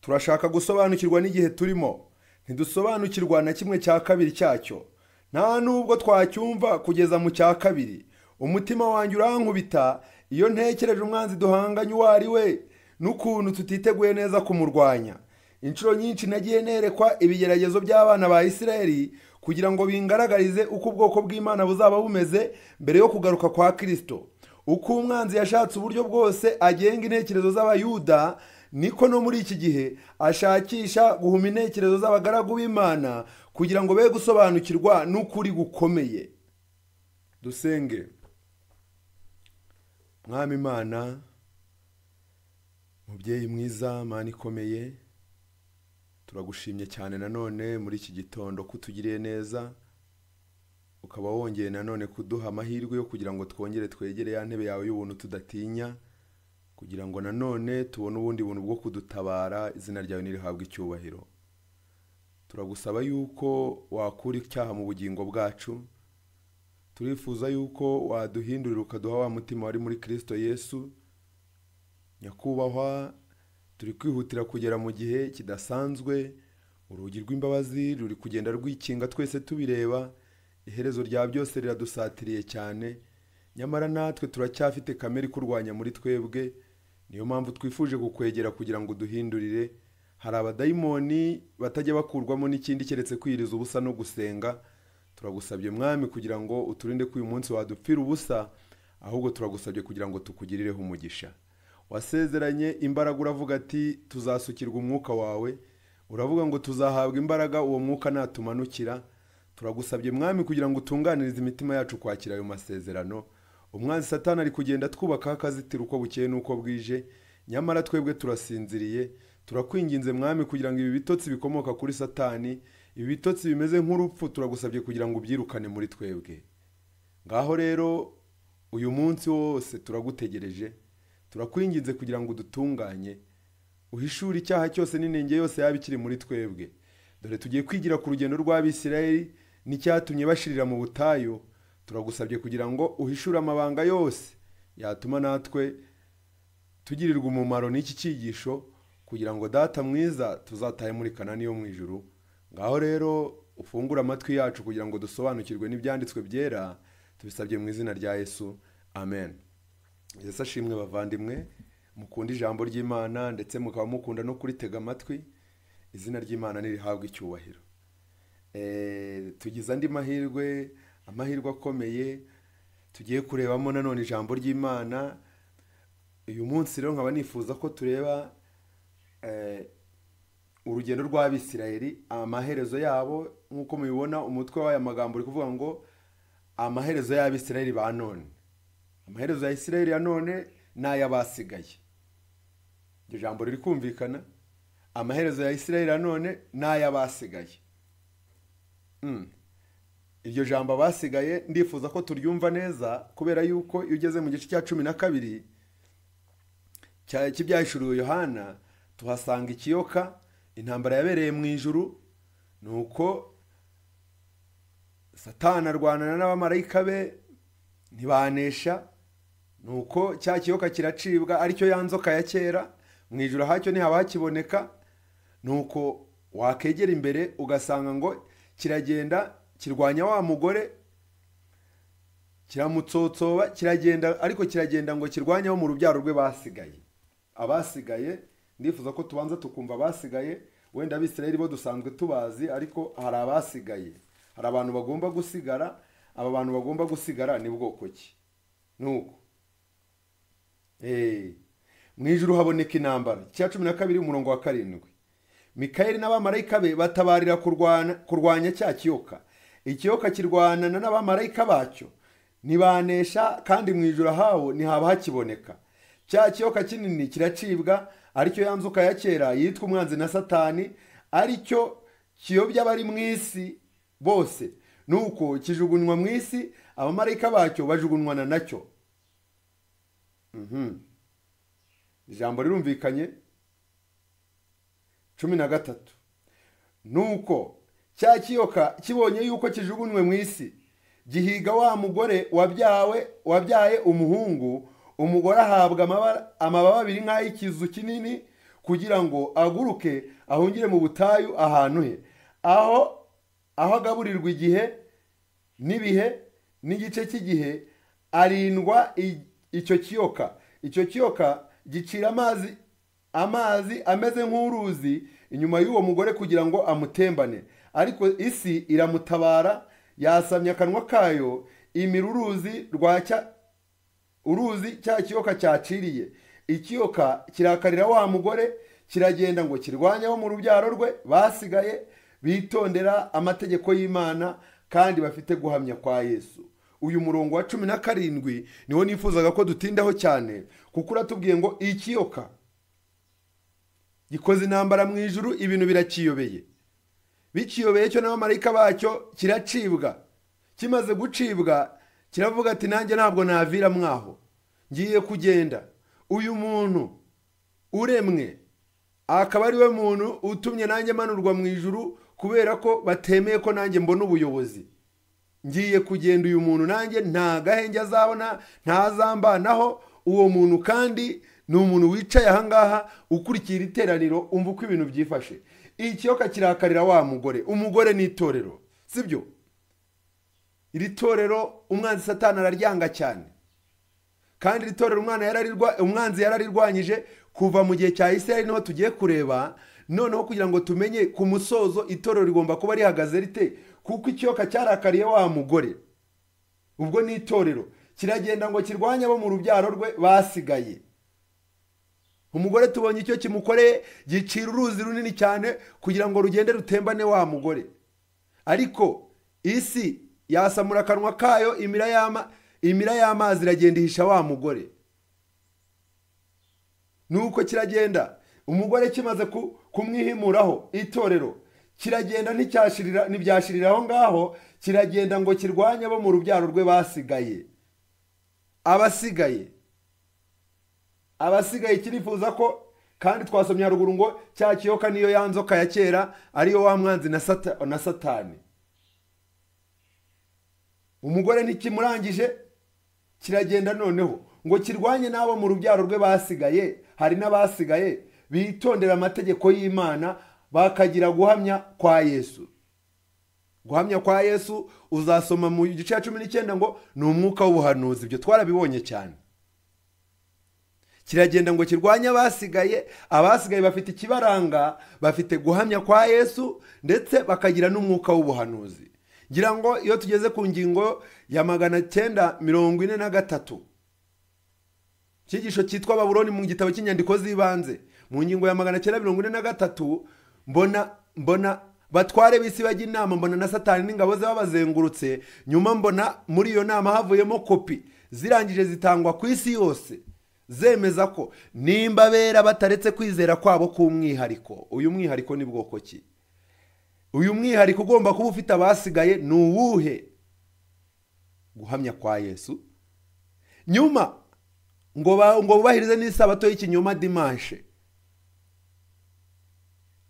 turashaka gusobanukirwa n'igihe turimo ntidusobanukirwa na kimwe cya kabiri cyacyo nta nubwo twacyumva kugeza mu cya kabiri umutima wanjye urankubita iyo ntekereje umwanzi duhanganye uwo ari we n'ukuntu tutiteguye neza kumurwanya inshuro nyinshi nagiye nerekwa ibigeragezo by'abana ba isirayeli kugira ngo bingaragarize uko ubwoko bw'imana buzaba bumeze mbere yo kugaruka kwa kirisito uko umwanzi yashatse uburyo bwose agenga intekerezo z'abayuda niko no muri iki gihe ashakisha guhuma intekerezo z'abagaragu b'imana kugira ngo be gusobanukirwa n'ukuri gukomeye dusenge mwami imana mubyeyi mwiza mani ikomeye turagushimye cyane nanone muri iki gitondo kutugiriye neza ukaba wongeye nanone kuduha amahirwe yo kugira ngo twongere twegere ya ntebe yawe y'ubuntu tudatinya kugira ngo nanone tubone ubundi buntu bwo kudutabara izina ryawe ntirihabwe icyubahiro turagusaba yuko wakura icyaha mu bugingo bwacu turifuza yuko waduhindurira ukaduha wa mutima wari muri kirisito yesu nyakubahwa turi kwihutira kugera mu gihe kidasanzwe urugi rw'imbabazi ruri kugenda rwikinga twese tubireba iherezo rya byose riradusatiriye cyane nyamara natwe turacyafite kamere ikurwanya muri twebwe niyo mpamvu twifuje kukwegera kugira ngo duhindurire hari abadayimoni batajya bakurwamo n'ikindi keretse kwiriza ubusa no gusenga turagusabye mwami kugira ngo uturinde ko uyu munsi wadupfira ubusa ahubwo turagusabye kugira ngo tukugirireho umugisha wasezeranye imbaraga uravuga ati tuzasukirwa umwuka wawe uravuga ngo tuzahabwa imbaraga uwo mwuka natumanukira turagusabye mwami kugira ngo utunganirize imitima yacu kwakira ayo masezerano umwanzi satani ari kugenda twubakaho akazitiro uko bukeye n'uko bwije nyamara twebwe turasinziriye turakwinginze mwami kugira ngo ibi bitotsi bikomoka kuri satani ibi bitotsi bimeze nk'urupfu turagusabye kugira ngo ubyirukane muri twebwe ngaho rero uyu munsi wose turagutegereje turakwinginze kugira ngo udutunganye uhishure icyaha cyose n'inenge yose yaba ikiri muri twebwe dore tugiye kwigira ku rugendo rw'abisirayeli n'icyatumye bashirira mu butayu turagusabye kugira ngo uhishure amabanga yose yatuma natwe tugirirwa umumaro n'iki cyigisho kugira ngo data mwiza tuzatahe muri yo mu ijuru ngaho rero ufungure amatwi yacu kugira ngo dusobanukirwe n'ibyanditswe byera tubisabye mu izina rya yesu amen yesu ashimwe bavandimwe mukunda ijambo ry'imana ndetse mukaba mukunda no kuritega amatwi izina ry'imana ntirihabwe icyubahiro eh, tugize andi mahirwe amahirwe akomeye tugiye kurebamo nanone ijambo ry'imana uyu munsi rero nkaba nifuza ko tureba eh, urugendo rw'abisirayeli amaherezo yabo nk'uko mubibona umutwe w'aya magambo uri kuvuga ngo amaherezo y'abisirayeli ba none amaherezo ya isirayeli ya none ni basigaye iryo jambo riri kumvikana amaherezo ya isirayeli ya none ni ay'abasigaye hmm. iryo jambo basigaye ndifuza ko turyumva neza kubera yuko iyo ugeze mu gice cya cumi na kabiri cy'ibyahishuriwe yohana tuhasanga ikiyoka intambara yabereye mu ijuru ni uko satana arwanana n'abamarayika be ntibanesha ni uko cya kiyoka kiracibwa aricyo ya nzoka ya kera mu ijoro hacyo ntihaba hakiboneka ni uko wakegera imbere ugasanga ngo kiragenda kirwanya wa mugore kiramutsotsoba kiragenda ariko kiragenda ngo kirwanyeho mu rubyaro rwe basigaye abasigaye ndifuza ko tubanza tukumva abasigaye wenda abisirayeli bo dusanzwe tubazi ariko hari abasigaye hari abantu bagomba gusigara aba bantu bagomba gusigara ni bwoko ki nuko eh, mu ijoro haboneka intambara cya cumi na kabiri umurongo wa karindwi mikayeli n'abamarayika be batabarira kurwanya cya kiyoka ikiyoka kirwanana n'abamarayika bacyo ntibanesha kandi mu ijoro hawo ntihaba hakiboneka cya kiyoka kinini kiracibwa aricyo yanzuka ya kera yitwa umwanzi na satani aricyo kiyobya abari mu isi bose nuko kijugunywa mu isi abamarayika bacyo bajugunywana nacyo mhm. ijambo rirumvikanye cumi na gatatu nuko cya kiyoka kibonye yuko kijugunywe mu isi gihiga wa mugore wabyawe wabyaye umuhungu umugore ahabwa amababa abiri nk'ay'ikizu kinini kugira ngo aguruke ahungire mu butayu ahantu he aho aho agaburirwa igihe n'ibihe n'igice cy'igihe arindwa icyo kiyoka icyo kiyoka gicira amazi amazi ameze nk'uruzi inyuma y'uwo mugore kugira ngo amutembane ariko isi iramutabara yasamye akanwa kayo imira uruzi rwacya uruzi cya kiyoka cyaciriye ikiyoka kirakarira wa mugore kiragenda ngo kirwanye mu rubyaro rwe basigaye bitondera amategeko y'imana kandi bafite guhamya kwa yesu uyu murongo wa cumi na karindwi niwo nifuzaga ko dutindaho cyane kuko uratubwiye ngo ikiyoka gikoze intambara mu ijuru ibintu birakiyobeye bikiyobeye cyo n'abamarayika bacyo kiracibwa kimaze gucibwa kiravuga ati nanjye ntabwo navira mwaho ngiye kugenda uyu muntu uremwe akaba ari we muntu utumye nanjye manurwa mu ijuru kubera ko batemeye ko nanjye mbona ubuyobozi ngiye kugenda uyu muntu nanjye nta gahenge azabona ntazambanaho uwo muntu kandi ni umuntu wicaye ahangaha ukurikira iteraniro umva uko ibintu byifashe ikiyoka kirakarira wa mugore umugore ni itorero sibyo iri torero umwanzi satana araryanga cyane kandi iri torero umwanzi yararirwanyije kuva mu gihe cya Isiraheli niho tugiye kureba noneho kugira ngo tumenye ku musozo itorero rigomba kuba rihagaze rite kuko ikiyoka cyarakariye wa mugore ubwo ni itorero kiragenda ngo kirwanye abo mu rubyaro rwe basigaye umugore tubonye icyo kimukoreye gicira uruzi runini cyane kugira ngo rugende rutembane wa mugore ariko isi yasamura akanwa kayo imira y'amazi iragenda ihisha wa mugore nuko kiragenda umugore kimaze kumwihimuraho itorero kiragenda ntibyashirira aho ngaho kiragenda ngo kirwanye abo mu rubyaro rwe basigaye abasigaye abasigaye kirifuza ko kandi twasomye haruguru ngo cya kiyoka niyo ya nzoka ya kera ariyo wa mwanzi na satani umugore nikimurangije kiragenda noneho ngo kirwanye n'abo mu rubyaro rwe basigaye hari n'abasigaye bitondera amategeko y'imana bakagira guhamya kwa yesu guhamya kwa yesu uzasoma mu gice cya cumi n'icyenda ngo ni umwuka w'ubuhanuzi ibyo twarabibonye cyane kiragenda ngo kirwanye abasigaye abasigaye bafite ikibaranga bafite guhamya kwa yesu ndetse bakagira n'umwuka w'ubuhanuzi ngira ngo iyo tugeze ku ngingo ya magana cyenda mirongo ine na gatatu icyigisho cyitwa baburoni mu gitabo cy'inyandiko z'ibanze mu ngingo ya magana cyenda mirongo ine na gatatu mbona mbona batware bisi bajya inama mbona na satani n'ingabo ze babazengurutse nyuma mbona muri iyo nama havuyemo kopi zirangije zitangwa ku isi yose zemeza ko nimba bera bataretse kwizera kwabo k'umwihariko uyu mwihariko ni bwoko ki uyu mwihariko ugomba kuba ufite abasigaye ni uwuhe guhamya kwa yesu nyuma ngo bubahirize n'isabato y'ikinyoma dimanshe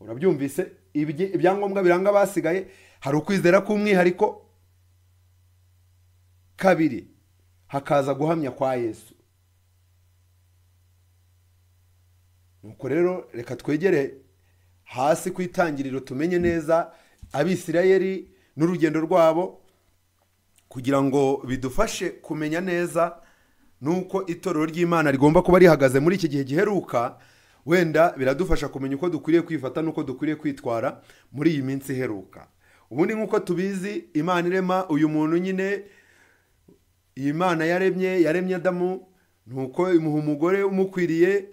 urabyumvise ibyangombwa biranga abasigaye hari ukwizera k'umwihariko kabiri hakaza guhamya kwa yesu nuko rero reka twegere hasi ku itangiriro tumenye neza abisirayeri n'urugendo rwabo kugira ngo bidufashe kumenya neza nuko itorero ry'imana rigomba kuba rihagaze muri iki gihe giheruka wenda biradufasha kumenya uko dukwiriye kwifata n'uko dukwiriye kwitwara muri iyi minsi iheruka ubundi nk'uko tubizi imana irema uyu muntu nyine iyi mana yaremye yaremye adamu nuko imuha umugore umukwiriye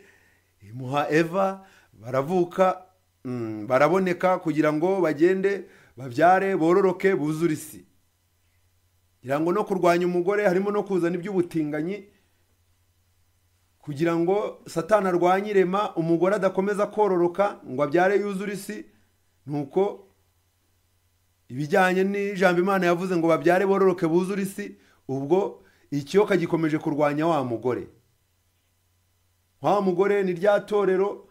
muha eva baravuka mm, baraboneka kugira ngo bagende babyare bororoke buzure isi kugira ngo no kurwanya umugore harimo no kuzana iby'ubutinganyi kugira ngo satana arwanye irema umugore adakomeza kororoka ngo abyare yuzure isi nuko ibijyanye n'ijambo imana yavuze ngo babyare bororoke buzure isi ubwo ikiyoka gikomeje kurwanya wa mugore wa mugore ni rya torero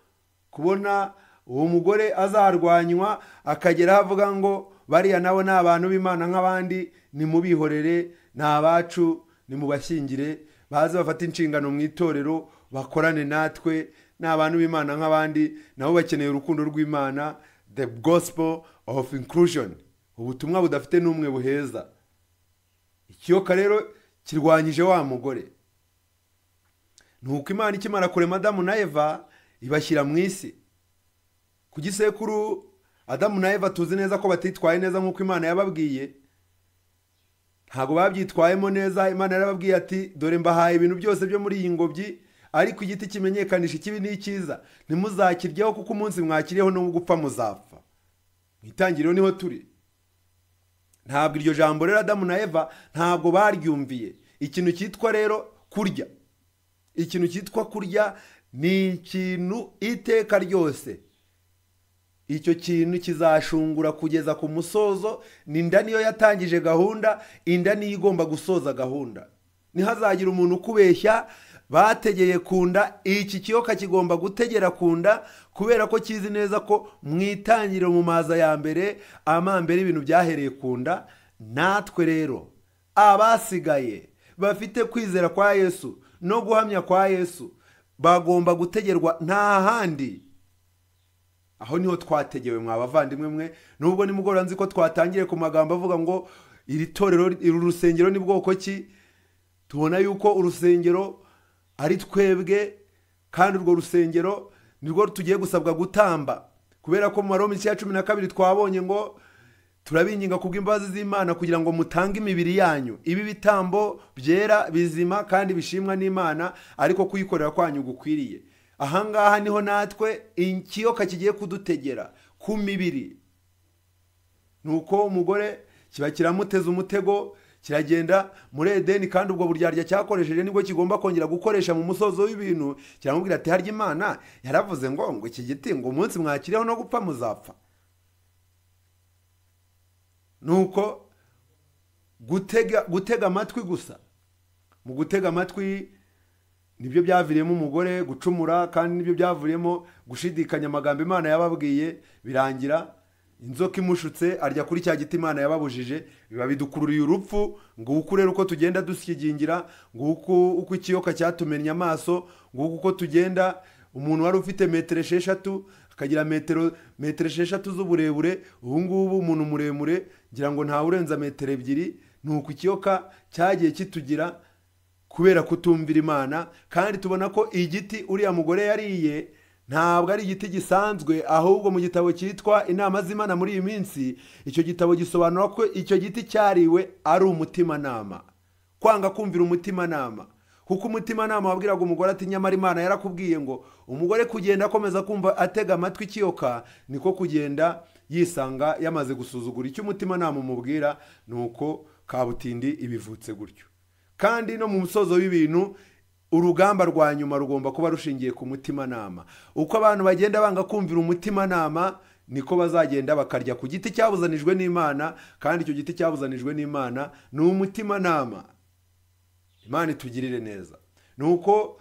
kubona uwo mugore azarwanywa akagera avuga ngo bariya nabo ni abantu b'imana nk'abandi nimubihorere ni abacu nimubashyingire baze bafate inshingano mu itorero bakorane natwe ni abantu b'imana nk'abandi nabo bakeneye urukundo rw'imana the gospel of inclusion ubutumwa budafite n'umwe buheza ikiyoka rero kirwanyije wa mugore ni uko imana ikimara kure adamu na eva ibashyira mu isi ku gisekuru adamu na eva tuzi neza ko batitwaye neza nk'uko imana yababwiye ntabwo babyitwayemo neza imana yarababwiye ati dore mbahaye ibintu byose byo muri iyi ngobyi ariko igiti kimenyekanisha ikibi n'icyiza ntimuzakiryeho kuko umunsi mwakiriyeho no gupfa muzapfa mu itangiriro niho turi ntabwo iryo jambo rero adamu na eva ntabwo baryumviye ikintu cyitwa rero kurya ikintu cyitwa kurya ni ikintu iteka ryose icyo kintu kizashungura kugeza ku musozo ni inda niyo yatangije gahunda inda niyo igomba gusoza gahunda ntihazagire umuntu ukubeshya bategeye ku nda iki kiyoka kigomba gutegera ku nda kubera ko kizi neza ko mu itangiriro mu maza ya mbere amambere ibintu byahereye ku nda natwe rero abasigaye bafite kwizera kwa yesu no guhamya kwa yesu bagomba gutegerwa nta handi aho niho twategewe mwa bavandimwe mwe nubwo nimugoroba nzi ko twatangiriye ku magambo avuga ngo iri torero iri urusengero ni bwoko ki tubona yuko urusengero ari twebwe kandi urwo rusengero nirwo tugiye gusabwa gutamba kubera ko mu marombo icyenda cumi na kabiri twabonye ngo turabinginga kubw'imbabazi z'imana kugira ngo mutange imibiri yanyu ibi bitambo byera bizima kandi bishimwa n'imana ariko kuyikorera kwanyu gukwiriye ahangaha niho natwe ikiyoka kigiye kudutegera ku mibiri ni uko umugore kiba kiramuteze umutego kiragenda muri edeni kandi ubwo buryarya cyakoresheje nibwo kigomba kongera gukoresha mu musozo w'ibintu kiramubwira ati harya imana yaravuze ngo ngo iki giti ngo umunsi mwakiriho no gupfa muzapfa ni uko gutega amatwi gusa mu gutega amatwi nibyo byaviriyemo umugore gucumura kandi nibyo byavuyemo gushidikanya amagambo imana yababwiye birangira inzoka imushutse arya kuri cya giti imana yababujije biba bidukururiye urupfu ngo ukurere uko tugenda dusigingira ngo uko ikiyoka cyatumennye amaso ngo uko tugenda umuntu wari ufite metero esheshatu akagira metero metero esheshatu z'uburebure ubu ngubu umuntu muremure ngira ngo ntawe urenza metero ebyiri ni uku ikiyoka cyagiye kitugira kubera kutumvira imana kandi tubona ko igiti uriya mugore yariye ntabwo ari igiti gisanzwe ahubwo mu gitabo cyitwa inama z'imana muri iyi minsi icyo gitabo gisobanura ko icyo giti cyariwe ari umutimanama kwanga kumvira umutimanama kuko umutimanama wabwiraga umugore ati nyamara imana yarakubwiye ngo umugore kugenda akomeza kumva atega amatwi ikiyoka niko kugenda yisanga yamaze gusuzugura icyo umutimanama umubwira ni uko kabutindi ibivutse gutyo kandi no mu musozo w'ibintu urugamba rwa nyuma rugomba kuba rushingiye ku mutimanama uko abantu bagenda banga kumvira umutimanama niko bazagenda bakarya ku giti cyabuzanijwe n'imana kandi icyo giti cyabuzanijwe n'imana ni umutimanama imana itugirire neza ni uko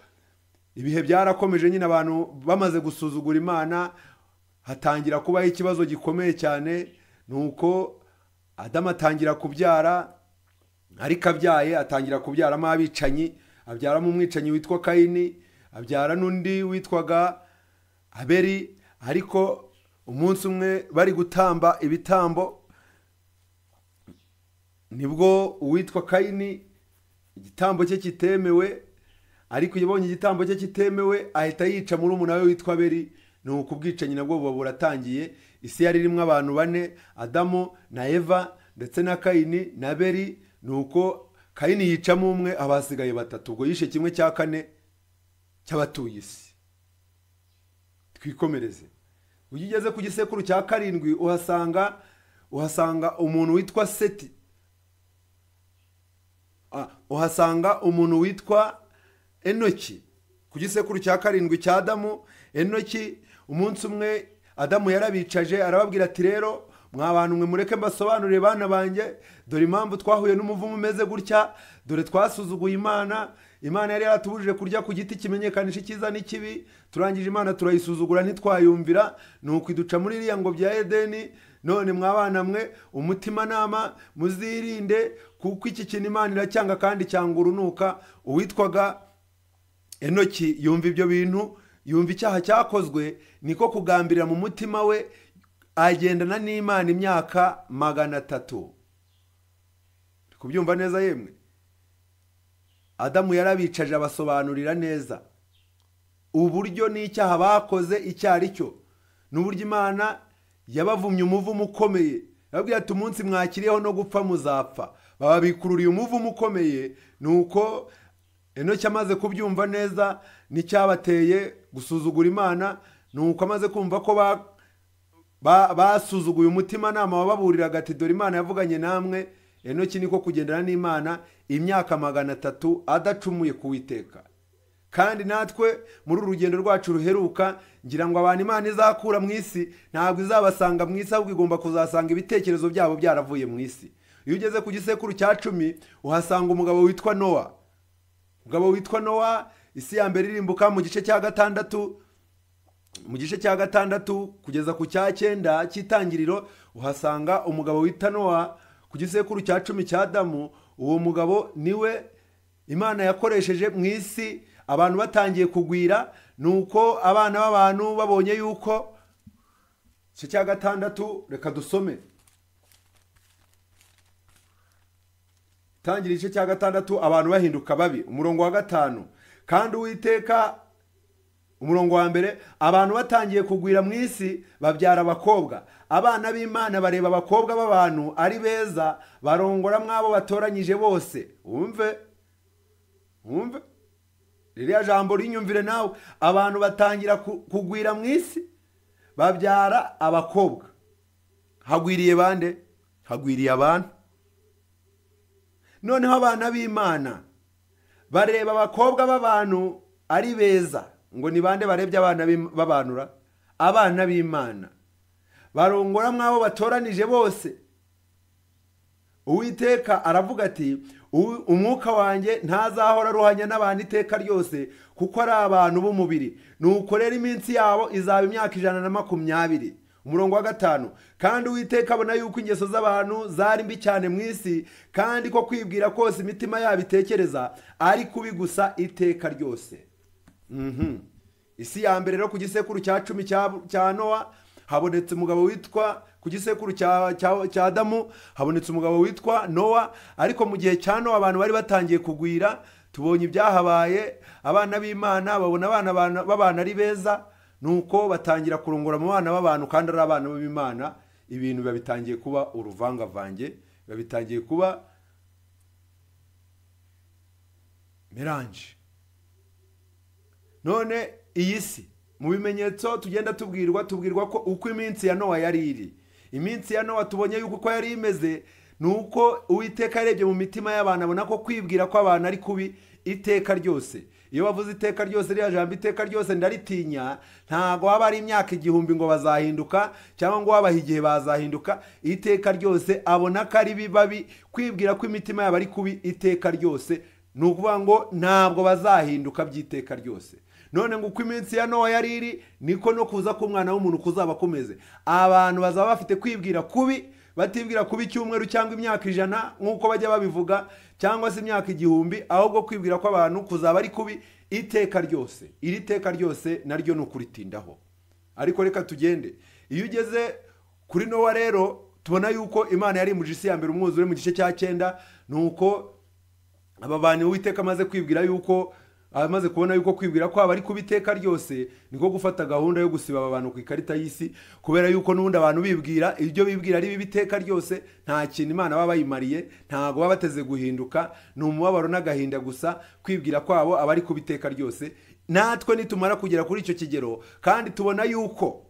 ibihe byarakomeje nyine abantu bamaze gusuzugura imana hatangira kubaho ikibazo gikomeye cyane ni uko adamu atangira kubyara ariko abyaye atangira kubyaramo abicanyi abyaramo umwicanyi witwa kayini abyara n'undi witwaga aberi ariko umunsi umwe bari gutamba ibitambo nibwo uwitwa kayini igitambo cye kitemewe ariko iyo abonye igitambo cye kitemewe ahita yica muri we witwa beri ni uku ubwicanyi nabwo buba buratangiye isi yari irimo abantu bane adamu na eva ndetse na kayini na beri ni uko kayini yicamo umwe abasigaye batatu ubwo yishe kimwe cya kane cy'abatuye isi twikomereze ujya ugeze ku gisekuru cya karindwi uhasanga uhasanga umuntu witwa seti uhasanga umuntu witwa enoki ku gisekuru cya karindwi cya adamu enoki umunsi umwe adamu yarabicaje arababwira ati rero mwa bantu mwe mureke mbasobanurire bana banjye dore impamvu twahuye n'umuvumo umeze gutya dore twasuzuguye imana imana yari yaratubujije kurya ku giti kimenyekanisha icyiza n'ikibi turangije imana turayisuzugura ntitwayumvira ni ukwiduca muri iriya ngo bya edeni none mwa bana mwe umutimanama muzirinde kuko iki kintu imana iracyanga kandi cyangwa urunuka uwitwaga enoki yumva ibyo bintu yumva icyaha cyakozwe niko kugambirira mu mutima we agendana n'imana imyaka magana atatu kubyumva neza yemwe adamu yarabicaje abasobanurira neza uburyo n'icyaha bakoze icyo ari cyo n'uburyo imana yabavumye umuvumo ukomeye yababwiye ati umunsi mwakiriyeho no gupfa muzapfa babikururiye umuvumo ukomeye ni uko enoki amaze kubyumva neza n'icyabateye gusuzugura imana ni uko amaze kumva ko basuzuguye umutimanama wababuriraga ati dore imana yavuganye namwe enoki niko kugendana n'imana imyaka magana atatu adacumuye kuwiteka kandi natwe muri uru rugendo rwacu ruheruka ngira ngo abantu imana izakura mu isi ntabwo izabasanga mu isi ahubwo igomba kuzasanga ibitekerezo byabo byaravuye mu isi iyo ugeze ku gisekuru cya cumi uhasanga umugabo witwa nowa umugabo witwa nowa isi ya mbere irimbuka mu gice cya gatandatu mu gice cya gatandatu kugeza ku cya cyenda cy'itangiriro uhasanga umugabo wita nowa ku gisekuru cya cumi cya damu uwo mugabo niwe imana yakoresheje mu isi abantu batangiye kugwira ni uko abana b'abantu babonye yuko igice cya gatandatu reka dusome itangira igice cya gatandatu abantu bahinduka babi umurongo wa gatanu kandi uwiteka umurongo wa mbere abantu batangiye kugwira mu isi babyara abakobwa abana b'imana bareba abakobwa b'abantu ari beza barongora mwabo batoranyije bose wumve wumve ririya jambo rinyumvire nawe abantu batangira kugwira mu isi babyara abakobwa hagwiriye bande hagwiriye abantu noneho abana b'imana bareba abakobwa b'abantu ari beza ngo ni bande barebye abana b'abanura abana b'imana barongora mw'abo batoranije bose uwiteka aravuga ati umwuka wanjye ntazahora aruhanya n'abantu iteka ryose kuko ari abantu b'umubiri nuko ukorera iminsi yabo izaba imyaka ijana na makumyabiri umurongo wa gatanu kandi uwiteka abona yuko ingeso z'abantu zari mbi cyane mu isi kandi ko kwibwira kose imitima yabo itekereza ari kubi gusa iteka ryose mhm. isi ya mbere rero ku gisekuru cya cumi cya nowa habonetse umugabo witwa ku gisekuru cya adamu habonetse umugabo witwa nowa ariko mu gihe cya nowa abantu bari batangiye kugwira tubonye ibyahabaye abana b'imana babona abana b'abana ari beza nuko batangira kurongora mu bana b'abantu kandi ari abana b'imana ibintu biba bitangiye kuba uruvangavange biba bitangiye kuba meranje none iyi si mu bimenyetso tugenda tubwirwa tubwirwa ko uko iminsi ya nowa yari iri iminsi ya nowa tubonye yuko uko yari imeze ni uko uwiteka yarebye mu mitima y'abantu abona ko kwibwira ko kw'abantu ari kubi iteka ryose iyo wavuze iteka ryose ririya jambo iteka ryose ndaritinya ntabwo waba ari imyaka igihumbi ngo bazahinduka cyangwa ngo wabaha igihe bazahinduka iteka ryose abona ko ari bibabi kwibwira ko imitima yabo ari kubi iteka ryose ni ukuvuga ngo ntabwo bazahinduka by'iteka ryose none ngo uko iminsi ya nowa yari iri niko no kuza k'umwana w'umuntu kuzaba kumeze abantu bazaba bafite kwibwira kubi batibwira kuba icyumweru cyangwa imyaka ijana nk'uko bajya babivuga cyangwa se imyaka igihumbi ahubwo kwibwira ko abantu kuzaba ari kubi iteka ryose iri teka ryose naryo ni ukuritindaho ariko reka tugende iyo ugeze kuri nowa rero tubona yuko imana yari imujije isi ya mbere umwuzure mu gice cya cyenda ni uko aba bantu uwiteka amaze kwibwira yuko amaze kubona yuko kwibwira ko ari ari iteka ryose niko gufata gahunda yo gusiba abantu ku ikarita y'isi kubera yuko n'ubundi abantu bibwira ibyo bibwira ari bibiteka ryose nta kintu imana baba bayimariye ntabwo baba bateze guhinduka ni umubabaro n'agahinda gusa kwibwira kwabo aba ari kubiteka ryose natwe nitumara kugera kuri icyo kigero kandi tubona yuko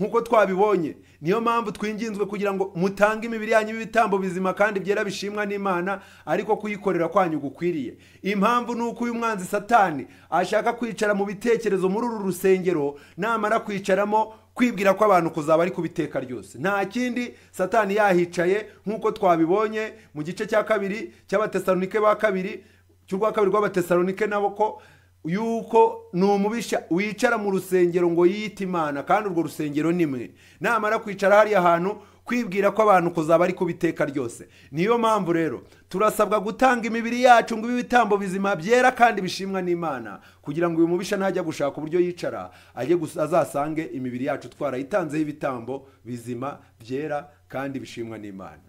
nk'uko twabibonye niyo mpamvu twinginzwe kugira ngo mutange imibiri yanyu y'ibitambo bizima kandi byera bishimwa n'imana ariko kuyikorera kwanyu gukwiriye impamvu ni uko uyu mwanzi satani ashaka kwicara mu bitekerezo muri uru rusengero namara kwicaramo kwibwira ko abantu kuzaba ari ku biteka ryose nta kindi satani yahicaye nk'uko twabibonye mu gice cya kabiri cy'abatesalonike ba kabiri cy'urwa kabiri rw'abatesalonike nabo ko yuko ni umubisha wicara mu rusengero ngo yite imana kandi urwo rusengero ni mwe namara kwicara hariya hantu kwibwira ko abantu kuzaba ari kubiteka ryose niyo mpamvu rero turasabwa gutanga imibiri yacu ngo ibe ibitambo bizima byera kandi bishimwa n'imana kugira ngo uyu mubisha najya gushaka uburyo yicara ajye azasange imibiri yacu twarayitanzeho ibitambo bizima byera kandi bishimwa n'imana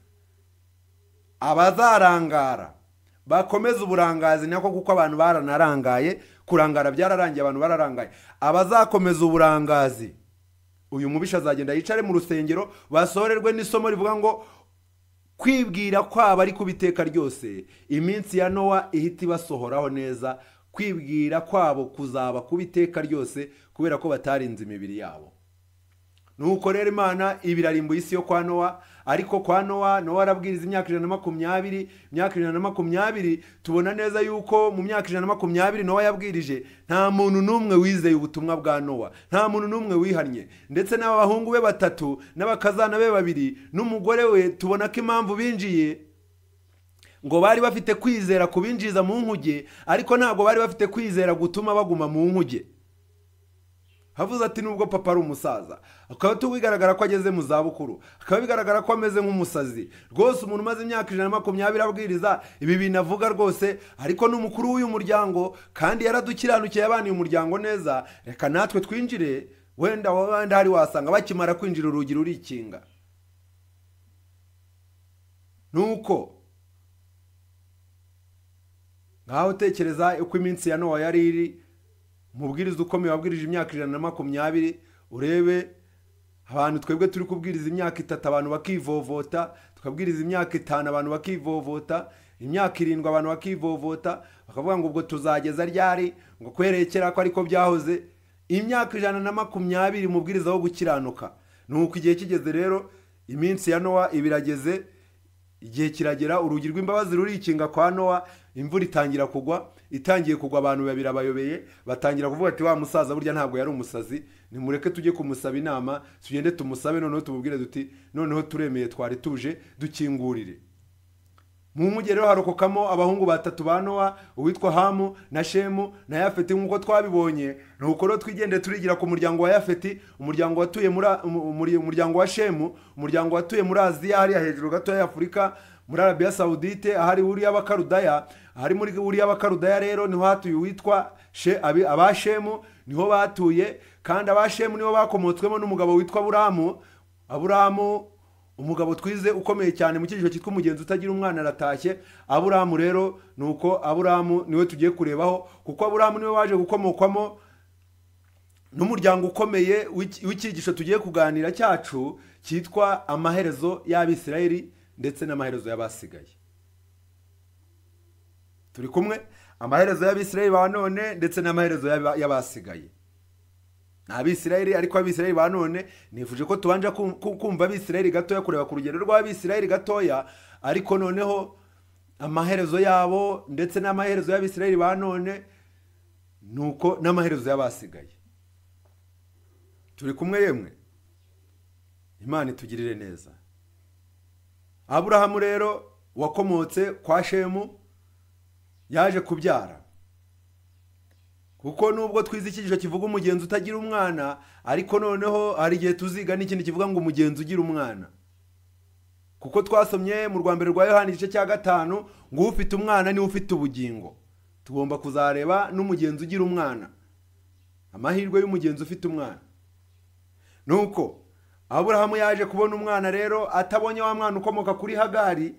abazarangara bakomeza uburangazi nako kuko abantu baranarangaye kurangara byararangiye abantu bararangaye abazakomeza uburangazi uyu mubisha azagenda yicare mu rusengero basohorerwe n'isomo rivuga ngo kwibwira kwaba ari ku biteka ryose iminsi ya nowa ihita ibasohoraho neza kwibwira kwabo kuzaba ku biteka ryose kubera ko batarinze imibiri yabo nuko rero imana ibirarimbuye isi yo kwa nowa ariko kwa nowa nowa arabwiriza imyaka ijana na makumyabiri imyaka ijana na makumyabiri tubona neza yuko mu myaka ijana na makumyabiri nowa yabwirije nta muntu n'umwe wizeye ubutumwa bwa nowa nta muntu n'umwe wihannye ndetse n'abahungu be batatu n'abakazana be babiri n'umugore we tubona ko impamvu binjiye ngo bari bafite kwizera kubinjiza mu nkuge ariko ntabwo bari bafite kwizera gutuma baguma mu nkuge havuze ati nubwo papa ari umusaza akaba bigaragara ko ageze mu zabukuru akaba bigaragara ko ameze nk'umusazi rwose umuntu umaze imyaka ijana na makumyabiri abwiriza ibi bintu avuga rwose ariko ni umukuru w'uyu muryango kandi yaradukiranukiye abana umuryango neza reka natwe twinjire wenda wenda hari wasanga bakimara kwinjira urugi rurikinga nuko nkaho utekereza uko iminsi ya nowa yari iri umubwiriza ukomeye wabwirije imyaka ijana na makumyabiri urebe abantu twebwe turi kubwiriza imyaka itatu abantu bakivovota tukabwiriza imyaka itanu abantu bakivovota imyaka irindwi abantu bakivovota bakavuga ngo ubwo tuzageza ryari ngo kwerekera ko ariko byahoze imyaka ijana na makumyabiri umubwiriza wo gukiranuka ni uko igihe kigeze rero iminsi ya nowa ibirageze igihe kiragera urugi rw'imbabazi rurikinga kwa nowa imvura itangira kugwa itangiye kugwa abantu babiri abayobeye batangira kuvuga ati wa musaza burya ntabwo yari umusazi nimureke tujye kumusaba inama tugende tumusabe noneho tumubwire duti noneho turemeye twari tuje dukingurire mu mujyi harokokamo abahungu batatu ba nowa uwitwa hamu na shemu na yafeti nk'uko twabibonye ni uko rero twigende turigira ku muryango wa yafeti umuryango watuye muri umuryango wa shemu umuryango watuye muri aziya hariya hejuru gato y'afurika muri arabiya sawudite ahari uriya bakarudaya ahari muri uriya bakarudaya rero niho hatuye uwitwa abashemu niho batuye kandi abashemu nibo bakomotswemo n'umugabo witwa buramu aburamu umugabo twize ukomeye cyane mu cyiciro cyitwa umugenzi utagira umwana aratashye aburamu rero ni uko aburamu niwe tugiye kurebaho kuko aburamu niwe waje gukomokwamo n'umuryango ukomeye w'icyigisho tugiye kuganira cyacu cyitwa amaherezo y'abisirayeli ndetse n'amaherezo y'abasigaye turi kumwe amaherezo y'abisirayeli ba none ndetse n'amaherezo y'abasigaye ni abisirayeli ariko abisirayeli ba none nifuje ko tubanje kumva abisirayeli gatoya kureba ku rugero rw'abisirayeli gatoya ariko noneho amaherezo yabo ndetse n'amaherezo y'abisirayeli ba none ni uko n'amaherezo y'abasigaye turi kumwe yemwe imana itugirire neza aburahamu rero wakomotse kwa shemu yaje kubyara kuko nubwo twize ikigisho kivuga umugenzi utagira umwana ariko noneho hari igihe tuziga n'ikintu kivuga ngo umugenzi ugira umwana kuko twasomye mu rwa rwa yohani igice cya gatanu ngo ufite umwana niwe ufite ubugingo tugomba kuzareba n'umugenzi ugira umwana amahirwe y'umugenzi ufite umwana nuko aburahamu yaje kubona umwana rero atabonye wa mwana ukomoka kuri hagari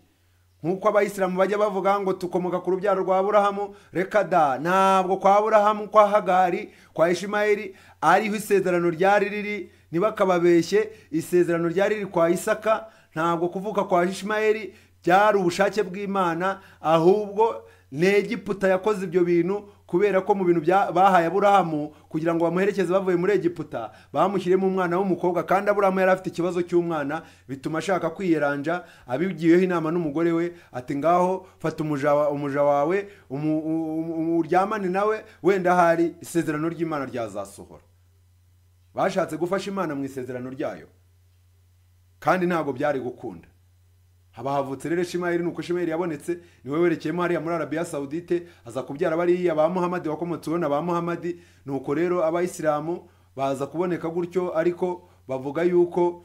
nk'uko abayisilamu bajya bavuga ngo tukomoka ku rubyaro rwa Aburahamu reka da ntabwo kwa burahamu kwa hagari kwa ishimayeli ariho isezerano ryari riri ntibakababeshye isezerano ryari riri kwa isaka ntabwo kuvuka kwa ishimayeli byari ubushake bw'imana ahubwo ni egiputa yakoze ibyo bintu kubera ko mu bintu bahaye aburahamu kugira ngo bamuherekeze bavuye muri egiputa bamushyiremo umwana w'umukobwa kandi aburahamu yari afite ikibazo cy'umwana bituma ashaka kwiyeranja abigiyeho inama n'umugore we ati ngaho fata umuja wawe uryamane nawe wenda hari isezerano ry'imana ryazasohora bashatse gufasha imana mu isezerano ryayo kandi ntabwo byari gukunda haba havutse rero shimayeli ni uko shimayeli yabonetse niwe werekeyemo hariya muri arabiya Saudite aza kubyara bariya ba muhamadi wakomotseho na ba muhamadi ni uko rero abayisilamu baza kuboneka gutyo ariko bavuga yuko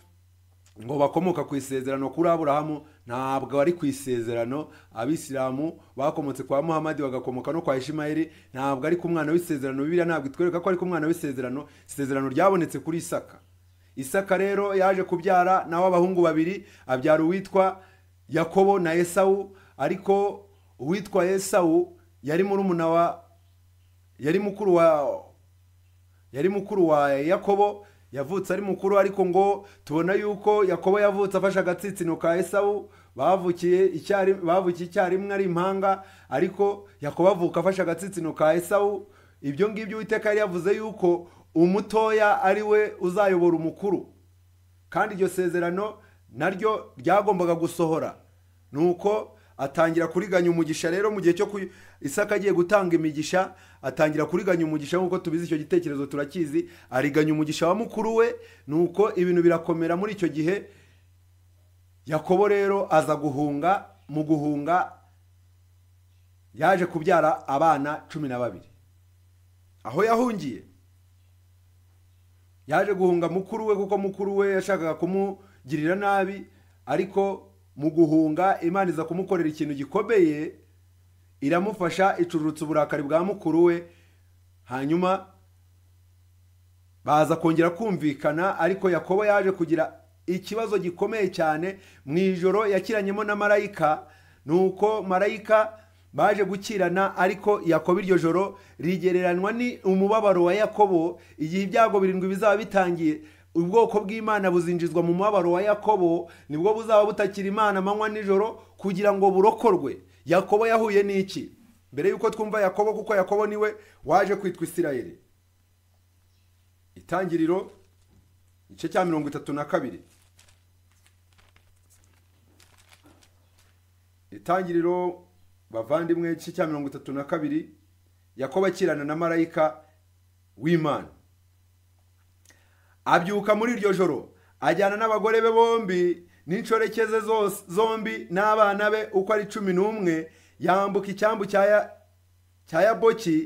ngo bakomoka ku isezerano kuri aburahamu ntabwo bari ku isezerano abisilamu bakomotse kwa muhamadi bagakomoka no kwa ishimayeli ntabwo ari ku mwana w'isezerano bibiriya ntabwo itwereka ko ari ku mwana w'isezerano isezerano ryabonetse kuri isaka isaka rero yaje kubyara nawe abahungu babiri abyara uwitwa yakobo na esawu ariko uwitwa esawu yari murumuna wa yari mukuru wa yari mukuru wa yakobo yavutse ari mukuru ariko ngo tubona yuko yakobo yavutse afashe agatsitsino ka esawu bavukiye icyarimwe ari impanga ariko yakobo avuka afashe agatsitsino ka esawu ibyo ngibyo uwiteka yari yavuze yuko umutoya ari we uzayobora umukuru kandi iryo sezerano naryo ryagombaga gusohora nuko atangira kuriganya umugisha rero mu gihe cyo isaka agiye gutanga imigisha atangira kuriganya umugisha nk'uko tubizi icyo gitekerezo turakizi ariganya umugisha wa mukuru we nuko ibintu birakomera muri icyo gihe yakobo rero aza guhunga mu guhunga yaje kubyara abana cumi na babiri aho yahungiye yaje guhunga mukuru we kuko mukuru we yashakaga kumu kumugirira nabi ariko mu guhunga imana iza kumukorera ikintu gikomeye iramufasha icurutsa uburakari bwa mukuru we hanyuma baza kongera kumvikana ariko yakobo yaje kugira ikibazo gikomeye cyane mu ijoro yakiranyemo na marayika ni uko marayika baje gukirana ariko yakobo iryo joro rigereranywa ni umubabaro wa yakobo igihe ibyago birindwi bizaba bitangiye ubwoko bw'imana buzinjizwa mu mubabaro wa yakobo nibwo buzaba butakira imana amanywa nijoro kugira ngo burokorwe yakobo yahuye n'iki mbere y'uko twumva yakobo kuko yakobo niwe waje kwitwa isirayeli itangiriro igice cya mirongo itatu na kabiri itangiriro bavandimwe igice cya mirongo itatu na kabiri yakobo akirana na marayika w'imana abyuka muri iryo joro ajyana n'abagore be bombi n'incorekeze zombi n'abana be uko ari cumi n'umwe yambuka icyambu cya yaboki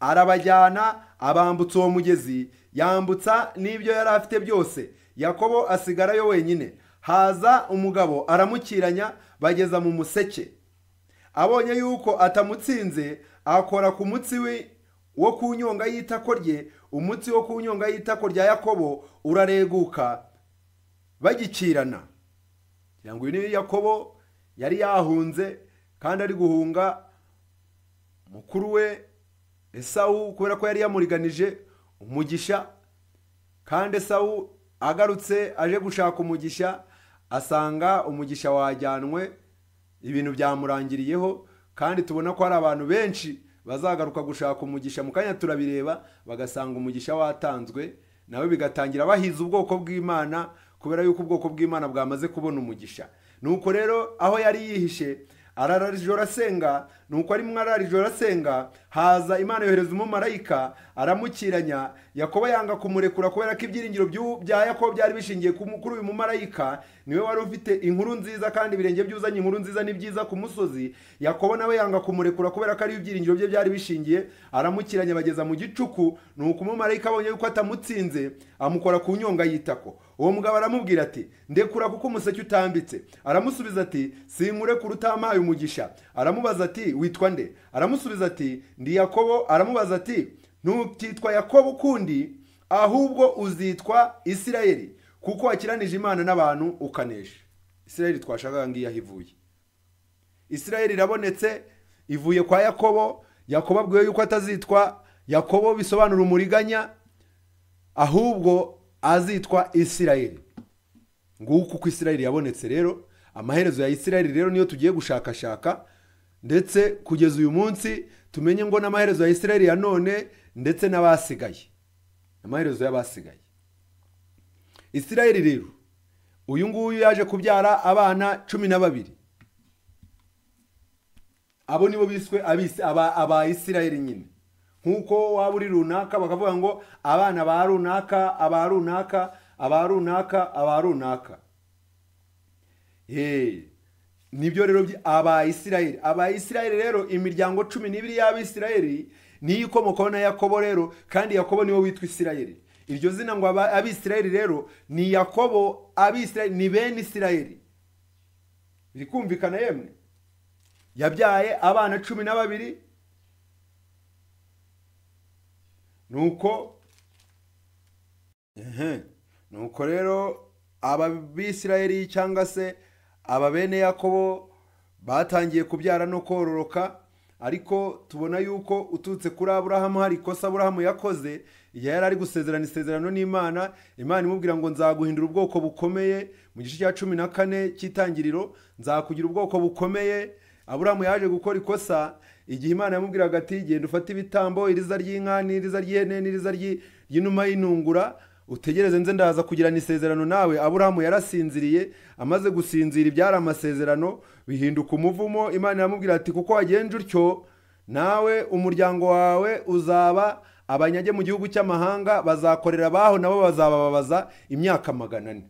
arabajyana abambutsa uwo mugezi yambutsa n'ibyo yari afite byose yakobo asigarayo wenyine haza umugabo aramukiranya bageza mu museke abonye yuko atamutsinze akora ku mutsi we wo ku nyonga y'itako rye umutsi wo ku nyonga y'itako rya yakobo urareguka bagikirana kugira ngo uyu ni yakobo yari yahunze kandi ari guhunga mukuru we esawu kubera ko yari yamuriganije umugisha kandi esawu agarutse aje gushaka umugisha asanga umugisha wajyanwe ibintu byamurangiriyeho kandi tubona ko hari abantu benshi bazagaruka gushaka umugisha mu kanya turabireba bagasanga umugisha watanzwe nawe bigatangira bahiza ubwoko bw'imana kubera yuko ubwoko bw'imana bwamaze kubona umugisha nuko rero aho yari yihishe arara ijoro asenga nuko arimo arara ijoro haza imana yohereza umumarayika aramukiranya yakobo yanga kumurekura kubera ko ibyiringiro bya yakobo byari bishingiye kuri uyu mumarayika niwe wari ufite inkuru nziza kandi ibirenge byuzanye inkuru nziza ni byiza ku musozi yakobo nawe yanga kumurekura kubera ko ariyo ibyiringiro bye byari bishingiye aramukiranya bageza mu gicuku nuko umumarayika abonye yuko atamutsinze amukora ku nyonga y'itako uwo mugabo aramubwira ati ndekura kuko umuseke utambitse aramusubiza ati simure kure umugisha aramubaza ati witwa nde aramusubiza ati ndi yakobo aramubaza ati ntukitwa yakobo ukundi ahubwo uzitwa isirayeli kuko wakiranije imana n'abantu ukanesha isirayeli twashakaga ngiyo aho ivuye isirayeli irabonetse ivuye kwa yakobo yakobo yuko atazitwa yakobo bisobanura umuriganya ahubwo azitwa isirayeli nguko uko isirayeli yabonetse rero amaherezo ya isirayeli rero niyo tugiye gushakashaka ndetse kugeza uyu munsi tumenye ngo n'amaherezo ya isirayeli ya none ndetse n'abasigaye amaherezo y'abasigaye isirayeli rero uyu nguyu yaje kubyara abana cumi na babiri abo nibo biswe aba isirayeli nyine nk'uko waba uri runaka bakavuga ngo abana ba runaka aba runaka aba runaka aba runaka nibyo rero aba isirayeli aba isirayeli rero imiryango cumi n'ibiri y'aba isirayeli niyo ikomokaho na yakobo rero kandi yakobo niwe witwa isirayeli iryo zina ngo abisirayeli rero ni yakobo abisirayeli ni bene isirayeli biri kumvikana yemwe yabyaye abana cumi na babiri nuko nuko rero aba ababisirayeri cyangwa se aba bene yakobo batangiye kubyara no kororoka ariko tubona yuko uturutse kuri aburahamu hari ikosa aburahamu yakoze igihe yari ari gusezerana isezerano n'imana imana imubwira ngo nzaguhindura ubwoko bukomeye mu gice cya cumi na kane cy'itangiriro nzakugira ubwoko bukomeye aburamu yaje gukora ikosa igihe imana yamubwiraga ati genda ufate ibitambo iriza ry'inka n'iriza ry'ihene n'iriza ry'inuma y'intungura utegereze nze ndaza kugirana isezerano nawe aburamu yarasinziriye amaze gusinzira ibyari amasezerano bihinduka umuvumo imana yamubwira ati kuko wagenje utyo nawe umuryango wawe uzaba abanyage mu gihugu cy'amahanga bazakorera abaho nabo bazababaza imyaka magana ane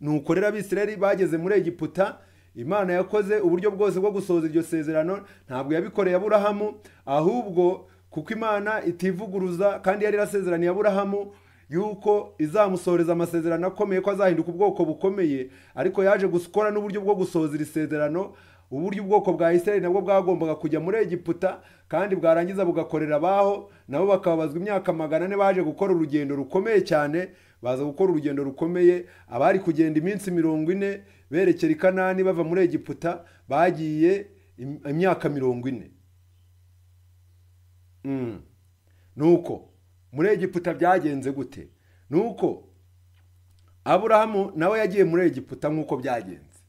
nuko rero abisirayeli bageze muri egiputa imana yakoze uburyo bwose bwo gusoza iryo sezerano ntabwo yabikoreye aburahamu ahubwo kuko imana itivuguruza kandi yari yarasezeraniye aburahamu yuko izamusoreza amasezerano akomeye ko azahinduka ubwoko bukomeye ariko yaje gukora n'uburyo bwo gusohoza iri sezerano uburyo ubwoko bwa israel nabwo bwagombaga kujya muri egiputa kandi bwarangiza bugakorera abaho nabo bakababazwa imyaka magana ane baje gukora urugendo rukomeye cyane baza gukora urugendo rukomeye abari kugenda iminsi mirongo ine berekera i bava muri egiputa bagiye imyaka mirongo ine mm. nuko muri egiputa byagenze gute nuko aburahamu nawe yagiye muri egiputa nk'uko byagenze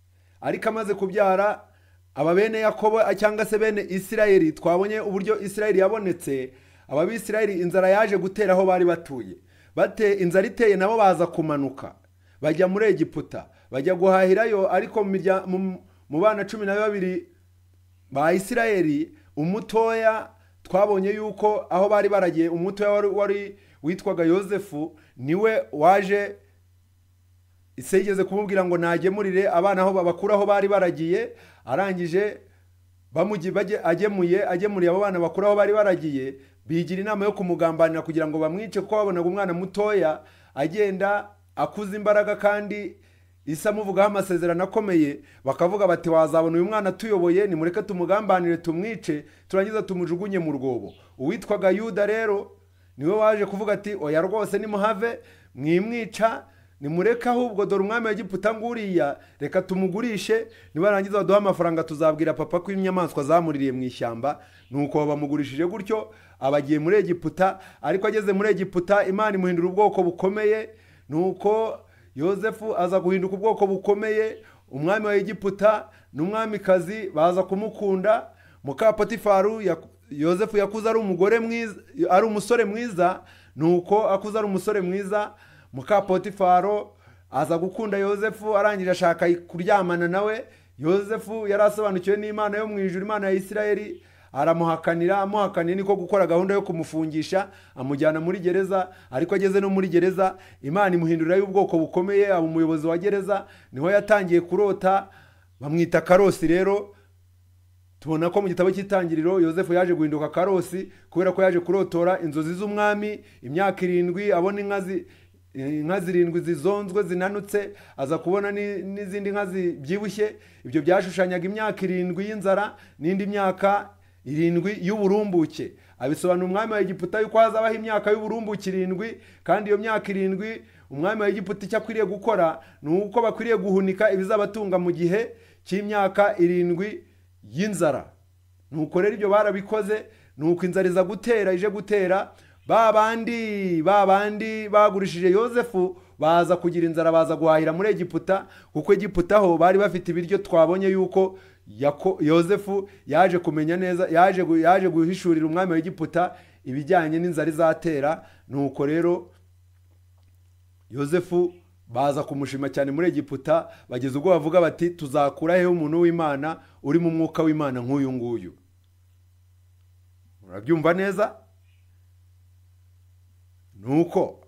ariko amaze kubyara aba bene yakobo cyangwa se bene isirayeli twabonye uburyo isirayeli yabonetse aba bisirayeli inzara yaje gutera aho bari batuye bate inzara iteye nabo baza kumanuka bajya muri egiputa bajya guhahirayo ariko mu bana cumi na babiri ba isirayeli umutoya twabonye yuko aho bari baragiye umutoya wari witwaga yosefu niwe waje isegeze kumubwira ngo nagemurire abana aho babakura aho bari baragiye arangije agemuye agemuriye abo bana bakura aho bari baragiye bigira inama yo kumugambanira kugira ngo bamwice kuko babonaga umwana mutoya agenda akuza imbaraga kandi isa amuvugaho amasezerano akomeye bakavuga bati wazabona uyu mwana tuyoboye nimureke tumugambanire tumwice turangiza tumujugunye mu rwobo uwitwaga yuda rero niwe waje kuvuga ati oya rwose nimuhave mwimwica nimureke ahubwo dore umwami w'igiputa nguriya reka tumugurishe nibarangiza baduhe amafaranga tuzabwira papa ko inyamaswa zamuririye mu ishyamba nuko bamugurishije gutyo abagiye muri egiputa ariko ageze muri egiputa imana imuhindura ubwoko bukomeye nuko yosefu aza guhinduka ubwoko bukomeye umwami wa egiputa n'umwamikazi baza kumukunda mukapotifaru yosefu yakuze ari umugore mwiza ari umusore mwiza nuko akuze ari umusore mwiza mukapotifaro aza gukunda yosefu arangije ashaka kuryamana nawe yosefu yari asobanukiwe n'imana yo mu ijoro imana ya isirayeli aramuhakanira amuhakaniye niko gukora gahunda yo kumufungisha amujyana muri gereza ariko ageze no muri gereza imana imuhindurira y'ubwoko bukomeye aba umuyobozi wa gereza niho yatangiye kurota bamwita karosi rero tubona ko mu gitabo cy'itangiriro yosefu yaje guhinduka karosi kubera ko yaje kurotora inzozi z'umwami imyaka irindwi abona inka inka zirindwi zizonzwe zinanutse aza kubona n'izindi nka zibyibushye ibyo byashushanyaga imyaka irindwi y'inzara n'indi myaka irindwi y'uburumbuke abisobanura umwami wa Egiputa yuko hazabaho imyaka y'uburumbuke irindwi kandi iyo myaka irindwi umwami wa Egiputa icyo akwiriye gukora ni uko bakwiriye guhunika ibizabatunga mu gihe cy'imyaka irindwi y'inzara ni uko rero ibyo barabikoze ni uko inzara iza gutera ije gutera ba bandi ba bandi bagurishije yosefu baza kugira inzara baza guhahira muri egiputa kuko egiputa ho bari bafite ibiryo twabonye yuko Yozefu yaje kumenya neza yaje guhishurira umwami wa Egiputa ibijyanye n'inzara izatera nuko rero Yozefu baza kumushima cyane muri Egiputa bageze ubwo bavuga bati tuzakura heho umuntu w'imana uri mu mwuka w'imana nk'uyu nguyu urabyumva neza nuko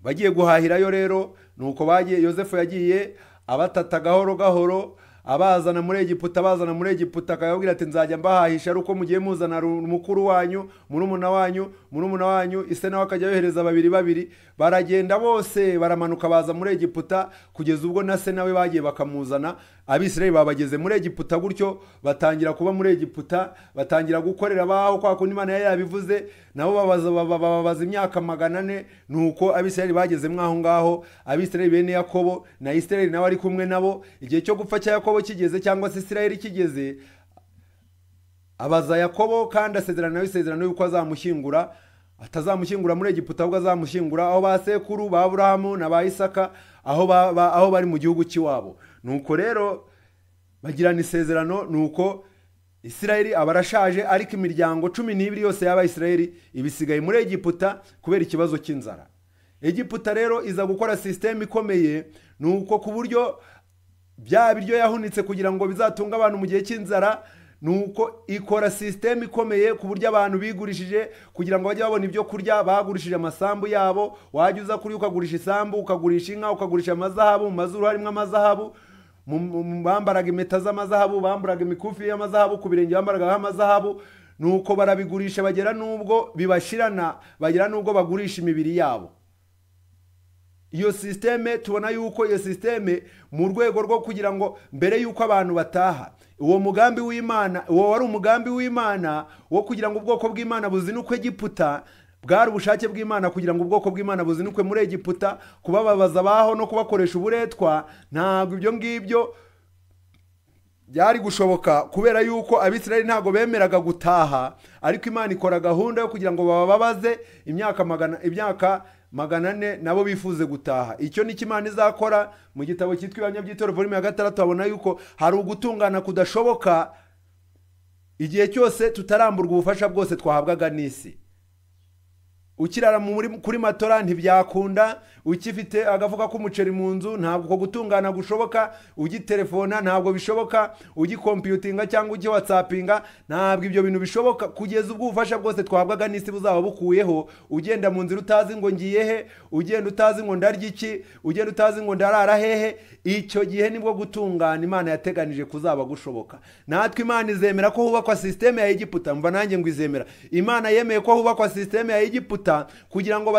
bagiye guhahirayo rero nuko bagiye Yozefu yagiye abatata gahoro gahoro abazana muri egiputa abazana muri egiputa akababwira ati nzajya mbahahisha ari uko mugiye muzana mukuru wanyu murumuna wanyu murumuna wanyu ise nawe akajya yohereza babiri babiri baragenda bose baramanuka baza muri egiputa kugeza ubwo na se nawe bagiye bakamuzana abisirayeli babageze muri egiputa gutyo batangira kuba muri egiputa batangira gukorera abaho kwa kundi imana yari yabivuze nabo bababaza imyaka magana ane ni uko abisirayeli bageze mwaho ngaho abisirayeli bene yakobo na isirayeli nawe ari kumwe nabo igihe cyo gupfa cya yakobo kigeze cyangwa se isirayeli kigeze abaza yakobo kandi asezerana nawe isezerano y'uko azamushyingura atazamushyingura muri egiputa ahubwo azamushyingura aho ba sekuru ba burahamu na ba isaka aho bari mu gihugu cy'iwabo nuko rero bagirana isezerano nuko isirayeli aba arashaje ariko imiryango cumi n'ibiri yose y'abayisirayeli ibisigaye muri egiputa kubera ikibazo cy'inzara egiputa rero iza gukora sisiteme ikomeye Nuko ku buryo bya biryo yahunitse kugira ngo bizatunge abantu mu gihe cy'inzara Nuko ikora sisiteme ikomeye ku buryo abantu bigurishije kugira ngo bajye babona ibyo kurya bagurishije amasambu yabo wajya uza kuri ukagurisha isambu ukagurisha inka ukagurisha amazahabu mu mazuru harimo amazahabu bambaraga impeta z'amazahabu bambaraga imikufi y'amazahabu ku birenge bambaragaho amazahabu nuko barabigurisha bagera n'ubwo bibashirana bagera n'ubwo bagurisha imibiri yabo iyo sisiteme tubona yuko iyo sisiteme mu rwego rwo kugira ngo mbere y'uko abantu bataha uwo mugambi w'imana uwo wari umugambi w'imana wo kugira ngo ubwoko bw'imana uko giputa bwari ubushake bw'imana kugira ngo ubwoko bw'imana buzinukwe muri egiputa kubababaza abaho no kubakoresha uburetwa ntabwo ibyo ngibyo byari gushoboka kubera yuko abisirayeli ntabwo bemeraga gutaha ariko imana ikora gahunda yo kugira ngo bababaze imyaka magana imyaka magana ane nabo bifuze gutaha icyo ni imana izakora mu gitabo cyitwa ibanyabyitorero volume ya gatandatu habona yuko hari ugutungana kudashoboka igihe cyose tutaramburwa ubufasha bwose twahabwaga n'isi ukirara kuri matora ntibyakunda ukifite agafuka k'umuceri mu nzu ntabwo uko gutungana gushoboka ugiterefona ntabwo bishoboka ugikompiyutinga cyangwa ugiwatsapinga ntabwo ibyo bintu bishoboka kugeza ubwo ubufasha bwose twabwaga n'isi buzaba bukuyeho ugenda mu nzira utazi ngo ngiye he ugenda utazi ngo ndarya iki ugenda utazi ngo ndarara hehe icyo gihe nibwo gutungana imana yateganije kuzaba gushoboka natwe imana izemera ko hubakwa sisiteme ya egiputa mva nanjye ngo izemera imana yemeye ko hubakwa sisiteme ya egiputa amavuta kugira ngo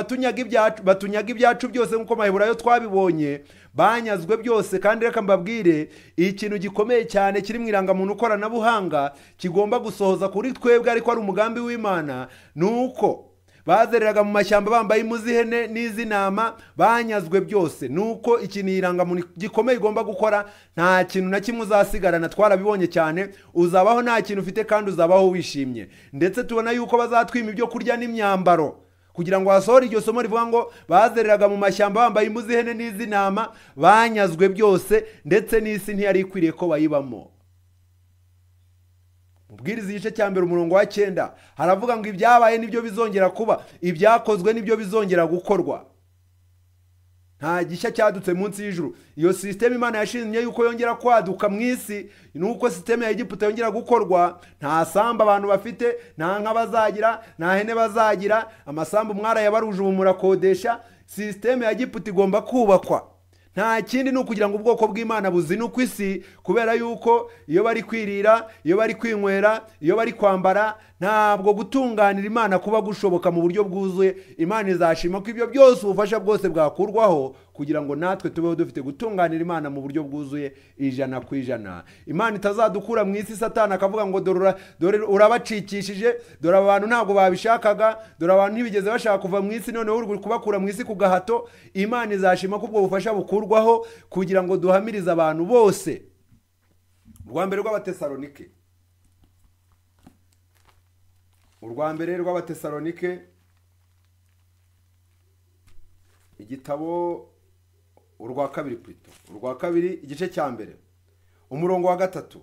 batunyaga ibyacu byose nk'uko maheburayo twabibonye banyazwe byose kandi reka mbabwire ikintu gikomeye cyane kiri mu irangamuntu koranabuhanga kigomba gusohoza kuri twebwe ariko ari umugambi w'imana ni uko bazereraga mu mashyamba bambaye impu z'ihene n'iz'intama banyazwe byose ni uko ikintu irangamuntu gikomeye igomba gukora nta kintu na kimwe uzasigarana twarabibonye cyane uzabaho nta kintu ufite kandi uzabaho wishimye ndetse tubona yuko bazatwima ibyo kurya n'imyambaro kugira ngo hasohore iryo somo rivuga ngo bazereraga mu mashyamba bambaye imbu z'ihene n'iz'intama banyazwe byose ndetse n'isi ntiyari ikwiriye ko bayibamo mubwiriza igice cya mbere umurongo wa cyenda haravuga ngo ibyabaye nibyo bizongera kuba ibyakozwe nibyo bizongera gukorwa nta gishya cyadutse munsi y'ijuru iyo sisiteme imana yashinzwe yuko yongera kwaduka mu isi ni uko sisiteme ya Egiputa yongera gukorwa nta samba abantu bafite nta nka bazagira nta hene bazagira amasambu umwara mwarayabaruje ubu murakodesha sisiteme ya Egiputa igomba kubakwa nta kindi ni ukugira ngo ubwoko bw'imana buzinuke isi kubera yuko iyo bari kwirira iyo bari kwinywera iyo bari kwambara ntabwo gutunganira imana kuba gushoboka mu buryo bwuzuye imana izashima ko ibyo byose ubufasha bwose bwakurwaho kugira ngo natwe tubeho dufite gutunganira imana mu buryo bwuzuye ijana ku ijana imana itazadukura mu isi satana akavuga ngo dore urabacikishije dore abantu ntabwo babishakaga dore abantu ntibigeze bashaka kuva mu isi noneho uri kubakura mu isi ku gahato imana izashima ko ubwo bufasha bukurwaho kugira ngo duhamirize abantu bose rwa mbere rw'abatesalonike urwa mbere rw'abatesalonike igitabo urwa kabiri purito urwa kabiri igice cya mbere umurongo wa gatatu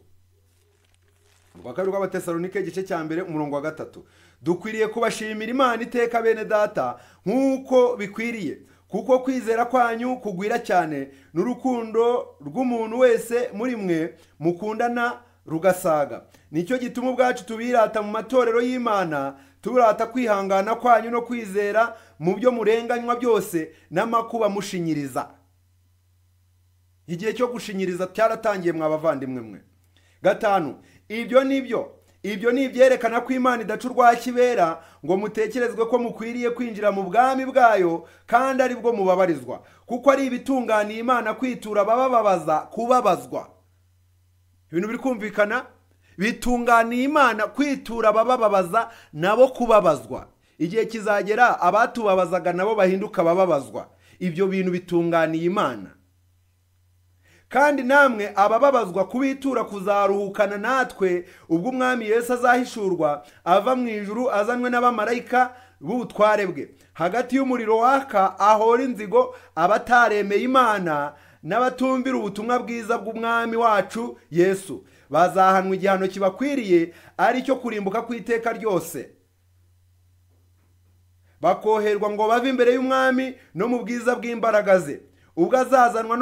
urwa kabiri rw'abatesalonike igice cya mbere umurongo wa gatatu dukwiriye kubashimira imana iteka bene data nk'uko bikwiriye kuko kwizera kwanyu kugwira cyane n'urukundo rw'umuntu wese muri mwe mukundana rugasaga nicyo gituma ubwacu tubirata mu matorero y'imana turata kwihangana kwanyu no kwizera mu byo murenganywa byose n'amakuba mushinyiriza igihe cyo gushinyiriza cyaratangiye bavandimwe mwe gatanu ibyo ni byo ibyo ni ibyerekana ko imana idaca urwa kibera ngo mutekerezwe ko mukwiriye kwinjira mu bwami bwayo kandi ari bwo mubabarizwa kuko ari ibitunganiye imana kwitura abababaza kubabazwa ibintu biri kumvikana bitunganiye imana kwitura abababaza nabo kubabazwa igihe kizagera abatubabazaga nabo bahinduka abababazwa ibyo bintu bitunganiye imana kandi namwe abababazwa kubitura kuzaruhukana natwe ubwo umwami Yesu azahishurwa ava mu ijuru azanwe n'abamarayika b'ubutware bwe hagati y'umuriro waka ahora inzigo abataremeye imana n'abatumvira ubutumwa bwiza bw'umwami wacu yesu bazahanwa igihano kibakwiriye ari cyo kurimbuka ku iteka ryose bakoherwa ngo bave imbere y'umwami no mu bwiza bw'imbaraga ze ubwo azazanwa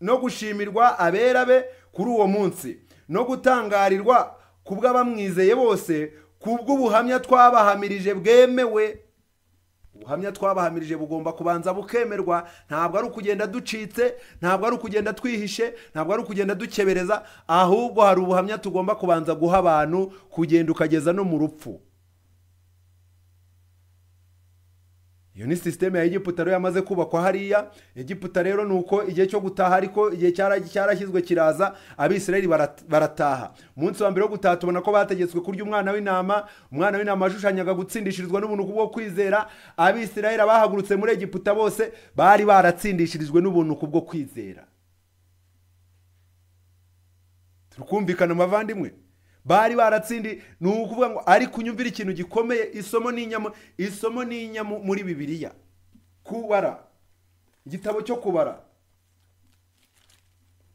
no gushimirwa abera be kuri uwo munsi no gutangarirwa ku bw'abamwizeye bose ku bw'ubuhamya twabahamirije bwemewe buhamya twabahamirije bugomba kubanza bukemerwa ntabwo ari ukugenda ducitse ntabwo ari ukugenda twihishe ntabwo ari ukugenda dukebereza ahubwo hari ubuhamya tugomba kubanza guha abantu kugenda ukageza no mu rupfu iyo ni sisiteme ya egiputa rero yamaze kubakwa hariya egiputa rero ni uko igihe cyo gutaha ariko igihe cyarashyizwe kiraza abisirayeli barataha umunsi wa mbere wo gutaha tubona ko bategetswe kurya umwana w'intama umwana w'intama washushanyaga gutsindishirizwa n'ubuntu kubwo kwizera abisirayeli abahagurutse muri egiputa bose bari baratsindishirijwe n'ubuntu kubwo kwizera turi kumvikana muvandimwe bari baratsindi ni ukuvuga ngo ari unyumvire ikintu gikomeye isomo ni inyama isomo n'inyamu muri bibiliya kubara igitabo cyo kubara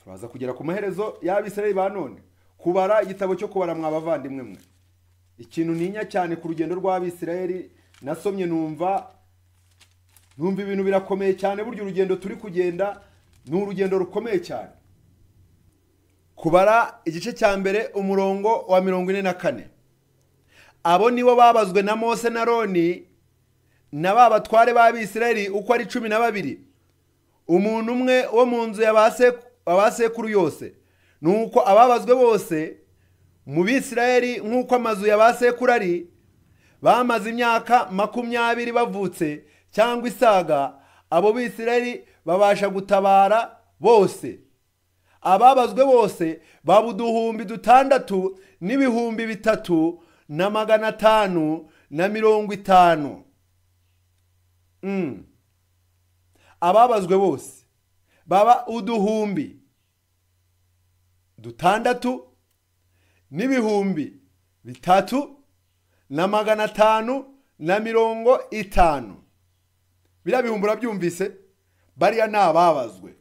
turaza kugera ku maherezo y'abisirayeli ba none kubara igitabo cyo kubara mwa mwabavandimwe mwe ikintu ninya cyane ku rugendo rw'abisirayeli nasomye numva numva ibintu birakomeye cyane burya urugendo turi kugenda ni urugendo rukomeye cyane kubara igice cya mbere umurongo wa mirongo ine na kane abo nibo babazwe na mose na roni na ba batware b'abisirayeli uko ari cumi na babiri umuntu umwe wo mu nzu ya’ sekuru yose ni uko ababazwe bose mu bisirayeli nk'uko amazu ya ba sekuru ari bamaze imyaka makumyabiri bavutse cyangwa isaga abo bisirayeli babasha gutabara bose ababazwe bose baba uduhumbi dutandatu n'ibihumbi bitatu na magana atanu na mirongo itanu mm. ababazwe bose baba uduhumbi dutandatu n'ibihumbi bitatu na magana atanu na mirongo itanu biriya bihumbi urabyumvise bariya ni ababazwe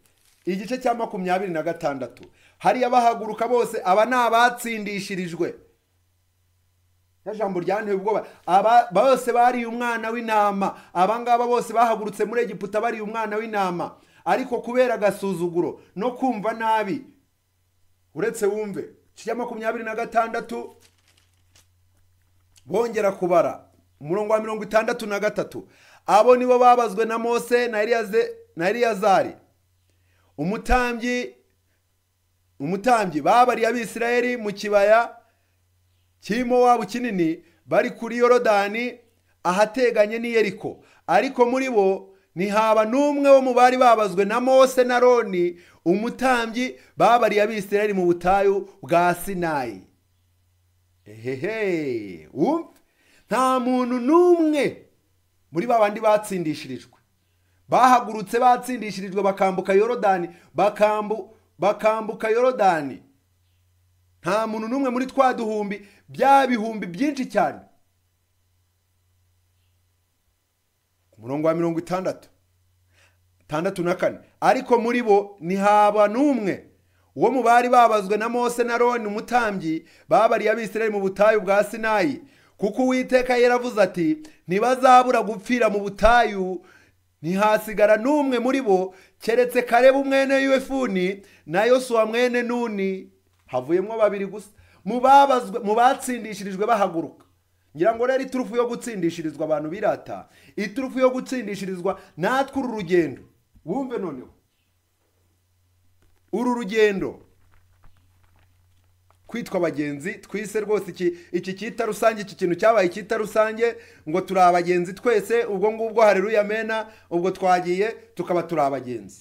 igice cya makumyabiri na gatandatu hariya bahaguruka bose aba ni abatsindishirijwe jambo ryantuye ubwoba aba bose bariye umwana w'intama abangaba bose bahagurutse muri egiputa bariye umwana w'intama ariko kubera agasuzuguro no kumva nabi uretse wumve kijya makumyabiri na gatandatu bongera kubara umurongo wa mirongo itandatu na gatatu abo nibo babazwe na mose na eliyazari umutambyi umutambyi babariye abisirayeli mu kibaya kirimo waba kinini bari kuri yorodani ahateganye n'i yeriko ariko muri bo ntihaba n'umwe wo mu bari babazwe na mose na roni umutambyi babariye abisirayeli mu butayu bwa sinayi ehehe nta muntu n'umwe muri ba bandi batsindishirijwe bahagurutse batsindishirijwe bakambuka yorodani bakambuka yorodani nta muntu n'umwe muri twa duhumbi bya bihumbi byinshi cyane ku murongo wa mirongo itandatu itandatu na kane ariko muri bo ntihaba n'umwe uwo mu bari babazwe na mose na roni umutambyi babariye abisirayeli mu butayu bwa sinayi kuko uwiteka yaravuze ati ntibazabura gupfira mu butayu ntihasigara n'umwe muri bo keretse kareba umwene y'uwefuni na yosuwa mwene nuni havuyemo babiri gusa mu batsindishirijwe bahaguruka ngira ngo rero iturufu yo gutsindishirizwa abantu birata iturufu yo gutsindishirizwa natwe uru rugendo wumve noneho uru rugendo kwitwa abagenzi twise rwose iki kita rusange iki kintu cyabaye kita rusange ngo turi abagenzi twese ubwo ngubwo hari ruyamena ubwo twagiye tukaba turi abagenzi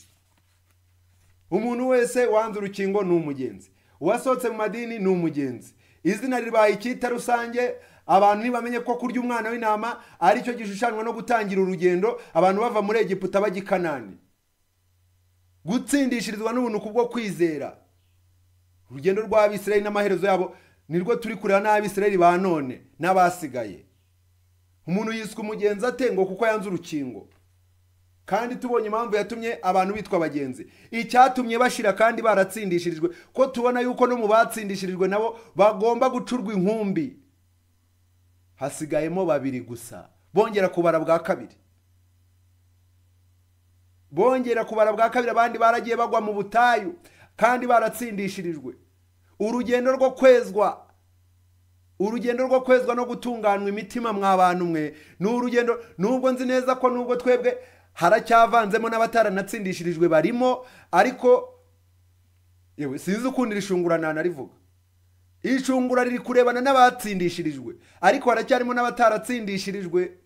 umuntu wese wanze urukingo ni umugenzi uwasohotse mu madini ni umugenzi izina ribaye ikita rusange abantu ntibamenye ko kurya umwana w'intama ari cyo gishushanywa no gutangira urugendo abantu bava muri egiputa bajya i kanani gutsindishirizwa n'ubuntu kubwo kwizera urugendo rw'abisirayeli n'amaherezo yabo nirwo turi kureba n'abisirayeli ba none n'abasigaye umuntu yiswe umugenzi atengo kuko yanze urukingo kandi tubonye impamvu yatumye abantu bitwa abagenzi icyatumye bashira kandi baratsindishirijwe ko tubona yuko no mu batsindishirijwe nabo bagomba gucurwa inkumbi hasigayemo babiri gusa bongera kubara bwa kabiri bongera kubara bwa kabiri abandi baragiye bagwa mu butayu kandi baratsindishirijwe urugendo rwo kwezwa urugendo rwo kwezwa no gutunganwa imitima mwa bantu mwe ni urugendo nubwo nzi neza ko nubwo twebwe haracyavanzemo n'abataranatsindishirijwe barimo ariko yewe sinzi ukundi rishungura ntanarivuga iri shungura riri kurebana n'abatsindishirijwe ariko haracyarimo n'abataratsindishirijwe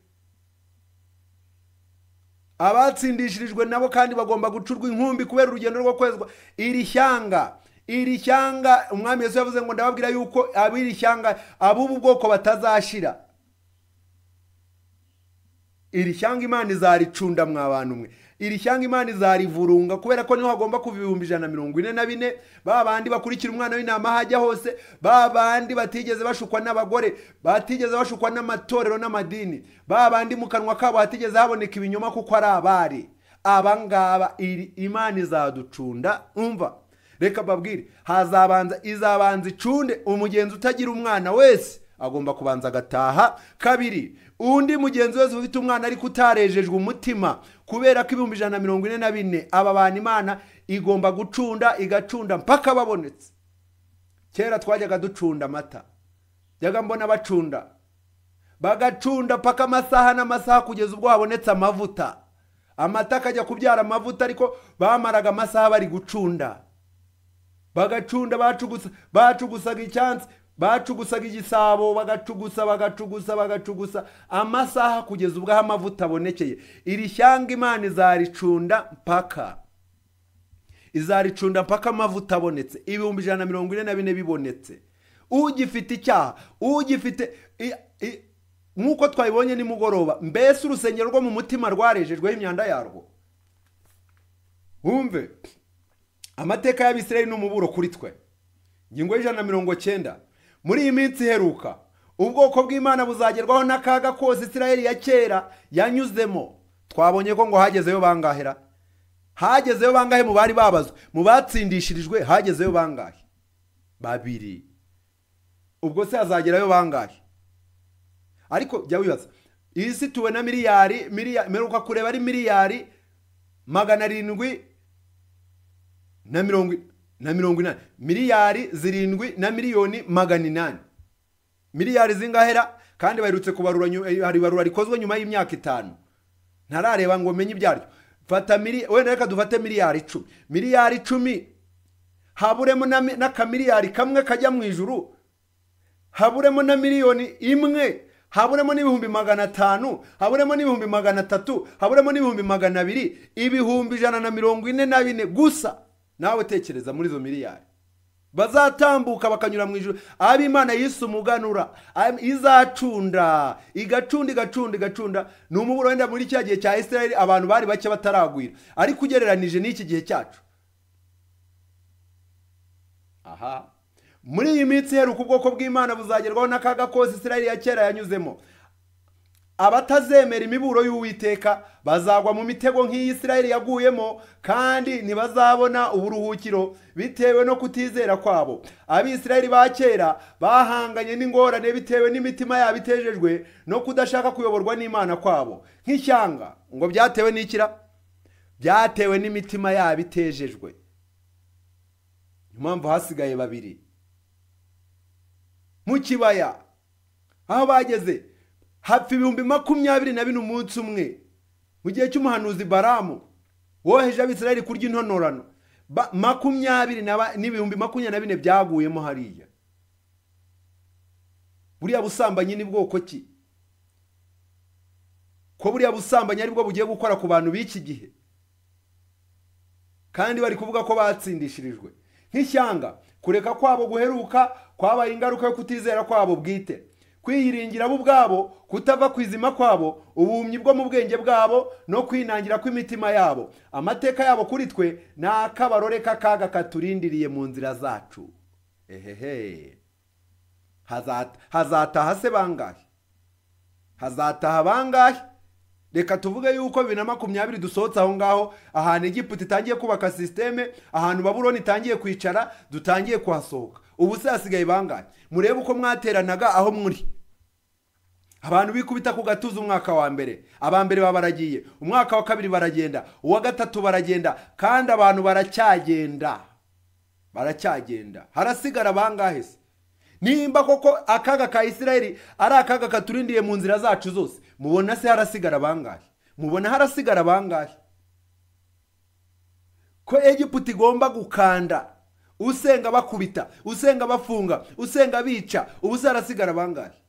abatsindishirijwe nabo kandi bagomba gucurwa inkumbi kubera urugendo rwo kwezwa iri shyanga iri shyanga umwami Yesu yavuze ngo ndababwira yuko ab'iri shyanga ab'ubu bwoko batazashira iri shyanga imana izaricunda mwa bantu mwe iri shyanga imana izarivurunga kubera ko niho hagomba kuva ibihumbi ijana na mirongo ine na bine ba bandi bakurikira umwana w'intama hajya hose ba bandi batigeze bashukwa n'abagore batigeze bashukwa n'amatorero n'amadini ba bandi mu kanwa kabo hatigeze haboneka ibinyoma kuko ari abari abangaba imana izaducunda umva reka babwire hazabanza izabanza icunde umugenzi utagira umwana wese agomba kubanza agataha kabiri undi mugenzi wese ufite umwana ariko utarejejwe umutima kubera ko ibihumbi ijana na mirongo ine na bine aba bantu imana igomba gucunda igacunda mpaka babonetse kera twajyaga ducunda amata jyaga mbona bacunda bagacunda paka amasaha n'amasaha kugeza ubwo habonetse amavuta amata akajya kubyara amavuta ariko bamaraga amasaha bari gucunda bagacunda bacugusaga icyansi bacugusaga igisabo bagacugusa bagacugusa bagacugusa amasaha kugeza ubwo aho amavuta abonekeye iri shyanga imana izaricunda mpaka izaricunda mpaka amavuta abonetse ibihumbi ijana na mirongo ine na bine bibonetse ugifite icyaha ugifite nk'uko twabibonye nimugoroba mbese urusengero rwo mu mutima rwarejejweho imyanda yarwo wumve amateka y'abisirayeli ni kuri twe ingingo y'ijana na mirongo cyenda muri iyi minsi iheruka ubwoko bw'imana buzagerwaho n'akaga kose isiraheli ya kera yanyuzemo twabonye ko ngo hagezeyo bangahera hagezeyo bangahe mu bari babazwe mu batsindishirijwe hagezeyo bangahe babiri ubwo se hazagerayo bangahe ariko jya wibaza iyi si tuwe na miliyari meruka kureba ari miliyari magana arindwi na mirongo na mirongo inani miliyari zirindwi na miliyoni magana inani miliyari zingahera kandi baherutse kubarura eh, hari ibarura rikozwe nyuma y'imyaka itanu ntarareba ngo menye ibyaryo fata mili wenda reka dufate miliyari icumi miliyari icumi haburemo n'akamiliyari kamwe kajya mu ijuru haburemo na miliyoni imwe haburemo n'ibihumbi magana atanu haburemo n'ibihumbi magana atatu haburemo n'ibihumbi magana abiri ibihumbi ijana na mirongo ine na bine gusa nawe tekereza muri izo miliyari bazatambuka bakanyura mu ijoro imana yise umuganura izacunda igacunda igacunda igacunda ni umuburo wenda muri cya gihe cya Israel abantu bari bake bataragwira ariko ugereranije n'iki gihe cyacu aha muri iyi minsi iheruka ubwoko bw'imana buzagerwaho n'akaga kose Israel ya kera yanyuzemo abatazemera imiburo y'uwiteka bazagwa mu mitego nk'iy'isirayeli yaguyemo kandi ntibazabona uburuhukiro bitewe no kutizera kwabo abisirayeli ba kera bahanganye n'ingorane bitewe n'imitima yabo itejejwe no kudashaka kuyoborwa n'imana kwabo nk'ishyanga ngo byatewe n'ikira byatewe n'imitima yabo itejejwe niyo hasigaye babiri mu kibaya aho bageze hapfa ibihumbi makumyabiri na bine umunsi umwe mu gihe cy'umuhanuzi baramu woheje abisirayeli kurya intonorano makumyabiri n'ibihumbi makumyabiri na bine byaguyemo hariya buriya busambanyi ni bwoko ki ko buriya busambanyi ari bugiye gukora ku bantu b'iki gihe kandi bari kuvuga ko batsindishirijwe nk'ishyanga kureka kwabo guheruka kwabaye ingaruka yo kutizera kwabo bwite kwiyiringira bo ubwabo kutava ku izima kwabo ubumyi bwo mu bwenge bwabo no kwinangira kw'imitima yabo amateka yabo kuri twe ni akabarore k'akaga katurindiriye mu nzira zacu ehehe hazataha se bangahe hazataha bangahe reka tuvuge yuko bibiri na makumyabiri dusohotse aho ngaho ahantu igiputa itangiye kubaka sisiteme ahantu baburoni itangiye kwicara dutangiye kuhasohoka ubu se hasigaye bangahe murebe uko mwateranaga aho muri abantu bikubita ku gatuza umwaka wa mbere aba mbere baba baragiye umwaka wa kabiri baragenda uwa gatatu baragenda kandi abantu baracyagenda baracyagenda harasigara bangahe se nimba koko akaga ka Isiraheli ari akaga katurindiye mu nzira zacu zose mubona se harasigara bangahe mubona harasigara bangahe ko egiputa igomba gukanda usenga bakubita usenga bafunga usenga bica ubu se harasigara bangahe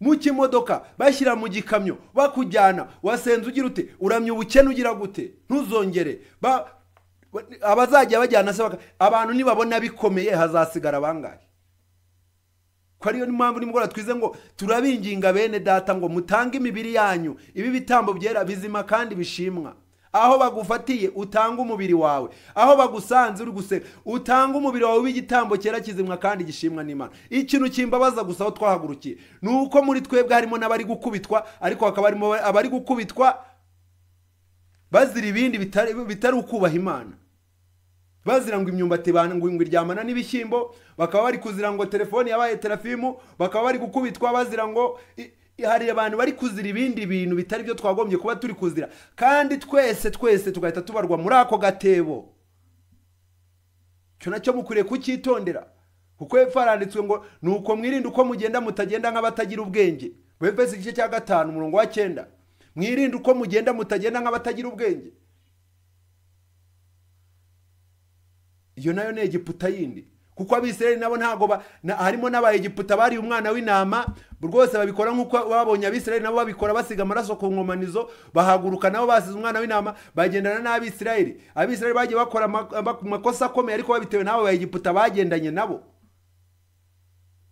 mu kimodoka bashyira mu gikamyo bakujyana wasenze ugira ute uramya ubukene ugira gute ntuzongere abazajya bajyana se abantu nibabona bikomeye hazasigara bangahe ko ariyo mpamvu nimugoroba twize ngo turabinginga bene data ngo mutange imibiri yanyu ibi bitambo byera bizima kandi bishimwa aho bagufatiye utanga umubiri wawe aho bagusanze uri guseka utanga umubiri wawe w'igitambo cyera kizimwa kandi gishimwa n'imana ikintu kimbabaza gusa aho twahagurukiye ni uko muri twebwe harimo n'abari gukubitwa ariko hakaba harimo abari gukubitwa bazira ibindi bitari ukubaha imana bazira ngo imyumbati ngo iryamana n'ibishyimbo bakaba bari kuzira ngo telefone yabaye terafimu bakaba bari gukubitwa bazira ngo hari abantu bari kuzira ibindi bintu bitari byo twagombye kuba turi kuzira kandi twese twese tugahita tubarwa muri ako gatebo cyo nacyo mukwiriye kucyitondera kuko hepfo haranditswe ngo ni uko mwirinde uko mugenda mutagenda nk'abatagira ubwenge wepfesi igice cya gatanu umurongo wa cyenda mwirinde uko mugenda mutagenda nk'abatagira ubwenge iyo nayo ni egiputa yindi kuko abisirayeli nabo ntabwo harimo n’aba Egiputa bari umwana w'intama rwose babikora nk'uko babonye abisirayeli nabo babikora basiga amaraso ku nkomanizo bahaguruka nabo basize umwana w'intama bagendana n'abisirayeli abisirayeli bagiye bakora amakosa akomeye ariko babitewe n'abo bayegiputa bagendanye nabo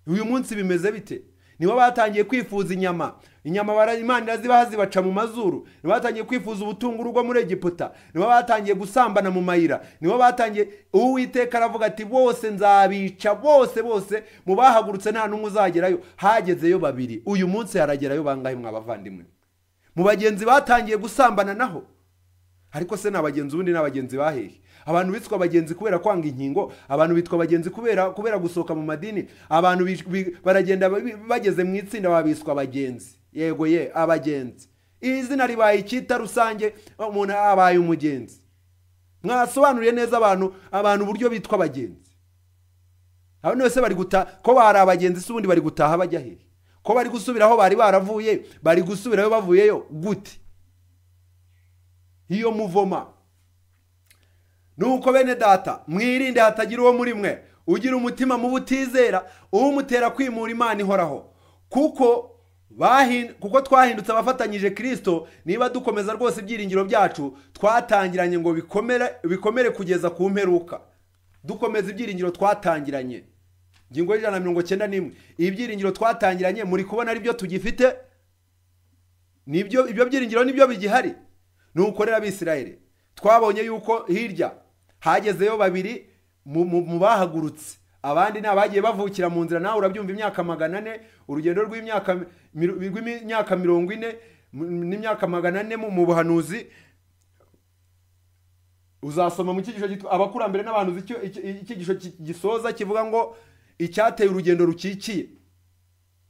uyu munsi bimeze bite nibo batangiye kwifuza inyama inyama barayimana irazibaha zibaca mu mazuru nibo batangiye kwifuza ubutunguru bwo muri egiputa nibo batangiye gusambana mu mayira nibo batangiye uwiteka aravuga ati bose nzabica bose bose mu bahagurutse nta n'umwe uzagerayo hagezeyo babiri uyu munsi haragerayo bangahe mwabavandimwe mu bagenzi batangiye gusambana naho ariko se ni abagenzi ubundi ni abagenzi bahehe abantu bitwa abagenzi kubera kwanga inkingo abantu bitwa abagenzi kubera kubera gusohoka mu madini abantu baragenda bageze mu itsinda babiswa abagenzi yego ye abagenzi izina ribaye icyita rusange oh, umuntu abaye umugenzi mwasobanuriye neza abantu abantu uburyo bitwa abagenzi abantu bose bari gutaha ko bari abagenzi si ubundi bari gutaha bajya hehe ko bari gusubira aho bari baravuye bari gusubirayo bavuyeyo gute iyo muvoma nuko bene data mwirinde hatagira uwo muri mwe ugira umutima mubi utizera uwumutera kwimura imana ihoraho kuko kuko twahindutse abafatanyije kirisito niba dukomeza rwose ibyiringiro byacu twatangiranye ngo bikomere kugeza ku mperuka dukomeza ibyiringiro twatangiranye ingingo y'ijana na mirongo cyenda n'imwe ibyiringiro twatangiranye muri kubona ari byo tugifite ibyo byiringiro nibyo bigihari nukorera abisirayire twabonye yuko hirya hagezeyo babiri mu bahagurutse abandi ni abagiye bavukira mu nzira nawe urabyumva imyaka magana ane urugendo rw'imyaka mirongo ine n'imyaka magana ane mu buhanuzi uzasoma mu cyigisho cyitwa abakurambere n'abantu icyigisho gisoza kivuga ngo icyateye urugendo rukikiye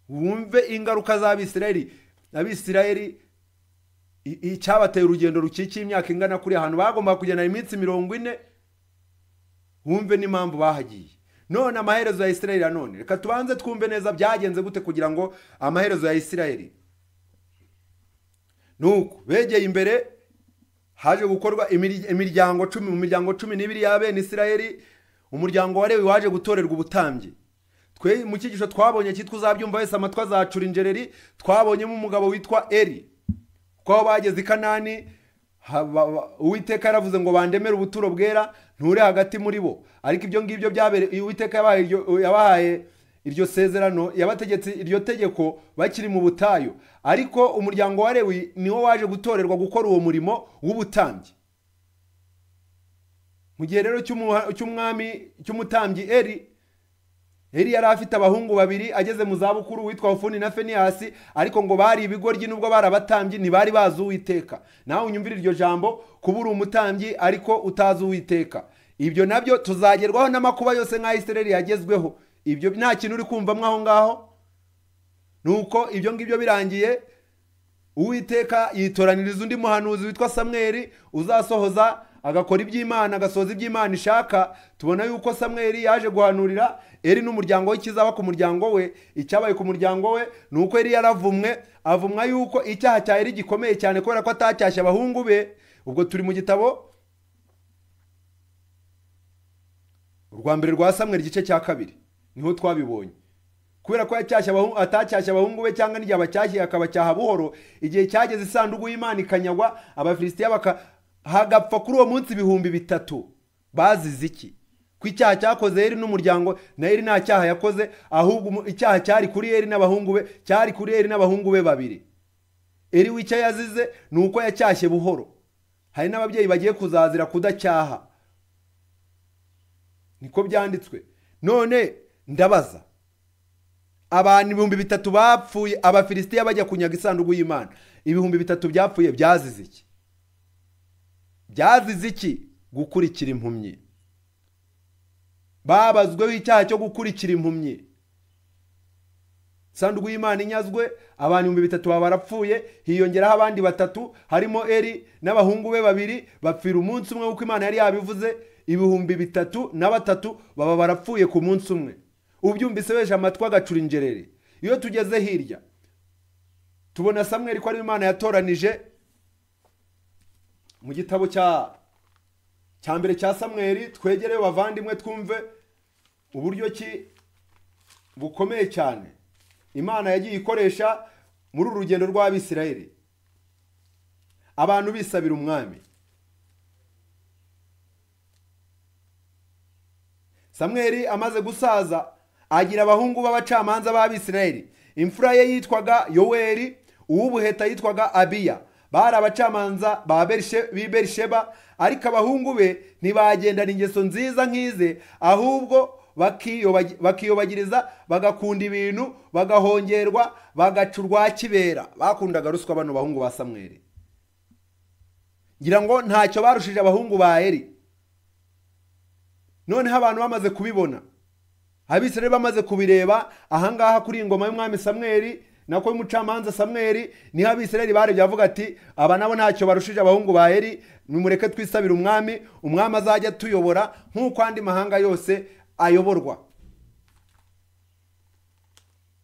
wumve ingaruka z'abisirayeli abisirayeli icyabateye urugendo rukikiye imyaka ingana kuri ahantu bagomba kugenda iminsi mirongo ine wumve n'impamvu bahagiye none amaherezo ya isirayeli none reka tubanze twumve neza byagenze gute kugira ngo amaherezo ya isirayeli nuko begeye imbere haje gukorwa imiryango cumi mu miryango cumi n'ibiri ya bene isirayeli umuryango wa rewi waje gutorerwa ubutambyi twe mu cyigisho twabonye cyitwa uzabyumva wese amatwi azacura injereri twabonyemo umugabo witwa eri kuko aho bageze i kanani uwiteka yaravuze ngo bandemere ubuturo bwera nture hagati muri bo ariko ibyo ngibyo byabereye uwiteka yabahaye iryo sezerano yabategetse iryo tegeko bakiri mu butayu ariko umuryango wa Lewi niwo waje gutorerwa gukora uwo murimo w'ubutambyi mu gihe rero cy'umwami cy'umutambyi eri heri yari afite abahungu babiri ageze mu zabukuru witwa ufuni na feniyasi ariko ngo bari ibigoryi nubwo barabatambye ntibari bazi uwiteka nawe unyumvira iryo jambo kuba uri umutambyi ariko utazi uwiteka ibyo nabyo tuzagerwaho n'amakuba yose nka isireri yagezweho ibyo nta kintu uri kumvamo aho ngaho nuko ibyo ngibyo birangiye uwiteka yitoraniriza undi muhanuzi witwa samweri uzasohoza agakora iby'imana agasoza iby'imana ishaka tubona yuko samweri yaje guhanurira eri n'umuryango we ikizaba ku muryango we icyabaye ku muryango we ni uko yari yaravumwe avumwa yuko icyaha cya eri gikomeye cyane kubera ko atacyashye abahungu be ubwo turi mu gitabo urwa mbere rwa samwe igice cya kabiri niho twabibonye kubera ko atacyashye abahungu be cyangwa n'igihe abacyashye cyaha buhoro igihe cyageze isanduku y'imana ikanyagwa abafilisitiya hagapfa kuri uwo munsi ibihumbi bitatu bazize iki ko icyaha cyakoze Eri n'umuryango na Eri nta cyaha yakoze ahubwo icyaha cyari kuri Eri n'abahungu be cyari kuri Eri n'abahungu be babiri Eri w'icyo yazize ni uko yacyashye buhoro hari n'ababyeyi bagiye kuzazira kudacyaha niko byanditswe none ndabaza abantu ibihumbi bitatu bapfuye abafilisitiya bajya kunyaga isanduku y'imana ibihumbi bitatu byapfuye byazize iki byazize iki gukurikira impumyi babazweho icyaha cyo gukurikira impumyi Sanduku y'imana inyazwe abantu ibihumbi bitatu baba barapfuye hiyongeraho abandi batatu harimo eri n'abahungu be babiri bapfira umunsi umwe kuko imana yari yabivuze ibihumbi bitatu na batatu baba barapfuye ku munsi umwe ubyumvise weje amatwi agacura ingerere iyo tugeze hirya tubona samweri ko ariyo imana yatoranije mu gitabo cya mbere cya samweri twegereye abavandimwe twumve uburyo ki bukomeye cyane imana yagiye ikoresha muri uru rugendo rw'abisirayeli abantu bisabira umwami samweri amaze gusaza agira abahungu b'abacamanza b'abisirayeli imfura ye yitwaga yoweri uw'ubuheta yitwaga abiya bari abacamanza ba b'Iberisheba ariko abahungu be ntibagendana ingeso nziza nk'ize ahubwo bakiyobagiriza bagakunda ibintu bagahongerwa bagacurwa kibera bakundaga ruswa bano bahungu ba samweri ngira ngo ntacyo barushije abahungu ba eri noneho abantu bamaze kubibona abisirayeli bamaze kubireba ahangaha kuri ingoma y'umwami samweri nako y'umucamanza samweri niho abisirayeli bari byavuga ati aba nabo ntacyo barushije abahungu ba eri nimureke twisabire umwami umwami azajya tuyobora nk'uko andi mahanga yose ayoborwa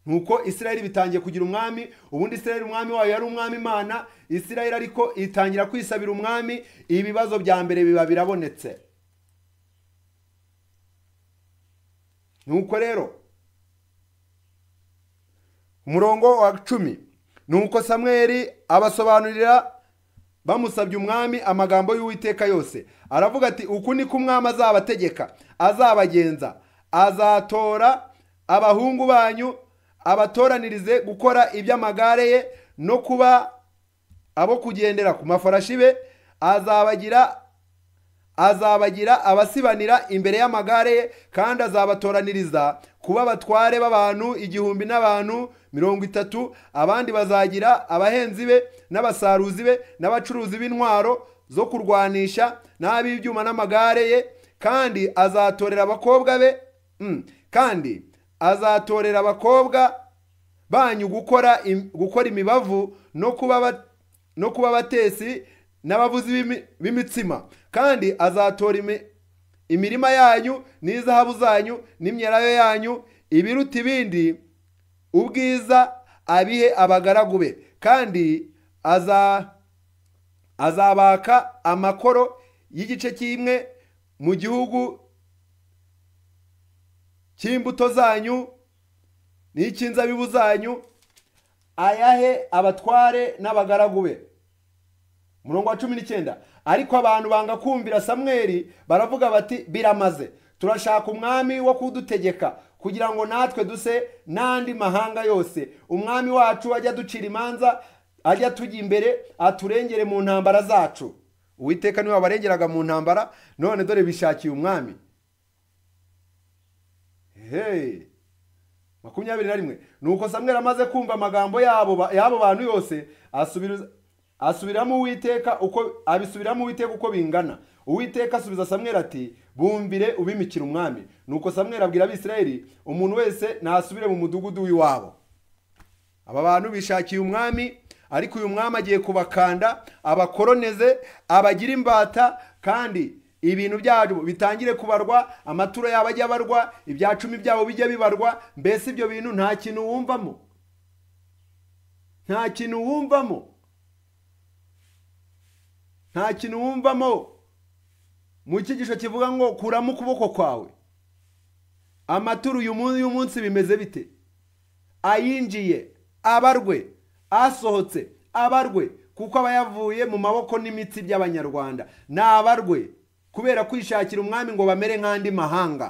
nuko israel bitangiye kugira umwami ubundi israel umwami wayo yari umwami imana israel ariko itangira kwisabira umwami ibibazo bya mbere biba birabonetse nuko rero umurongo wa cumi nuko uko samweri abasobanurira bamusabye umwami amagambo y'uwiteka yose aravuga ati uku ni ko umwami azabategeka azabagenza azatora abahungu banyu abatoranirize gukora iby'amagare ye no kuba abo kugendera ku mafarashi be azabagira azabagira abasibanira imbere y'amagare ye kandi azabatoraniriza kuba abatware b'abantu igihumbi n'abantu mirongo itatu abandi bazagira abahenzi be n'abasaruzi be n'abacuruzi b'intwaro zo kurwanisha n'ab'ibyuma n'amagare ye kandi azatorera abakobwa be mm, kandi azatorera abakobwa banyu gukora gukora imibavu no kuba no kuba abatesi n'abavuzi b'imitsima kandi azatora imirima yanyu n'izahabu zanyu n'imyelayo yanyu ibiruta ibindi ubwiza abihe abagaragu be kandi azabaka amakoro y'igice kimwe mu gihugu cy'imbuto zanyu n'icy'inzabibu zanyu ayahe abatware n'abagaragu be murongo wa cumi n'icyenda ariko abantu banga kumvira samweri baravuga bati biramaze turashaka umwami wo kudutegeka kugira ngo natwe duse n'andi mahanga yose umwami wacu ajya ducira imanza ajya tujya imbere aturengere mu ntambara zacu uwiteka niwe wabarengeraga mu ntambara none dore bishakiye umwami makumyabiri na rimwe ni uko samwera amaze kumva amagambo y'abo yabo bantu yose asubiramo uwiteka uko abisubiramo uwiteka uko bingana uwiteka asubiza samwera ati bumvire ubimikira umwami ni uko samwera abwira abisirayeri umuntu wese ntasubire mu mudugudu w'iwabo aba bantu bishakiye umwami ariko uyu mwami agiye kubakanda abakoroneze abagira imbata kandi ibintu byabo bitangire kubarwa amaturo yabo ajya abarwa ibya cumi byabo bijya bibarwa mbese ibyo bintu nta kintu wumvamo nta kintu wumvamo nta kintu wumvamo mu cyigisho kivuga ngo kuramo ukuboko kwawe amaturo uyu munsi bimeze bite ayinjiye abarwe asohotse abarwe kuko aba yavuye mu maboko n'imitsi by'abanyarwanda ni abarwe kubera kwishakira umwami ngo bamere nk'andi mahanga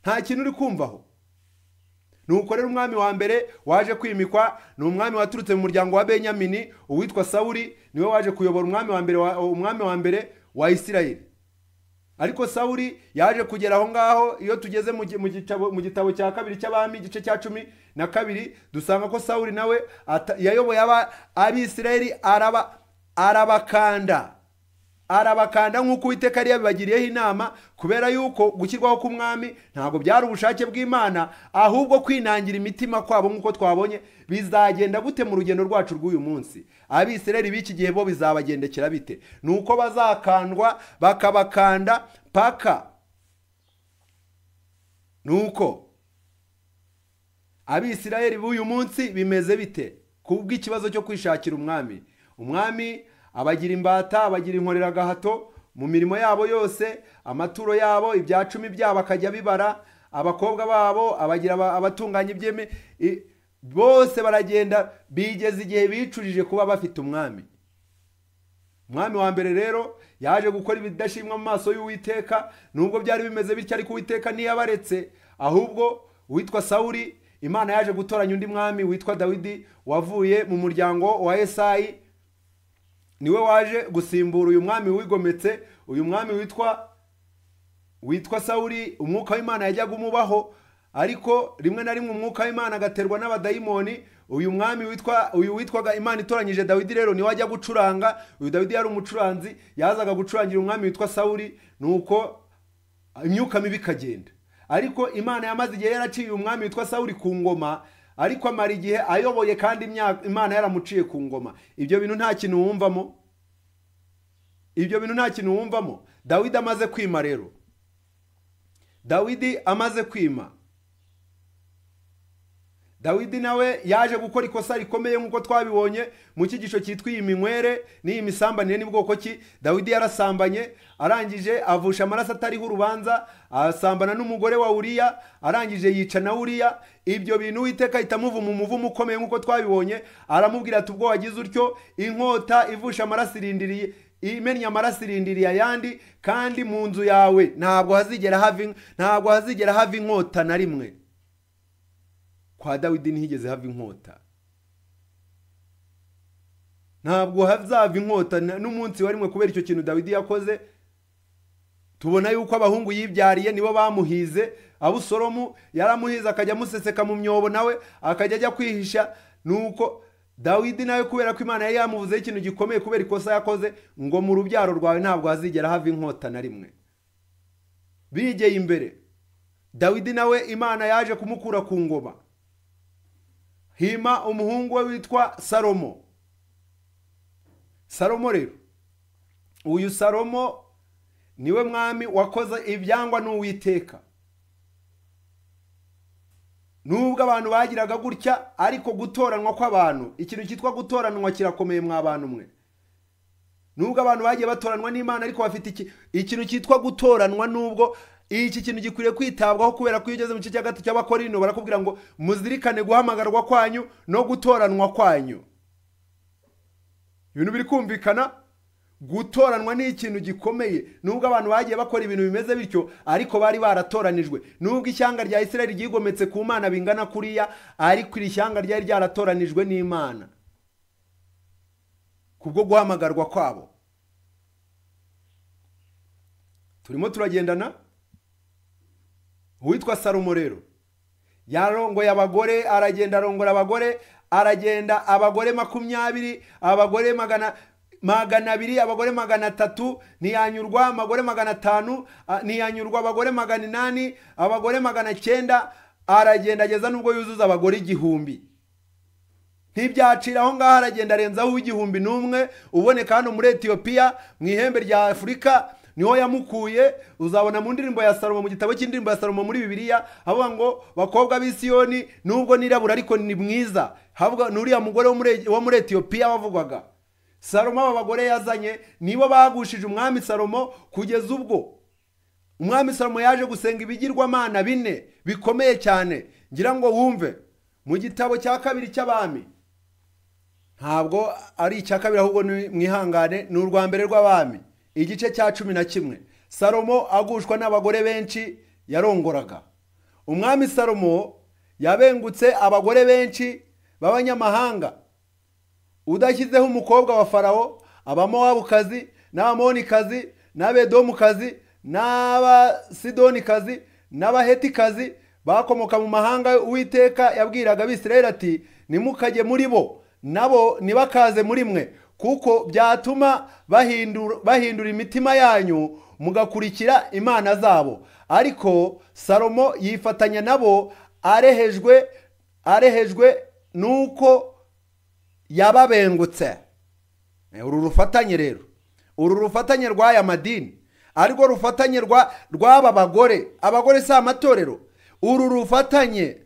nta kintu uri kumvaho nukorera umwami wa mbere waje kwimikwa ni umwami waturutse mu muryango wa benyamini uwitwa sawuri niwe waje kuyobora umwami wa mbere wa isirayeli ariko sawuri yaje kugera aho ngaho iyo tugeze mu gitabo cya kabiri cy'abami igice cya cumi na kabiri dusanga ko sawuri nawe yayoboye aba abisirayeli arabakanda arabakanda nk'uko uwiteka yari yabibagiriyeho inama kubera yuko gushyirwaho k'umwami ntabwo byari ubushake bw'imana ahubwo kwinangira imitima kwabo nk'uko twabonye bizagenda gute mu rugendo rwacu rw'uyu munsi abisireri b'iki gihe bo bizabagendekera bite ni uko bazakandwa bakabakanda paka ni uko abisirayeri b'uyu munsi bimeze bite kubw'ikibazo cyo kwishakira umwami umwami abagira imbata abagira inkoreragahato mu mirimo yabo yose amaturo yabo ibya cumi byabo akajya bibara abakobwa babo abagira abatunganya ibyeme bose baragenda bigeze igihe bicurije kuba bafite umwami umwami wa mbere rero yaje gukora ibidashimwa mu maso y'uwiteka nubwo byari bimeze bityo ariko uwiteka ntiyabaretse ahubwo witwa sawuri imana yaje gutoranya undi mwami witwa dawidi wavuye mu muryango wa esayi niwe waje gusimbura uyu mwami wigometse uyu mwami witwa witwa sawuri umwuka w'imana yajyaga umubaho ariko rimwe na rimwe umwuka w'imana agaterwa n'abadayimoni uyu mwami witwa uyu witwaga imana itoranyije dawidi rero niwe ajya gucuranga uyu dawidi yari umucuranzi yazaga gucurangira umwami witwa sawuri nuko imyuka mibi ikagenda ariko imana yamaze igihe yaraciye uyu mwami witwa sawuri ku ngoma ariko amara igihe ayoboye kandi imana yaramuciye ku ngoma ibyo bintu nta kintu wumvamo ibyo bintu nta kintu wumvamo dawidi amaze kwima rero dawidi amaze kwima dawidi nawe yaje gukora ikosa rikomeye nk'uko twabibonye mu cyigisho cyitwa iyi minywere n'iyi misambanire n'ubwoko ki dawidi yarasambanye arangije avusha amaraso atariho urubanza asambana n'umugore wa uriya arangije yica na uriya ibyo bintu witeka ahita amuvuma umuvumo ukomeye nk'uko twabibonye aramubwira ati ubwo wagize utyo inkota ivusha amaraso irindiriye imenya amaraso irindiriye ayandi kandi mu nzu yawe ntabwo hazigera hava ntabwo hazigera hava inkota na rimwe kwa dawidi ntihigeze hava inkota ntabwo hazava inkota n'umunsi warimwe kubera icyo kintu dawidi yakoze tubona yuko abahungu yibyariye nibo bamuhize abusoromu yaramuhize akajya amuseseka mu myobo nawe akajya ajya kwihisha nuko dawidi nawe kubera ko imana yari yamuvuzeho ikintu gikomeye kubera ikosa yakoze ngo mu rubyaro rwawe ntabwo hazigera hava inkota na rimwe bigeye imbere dawidi nawe imana yaje kumukura ku ngoma hima umuhungu we witwa salomo salomo rero uyu salomo niwe mwami wakoze ibyangwa n'uwiteka nubwo abantu bagiraga gutya ariko gutoranywa kw'abantu ikintu cyitwa gutoranywa kirakomeye mw'abantu umwe nubwo abantu bagiye batoranwa n'imana ariko bafite ikintu cyitwa gutoranwa nubwo iki kintu gikwiriye kwitabwaho kubera ko iyo ugeze mu gice cya gatatu cy'abakorino barakubwira ngo muzirikane guhamagarwa kwanyu no gutoranwa kwanyu ibintu biri kumvikana gutoranwa ni ikintu gikomeye nubwo abantu bagiye bakora ibintu bimeze bityo ariko bari baratoranijwe nubwo ishyanga rya israel ryigometse ku mana bingana kuriya ariko iri shyanga ryari ryaratoranijwe n'imana kubwo guhamagarwa kwabo turimo turagendana witwa salomo rero yarongoye abagore aragenda arongora abagore aragenda abagore makumyabiri abagore magana magana abiri abagore magana atatu ntiyanyurwa amagore magana atanu ntiyanyurwa abagore magana inani abagore magana cyenda aragenda ageza n'ubwo yuzuza abagore igihumbi ntibyacira aho ngaho aragenda arenzaho igihumbi n'umwe uboneka hano muri etiyopiya mu ihembe rya afurika niho yamukuye uzabona mu ndirimbo ya salomo mu gitabo cy'indirimbo ya salomo muri bibiliya havuga ngo bakobwa b'isiyoni nubwo nirabura ariko ni mwiza havuga n'uriya mugore wo muri etiyopiya wavugwaga salomo aba bagore yazanye nibo bagushije umwami salomo kugeza ubwo umwami salomo yaje gusenga ibigirwamana bine bikomeye cyane ngira ngo wumve mu gitabo cya kabiri cy'abami ntabwo ari icya kabiri ahubwo mwihangane ni urwa mbere rw'abami igice cya cumi na kimwe salomo agushwa n'abagore benshi yarongoraga umwami salomo yabengutse abagore benshi b'abanyamahanga udashyizeho umukobwa wa farawo abamowabukazi n'abamonikazi n'abedomukazi n'abasidonikazi n'abahetikazi bakomoka mu mahanga uwiteka yabwiraga abisirayeli ati nimukajye muri bo nabo ntibakaze muri mwe kuko byatuma bahindura imitima yanyu mugakurikira imana zabo ariko salomo yifatanya nabo arehejwe arehejwe nuko yababengutse eh, uru rufatanye rero uru rufatanye rw'aya madini arirwo rufatanye rw'aba bagore abagore si amatorero uru rufatanye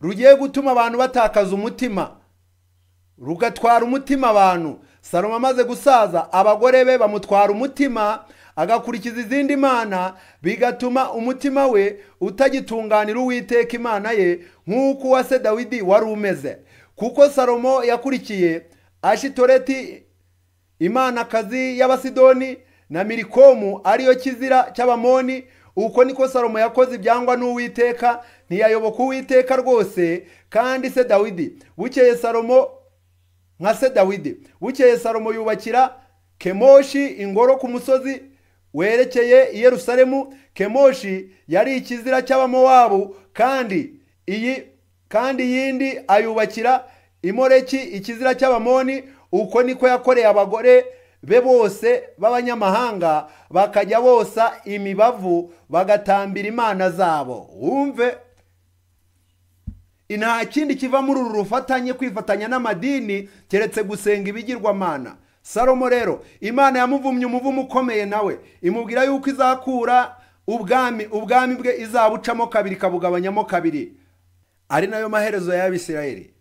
rugiye gutuma abantu batakaza umutima rugatwara umutima abantu salomo amaze gusaza abagore be bamutwara umutima agakurikiza izindi mana bigatuma umutima we utagitunganira uwiteka imana ye nk'uko uwa dawidi wari umeze kuko salomo yakurikiye ashitoreti imanakazi y'abasidoni na mirikomu ariyo kizira cy'abamoni uko niko salomo yakoze ibyangwa n'uwiteka ntiyayoboka uwiteka rwose kandi se dawidi bukeye salomo nka se dawidi bukeye salomo yubakira kemoshi ingoro ku musozi werekeye i yerusalemu kemoshi yari ikizira cy'abamowabu kandi iyi kandi yindi ayubakira imoreki ikizira cy'abamoni uko niko yakoreye abagore be bose b'abanyamahanga bakajya bosa imibavu bagatambira imana zabo wumve nta kindi kiva muri uru rufatanye kwifatanya n'amadini keretse gusenga ibigirwamana salomo rero imana yamuvumye umuvumo ukomeye nawe imubwira yuko izakura ubwami ubwami bwe izabucamo kabiri ikabugabanyamo kabiri ari nayo maherezo y'abisirayeli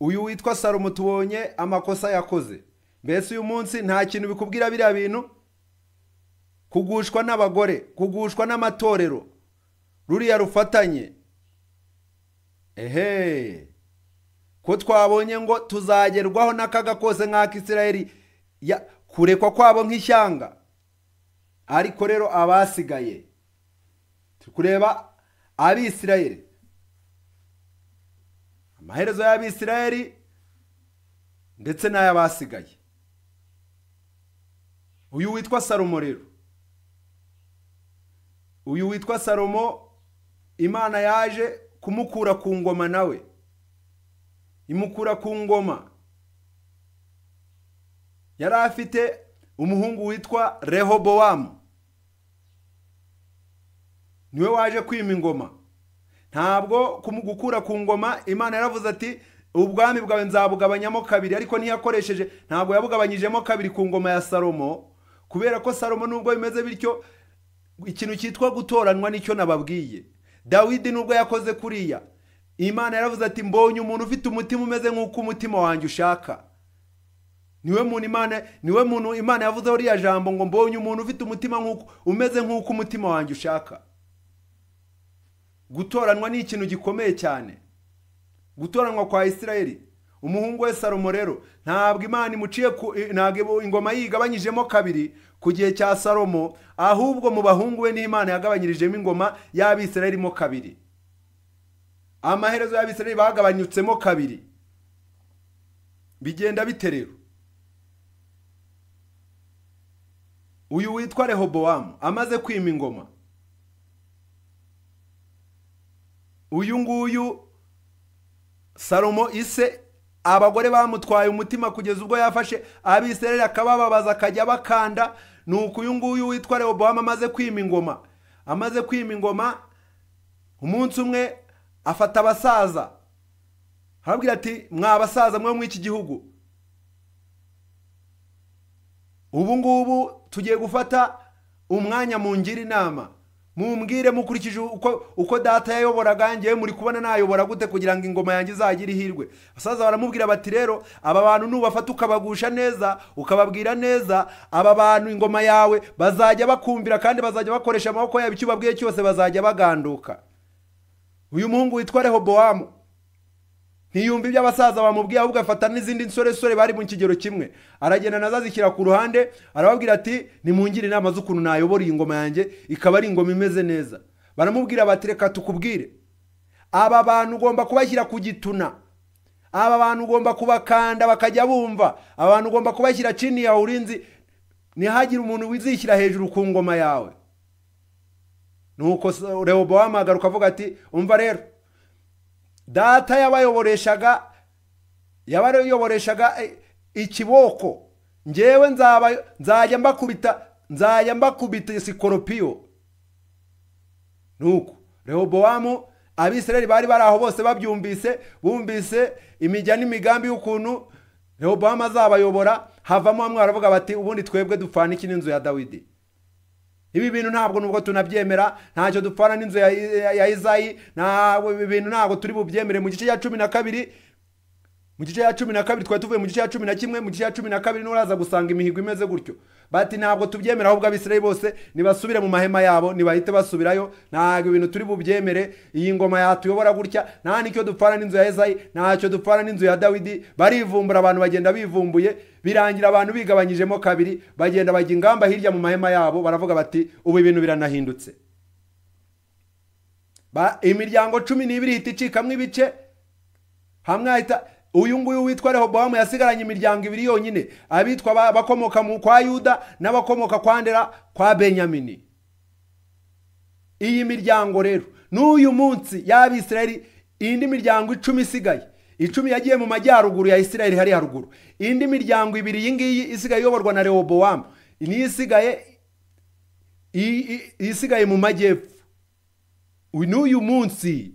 uyu witwa salomo tubonye amakosa yakoze mbese uyu munsi nta kintu bikubwira biriya bintu kugushwa n'abagore kugushwa n'amatorero ruriya rufatanye ehe ko twabonye ngo tuzagerwaho n'akaga kose nk'akisirayeri kurekwa kwabo nk'ishyanga ariko rero abasigaye turi kureba abisirayeri amaherezo y'abisirayeri ndetse n'ay'abasigaye uyu witwa salomo rero uyu witwa salomo imana yaje kumukura ku ngoma nawe imukura ku ngoma yari afite umuhungu witwa rehobowamu niwe waje kwima ingoma ntabwo gukura ku ngoma imana yaravuze ati ubwami bwawe nzabugabanyamo kabiri ariko ntiyakoresheje ntabwo yabugabanyijemo kabiri ku ngoma ya salomo kubera ko salomo nubwo bimeze bityo ikintu cyitwa gutoranywa nicyo nababwiye dawidi nubwo yakoze kuriya imana yaravuze ati mbonye umuntu ufite umutima umeze nk'uko umutima wanjye ushaka niwe muntu imana niwe muntu imana yavuze uriya jambo ngo mbonye umuntu ufite umutima nkuko umeze nk'uko umutima wanjye ushaka gutoranywa ni ikintu gikomeye cyane gutoranywa kwa isirayeli umuhungu we salomo rero ntabwo imana imuciye ntabwo ingoma yigabanyijemo kabiri ku gihe cya salomo ahubwo mu bahungu be n'imana yagabanyirijemo ingoma y'abisirayirimo kabiri amaherezo y'abisirayiri bagabanyutsemo kabiri bigenda biterero uyu witwa rehobowamu amaze kwima ingoma uyu nguyu salomo ise abagore bamutwaye umutima kugeza ubwo yafashe abisirayeli akabababaza akajya bakanda ni uku uyu nguyu witwa rehobowamu amaze kwima ingoma amaze kwima ingoma umunsi umwe afata abasaza arababwira ati mwa basaza mwe muri iki gihugu ubu ngubu tugiye gufata umwanya mu mungire inama mumbwire mukurikije uko data yayoboraga ngewe muri kubona nayobora gute kugira ngo ingoma yanjye izagire ihirwe asaza baramubwira bati rero aba bantu nubafata ukabagusha neza ukababwira neza aba bantu ingoma yawe bazajya bakumvira kandi bazajya bakoresha amaboko yabo icyo ubabwiye cyose bazajya baganduka uyu muhungu witwa rehobowamu ntiyumva ibyo abasaza bamubwiye ahubwo afata n'izindi nsoresore bari mu kigero kimwe aragenda nazo azishyira ku ruhande arababwira ati nimungire inama z'ukuntu nayobora iyi ngoma yanjye ikaba ari ingoma imeze neza baramubwira bati reka tukubwire aba bantu ugomba kubashyira ku gituna aba bantu ugomba kubakanda bakajya bumva aba bantu ugomba kubashyira chini ya urinzi ntihagire umuntu wizishyira hejuru ku ngoma yawe nuko reba agaruka avuga ati umva rero data yabayoboreshaga yabayoboreshaga eh, ikiboko ngewe nzajya mbakubita nzajya mbakubita sikoropiyo nuko rehobowamu abisirayeli bari bari aho bose babyumvise bumvise imijyana n'imigambi y'ukuntu rehobowamu azabayobora havamo bamwe baravuga bati ubundi twebwe dupfana iki n'inzu ya dawidi ibi bintu ntabwo nubwo tunabyemera ntacyo dupfana n'inzu ya izayi ntabwo ibi bintu ntabwo turi bubyemere mu gice cya cumi na kabiri mu gice cya cumi na kabiri twari tuvuye mu gice cya cumi na kimwe mu gice cya cumi na kabiri n'uraza gusanga imihigo imeze gutyo bati ntabwo tubyemera ahubwo abisirayeli bose nibasubire mu mahema yabo ntibahite basubirayo ntabwo ibintu turi bubyemere iyi ngoma yatuyobora gutya nta n'icyo dupfana n'inzu ya ezayi ntacyo dupfana n'inzu ya dawidi barivumbura abantu bagenda bivumbuye birangira abantu bigabanyijemo kabiri bagenda bajya ingamba hirya mu mahema yabo baravuga bati ubu ibintu biranahindutse imiryango cumi n'ibiri ihita icikamo ibice hamwe hahita uyu nguyu witwa rehobowamu yasigaranye imiryango ibiri yonyine abitwa abakomoka kwa yuda n'abakomoka kwa ndera kwa benyamini iyi miryango rero n'uyu munsi y'abisirayeli indi miryango icumi isigaye icumi yagiye mu majyaruguru ya isirayeli hari haruguru indi miryango ibiri iyi ngiyi isigaye iyoborwa na rehobowamu niyo isigaye isigaye mu majyepfo n'uyu munsi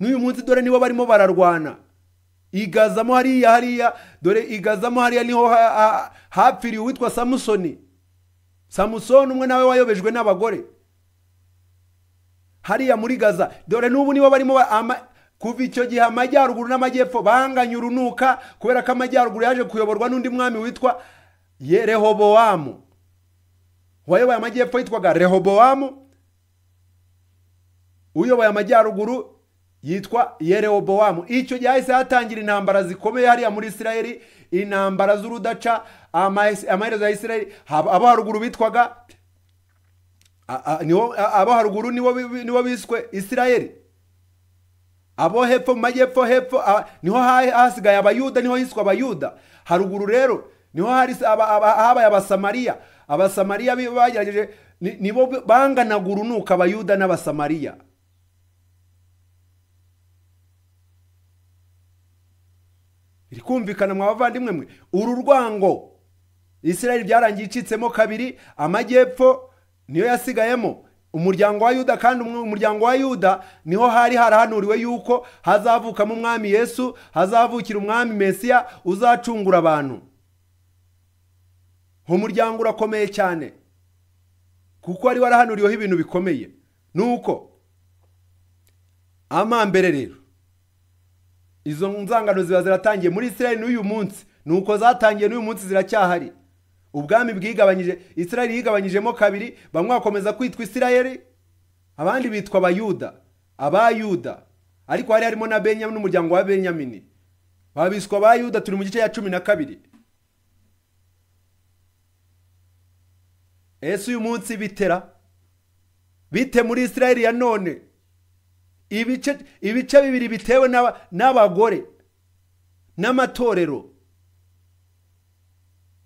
n'uyu munsi dore nibo barimo bararwana igazamo hariya hariya dore igazamo hariya niho hapfiriye uwitwa samusoni samusoni umwe nawe wayobejwe n'abagore hariya muri gaza dore n'ubu nibo barimo ama kuva icyo gihe amajyaruguru n'amajyepfo banganye urunuka kubera ko amajyaruguru yaje kuyoborwa n'undi mwami witwa rehobowamu uwayoboye amajyepfo yitwaga rehobowamu uyoboye amajyaruguru yitwa yerehobowamu icyo gihe hahise hatangira intambara zikomeye hariya muri isirayeli intambara z'urudaca amaherezo ya isirayeli abo haruguru bitwaga abo haruguru nibo biswe isirayeli abo hepfo mu majyepfo hepfo niho hasigaye abayuda niho hiswa abayuda haruguru rero niho habaye abasamariya abasamariya bagerageje nibo banganaga urunuka abayuda n'abasamariya rikumvikana mu bavandimwe mwe uru rwango israel byarangiye icitsemo kabiri amajyepfo niyo yasigayemo umuryango wa yuda kandi umuryango wa yuda niho hari harahanuriwe yuko hazavukamo umwami yesu hazavukira umwami mesiya uzacungura abantu umuryango urakomeye cyane kuko wari warahanuriweho ibintu bikomeye nuko amambere rero izo nzangano ziba ziratangiye muri israel n'uyu munsi ni uko zatangiye n'uyu munsi ziracyahari ubwami bwigabanyije isirayeli yigabanyijemo kabiri bamwe bakomeza kwitwa isirayeli abandi bitwa abayuda abayuda ariko hari harimo na benyamini n'umuryango wa benyamini babiswa abayuda turi mu gice ya cumi na kabiri ese uyu munsi bitera bite muri isirayeli ya none ibice bibiri bitewe n'abagore n'amatorero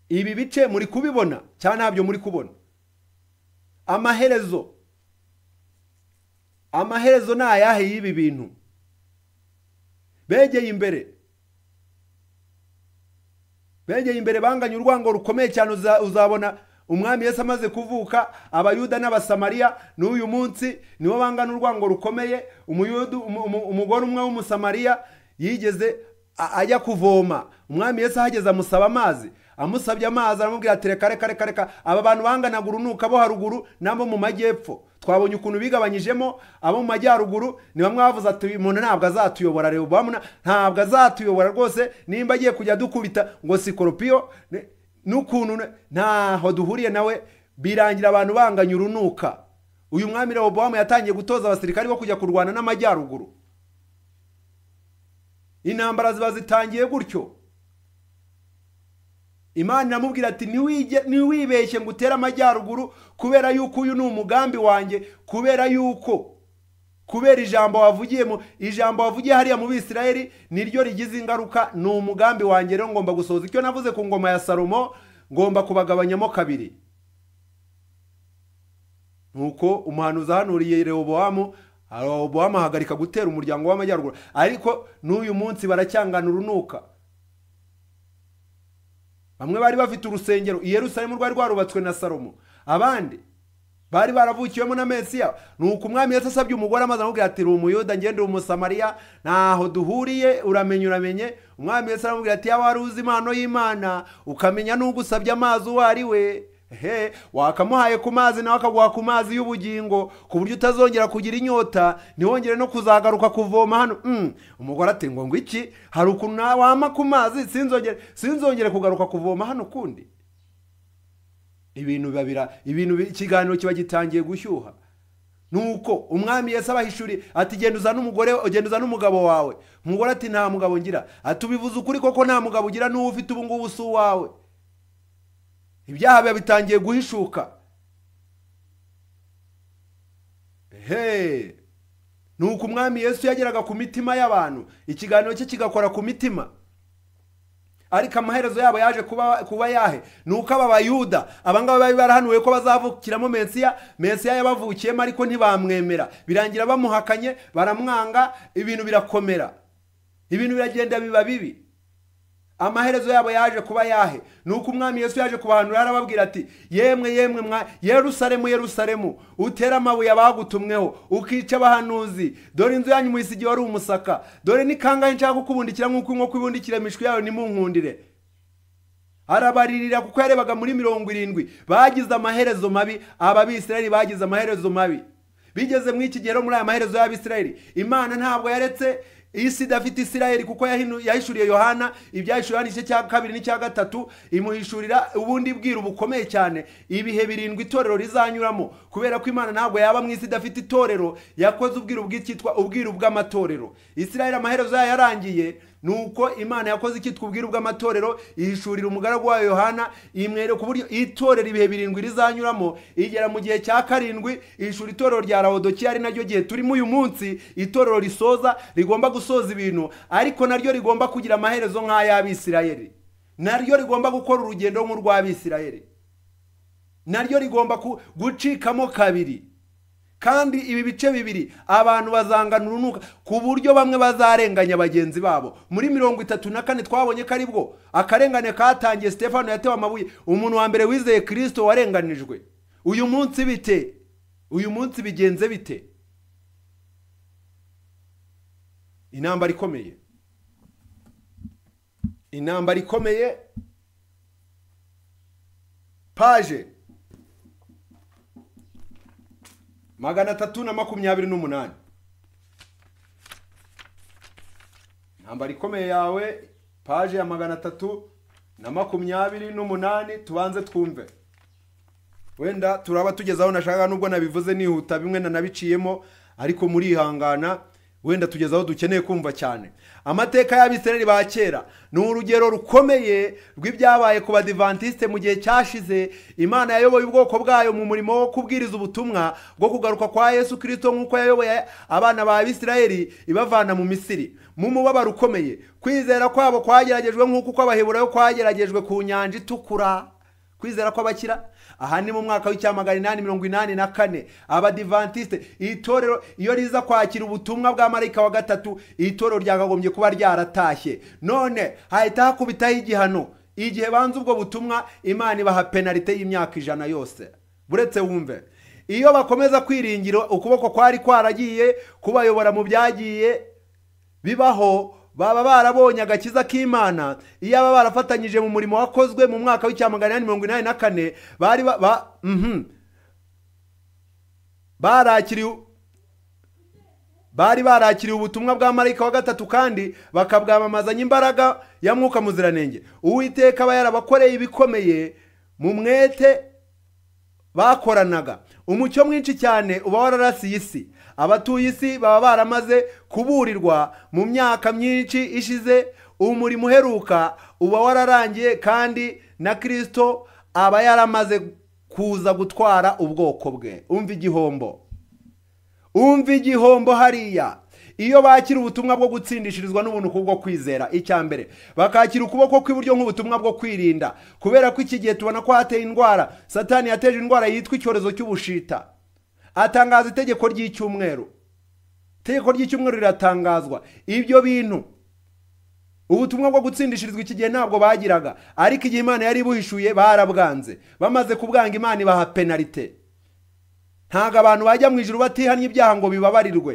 ibi bice muri kubibona cyangwa ntabyo muri kubona amaherezo amaherezo ni ayahe y'ibi bintu begeye imbere begeye imbere banganye urwango rukomeye cyane uzabona umwami Yesu amaze kuvuka abayuda n'abasamariya n'uyu munsi nibo bangana urwango rukomeye umugore umwe w'umusamariya yigeze ajya kuvoma umwami Yesu ahageze amusaba amazi amusabye amazi aramubwira ati reka reka reka reka aba bantu banganaga urunuka bo haruguru n'abo mu majyepfo twabonye ukuntu bigabanyijemo abo mu majyaruguru ni bamwe bavuze ati uyu muntu ntabwo azatuyobora rehobowamu ntabwo azatuyobora rwose nimba agiye kujya dukubita ngo sikoropiyo n'ukuntu ntaho duhuriye nawe birangira abantu banganya urunuka uyu mwami rehobowamu yatangiye gutoza abasirikare bo kujya kurwana n'amajyaruguru intambara ziba zitangiye gutyo imana iramubwira ati ntiwibeshye ngo utere amajyaruguru kubera yuko uyu ni umugambi wanjye kubera yuko kubera ijambo wavugiyemo ijambo wavugiye hariya mu bisirayeri niryo rigize ingaruka ni umugambi wanjye rero ngomba gusohoza icyo navuze ku ngoma ya salomo ngomba kubagabanyamo kabiri nuko umuhanuzi uzahanuriye rehobowamu rehobowamu ahagarika gutera umuryango w'amajyaruguru ariko n'uyu munsi baracyangana urunuka bamwe bari bafite urusengero i Yerusalemu rwari rwarubatswe na salomo abandi bari baravukiwemo na mesiya ni uko umwami yose asabye umugore amaze amubwira ati uri umuyuda ngende umusamariya ntaho duhuriye uramenye uramenye umwami yose aramubwira ati yaba wari uzi impano y'imana ukamenya n'ugusabye amazi uwo ari we he wakamuhaye ku mazi nawe akaguha ku mazi y'ubugingo ku buryo utazongera kugira inyota ntiwongere no kuzagaruka kuvoma hano mm. umugore ati ngo ngo iki hari ukuntu wama ku mazi sinzongere kugaruka kuvoma hano ukundi ibintu biba ibintu ikiganiro kiba gitangiye gushyuha nuko umwami yesi abahishuri ati “genduza n’umugore umugore n’umugabo wawe umugore ati nta mugabo ngira ati ubivuze ukuri koko nta mugabo ugira n'uwo ufite ubu ngubu si uwawe ibyaha biba bitangiye guhishuka he ni uko umwami yesu yageraga ku mitima y'abantu ikiganiro cye kigakora ku mitima ariko amaherezo yabo yaje kuba yahe ni uko aba bayuda abangaba bari barahanuwe ko bazavukiramo mensiya mensiya yabavukiyemo ariko ntibamwemera birangira bamuhakanye baramwanga ibintu birakomera ibintu biragenda biba bibi amaherezo yabo yaje kuba yahe ni uko umwami Yesu yaje kubahanura arababwira ati yemwe yemwe mwa yerusaremu yerusaremu utera amabuye abagutumweho ukica abahanuzi dore inzu yanyu muyisigiye wari umusaka dore ni kangahe nshaka kukubundikira nk'uko inkoko ibundikira imishwi yayo nimunkundire arabaririra kuko yarebaga muri mirongo irindwi bagize amaherezo mabi aba bisirayeli bagize amaherezo mabi bigeze mu iki gihe muri aya maherezo y'abisirayeli imana ntabwo yaretse iyi si idafite isirayeli kuko yahishuriye yohana ibyahishuriye yohana igice cya kabiri n'icya gatatu imuhishurira ubundi bwiru bukomeye cyane ibihe birindwi itorero rizanyuramo kubera ko imana ntabwo yaba mu isi idafite itorero yakoze ubwiru bw'icyitwa ubwiru bw'amatorero isirayeli amaherezo yayo yarangiye Nuko imana yakoze iki twubwira ubw'amatorero ihishurira umugaragu wayo yohana imwereka uburyo itorero ibihe birindwi rizanyuramo igera mu gihe cya karindwi ihishura itorero rya rawodokiya ari naryo gihe turimo uyu munsi itorero risoza rigomba gusoza ibintu ariko naryo rigomba kugira amaherezo nk'ay'abisirayeri naryo rigomba gukora urugendo nk'urw'abisirayeri naryo rigomba gucikamo kabiri kandi ibi bice bibiri abantu bazangana urunuka ku buryo bamwe bazarenganya bagenzi babo muri mirongo itatu na kane twabonye ko aribwo akarengane katangiye stefano yatewe amabuye umuntu wa mbere wizeye kirisito warenganijwe uyu munsi bite uyu munsi bigenze bite intambara ikomeye intambara ikomeye paje magana atatu na makumyabiri n'umunani intambara ikomeye yawe paje ya magana atatu na makumyabiri n'umunani tubanze twumve wenda turaba tugezaho nashaka nubwo nabivuze nihuta bimwe nanabiciyemo ariko murihangana wenda tugeze aho dukeneye kumva cyane amateka y'abisirayeli ba kera ni urugero rukomeye rw'ibyabaye ku badivantisite mu gihe cyashize imana yayoboye ubwoko bwayo mu murimo wo kubwiriza ubutumwa bwo kugaruka kwa yesu kirisito nk'uko yayoboye abana ba abisirayeli ibavana mu misiri mu mubabaro ukomeye kwizera kwabo kwageragejwe nk'uko uko abaheburayo kwageragejwe ku nyanja itukura kwizera kw'abakira aha ni mu mwaka w'icyamagana inani mirongo inani na kane abadivantiste iri iyo riza kwakira ubutumwa bwa marayika wa gatatu iri torero ryakagombye kuba ryaratashye none hahita hakubitaho igihano igihe banze ubwo butumwa imana ibaha penalite y'imyaka ijana yose buretse wumve iyo bakomeza kwiringira ukuboko kwari kwaragiye kubayobora mu byagiye bibaho baba barabonye agakiza k'imana iyo baba barafatanyije mu murimo wakozwe mu mwaka w'icyamagana mirongo inani na kane bari mhm. barakiriwe bari barakiriye ubutumwa bwa marayika wa gatatu kandi bakabwamamazanya imbaraga ya mwuka muziranenge uwiteka aba yarabakoreye ibikomeye mu mwete bakoranaga umucyo mwinshi cyane uba wararasiye isi abatuye isi baba baramaze kuburirwa mu myaka myinshi ishize umurimo uheruka uba wararangiye kandi na kirisito aba yaramaze kuza gutwara ubwoko bwe umva igihombo umva igihombo hariya iyo bakira ubutumwa bwo gutsindishirizwa n'ubuntu kubwo kwizera icya mbere bakakira ukuboko kw'iburyo nk'ubutumwa bwo kwirinda kubera ko iki gihe tubona ko hateye indwara satani yateje indwara yitwa icyorezo cy'ubushita atangaza itegeko ry'icyumweru itegeko ry'icyumweru riratangazwa ibyo bintu ubutumwa bwo gutsindishirizwa iki gihe ntabwo bagiraga ariko igihe imana yari ibuhishuye barabwanze bamaze kubwanga imana ibaha penalite ntabwo abantu bajya mu ijoro batihannye ibyaha ngo bibabarirwe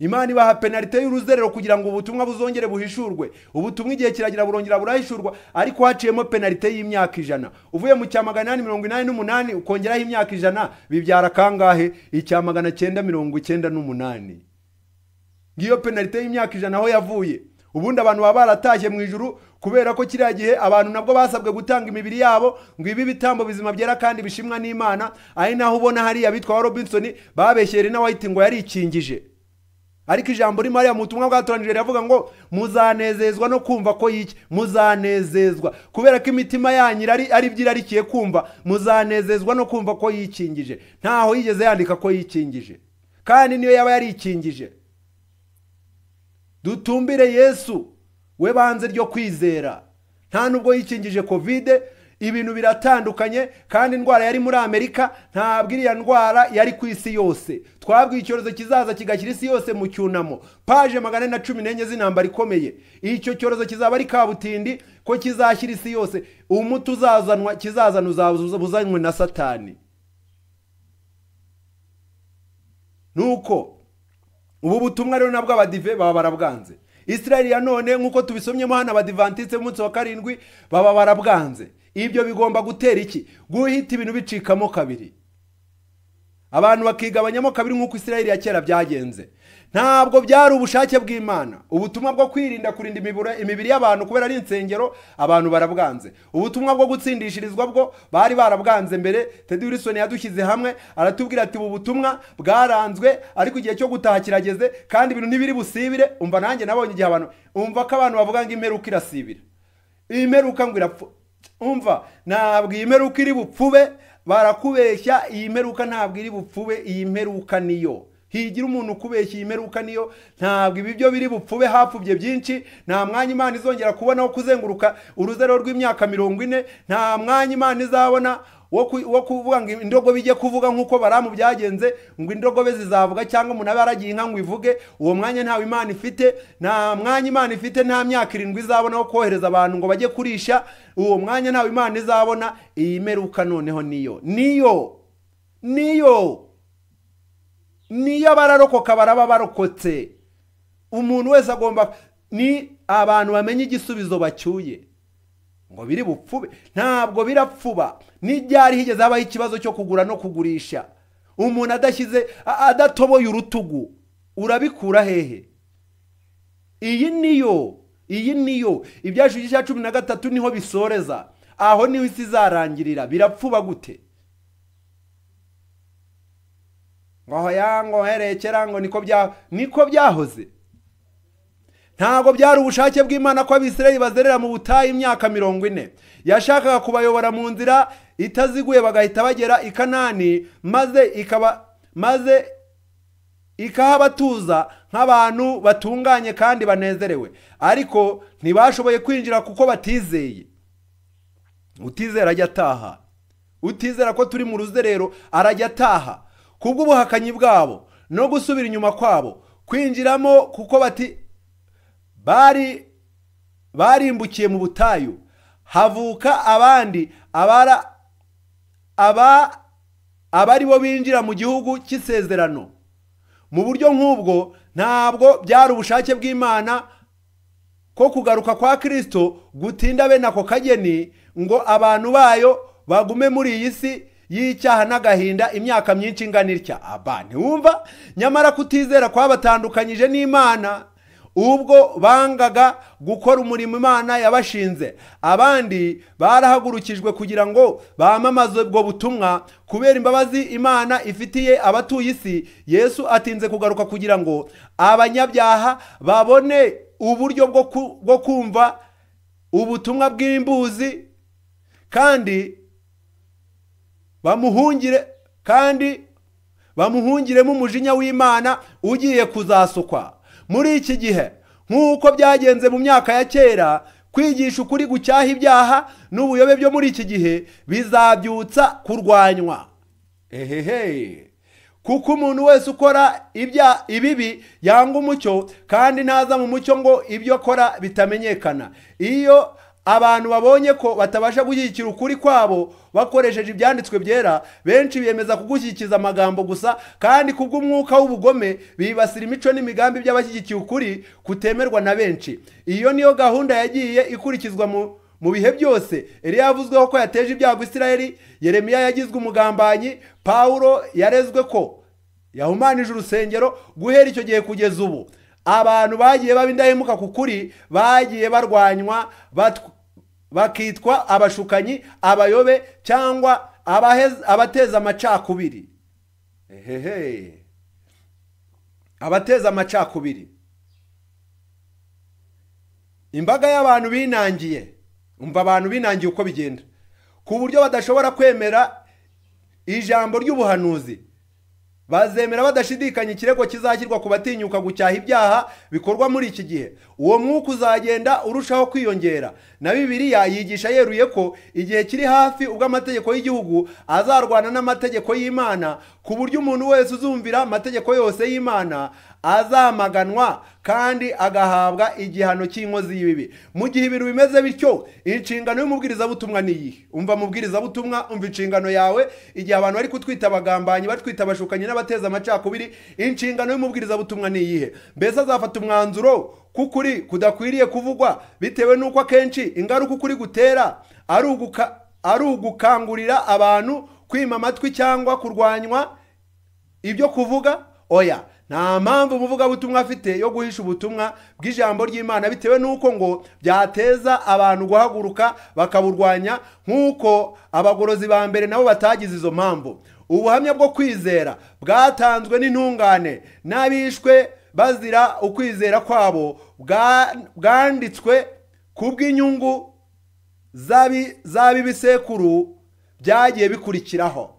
imana ibaha penalite y'uruzerero kugira ngo ubutumwa buzongere buhishurwe ubutumwa igihe kiragira burongera burahishurwa ariko haciyemo penalite y'imyaka ijana uvuye mu cya magana inani mirongo inani n'umunani ukongeraho imyaka ijana bibyara kangahe icya magana cyenda mirongo icyenda n'umunani ngiyo penalite y'imyaka ijana aho yavuye ubundi abantu baba baratashye mu ijuru kubera ko kiriya gihe abantu nabwo basabwe gutanga imibiri yabo ngo ibi bitambo bizima byera kandi bishimwa n'imana ari naho ubona hariya bitwa Robinson robinsoni babeshyera na wayiti ngo yarikingije ariko ijambo rimariya mu butumwa bwatoranije riravuga ngo muzanezezwa no kumva ko yiki muzanezezwa kubera ko imitima yanyu ari byo irarikiye kumva muzanezezwa no kumva ko yikingije ntaho yigeze yandika ko yikingije kandi niyo yaba yarikingije dutumbire yesu we banze ryo kwizera nta nubwo yikingije kovide ibintu biratandukanye kandi indwara yari muri amerika ntabwo iriya ndwara yari ku isi yose twabwiye icyorezo kizaza kigashyira isi yose mu cyunamo paje magana na cumi n'enye z'intambara ikomeye icyo cyorezo kizaba ari kabutindi ko kizashyira isi yose umuti uzazanwa kizazana uzazanywe na satani nuko ubu butumwa rero nabwo abadive baba barabwanze israel ya none nk'uko tubisomyemo hano abadivantisite b'umunsi wa karindwi baba barabwanze ibyo bigomba gutera iki guhita ibintu bicikamo kabiri abantu bakigabanyamo kabiri nk'uko Isirayeli ya kera byagenze ntabwo byari ubushake bw'imana ubutumwa bwo kwirinda kurinda imibiri y'abantu kubera ari insengero abantu barabwanze ubutumwa bwo gutsindishirizwa bwo bari barabwanze mbere Teddy Wilson yadushyize hamwe aratubwira ati ubu butumwa bwaranzwe ariko igihe cyo gutaha kirageze kandi ibintu ntibiri busibire umva nanjye nabonye igihe abantu umva ko abantu bavuga ngo imperuka irasibira iyi mperuka ngo irapfa umva ntabwo iyi meruka iri bupfube barakubeshya iyi meruka ntabwo iri bupfube iyi meruka niyo higira umuntu ukubeshya iyi meruka niyo ntabwo ibi byo biri bupfube hapfubye byinshi nta mwanya imana izongera kubona wo kuzenguruka uruzero rw'imyaka mirongo ine nta mwanya imana izabona wo kuvuga ngo indogobe ijye kuvuga nk'uko baramu byagenze ngo indogobe zizavuga cyangwa umuntu abe yaragiye inka ngo ivuge uwo mwanya ntawe imana ifite nta mwanya imana ifite nta myaka irindwi izabona wo kohereza abantu ngo bajye kurisha uwo mwanya ntawe imana izabona iyi meruka noneho niyo niyo niyo niyo bararokoka baraba barokotse umuntu wese agomba ni abantu bamenya igisubizo bacyuye ngo biri bupfube ntabwo birapfuba n'ibyari higeze habaho ikibazo cyo kugura no kugurisha umuntu adashyize adatoboye urutugu urabikura hehe iyi niyo iyi niyo ibyashu cya cumi na gatatu niho bisoreza aho niho isi izarangirira birapfuba gute ngo yango herekera ngo niko niko byahoze ntabwo byari ubushake bw'imana ko abisirayeli bazerera mu butayu imyaka mirongo ine yashakaga kubayobora mu nzira itaziguye bagahita bagera i kanani maze ikaba maze ikahabatuza nk'abantu batunganye kandi banezerewe ariko ntibashoboye kwinjira kuko batizeye utizera ajya ataha utizera ko turi mu ruzerero arajya ataha kubw'ubuhakanyi bwabo no gusubira inyuma kwabo kwinjiramo kuko bati bari barimbukiye mu butayu havuka abandi abara aba aba ari bo binjira mu gihugu cy'isezerano mu buryo nk'ubwo ntabwo byari ubushake bw'imana ko kugaruka kwa kirisito gutinda bene ako kageni ngo abantu bayo bagume muri iyi si y'icyaha n'agahinda imyaka myinshi ingana itya aba ntiwumva nyamara kutizera kwabatandukanyije n'imana ubwo bangaga gukora umurimo imana yabashinze abandi barahagurukijwe kugira ngo bamamaze ubwo butumwa kubera imbabazi imana ifitiye abatuye isi yesu atinze kugaruka kugira ngo abanyabyaha babone uburyo bwo kumva ubutumwa bw'imbuzi kandi bamuhungire kandi bamuhungiremo umujinya w'imana ugiye kuzasukwa muri iki gihe nk'uko byagenze mu myaka ya kera kwigisha ukuri gucyaha ibyaha n'ubuyobe byo muri iki gihe bizabyutsa kurwanywa ehehe kuko umuntu wese ukora ibya ibibi yanga umucyo kandi ntaza mu mucyo ngo ibyo akora bitamenyekana iyo abantu babonye ko batabasha gushyigikira ukuri kwabo bakoresheje ibyanditswe byera benshi biyemeza kugushyikiza amagambo gusa kandi kubw'umwuka w'ubugome bibasira imico n'imigambi by'abashyigikiye ukuri kutemerwa na benshi iyo niyo gahunda yagiye ikurikizwa mu mu bihe byose Eliya yavuzweho ko yateje ibyago Isiraheli Yeremiya yagizwe umugambanyi Pawulo yarezwe ko yahumanije urusengero guhera icyo gihe kugeza ubu abantu bagiye baba indahemuka ku kuri bagiye barwanywa bakitwa abashukanyi abayobe cyangwa abateza amacakubiri abateza amacakubiri imbaga y'abantu binangiye umva abantu binangiye uko bigenda ku buryo badashobora kwemera ijambo ry'ubuhanuzi bazemera badashidikanya ikirego kizashyirwa ku batinyuka gucyaha ibyaha bikorwa muri iki gihe uwo mwuka uzagenda urushaho kwiyongera na Bibiliya yigisha yeruye ko igihe kiri hafi ubwo amategeko y'igihugu azarwana n'amategeko y'imana ku buryo umuntu wese uzumvira amategeko yose y'imana azamaganwa kandi agahabwa igihano cy'inkozi y'ibibi mu gihe ibintu bimeze bityo inshingano y'umubwirizabutumwa ni iyihe umva mubwirizabutumwa umva inshingano yawe igihe abantu bari kutwita abagambanyi batwita abashukanyi n'abateza amacakubiri inshingano y'umubwirizabutumwa ni iyihe mbese azafata umwanzuro kukuri kudakwiriye kuvugwa bitewe n'uko akenshi ingaruka ukuri gutera ari ugukangurira abantu kwima amatwi cyangwa kurwanywa ibyo kuvuga oya nta mpamvu umuvugabutumwa afite yo guhisha ubutumwa bw'ijambo ry'imana bitewe n'uko ngo byateza abantu guhaguruka bakaburwanya nk'uko abagorozi ba mbere nabo batagize izo mpamvu ubuhamya bwo kwizera bwatanzwe n'intungane n'abishwe bazira ukwizera kwabo bwanditswe kubw'inyungu z'abibisekuru byagiye bikurikiraho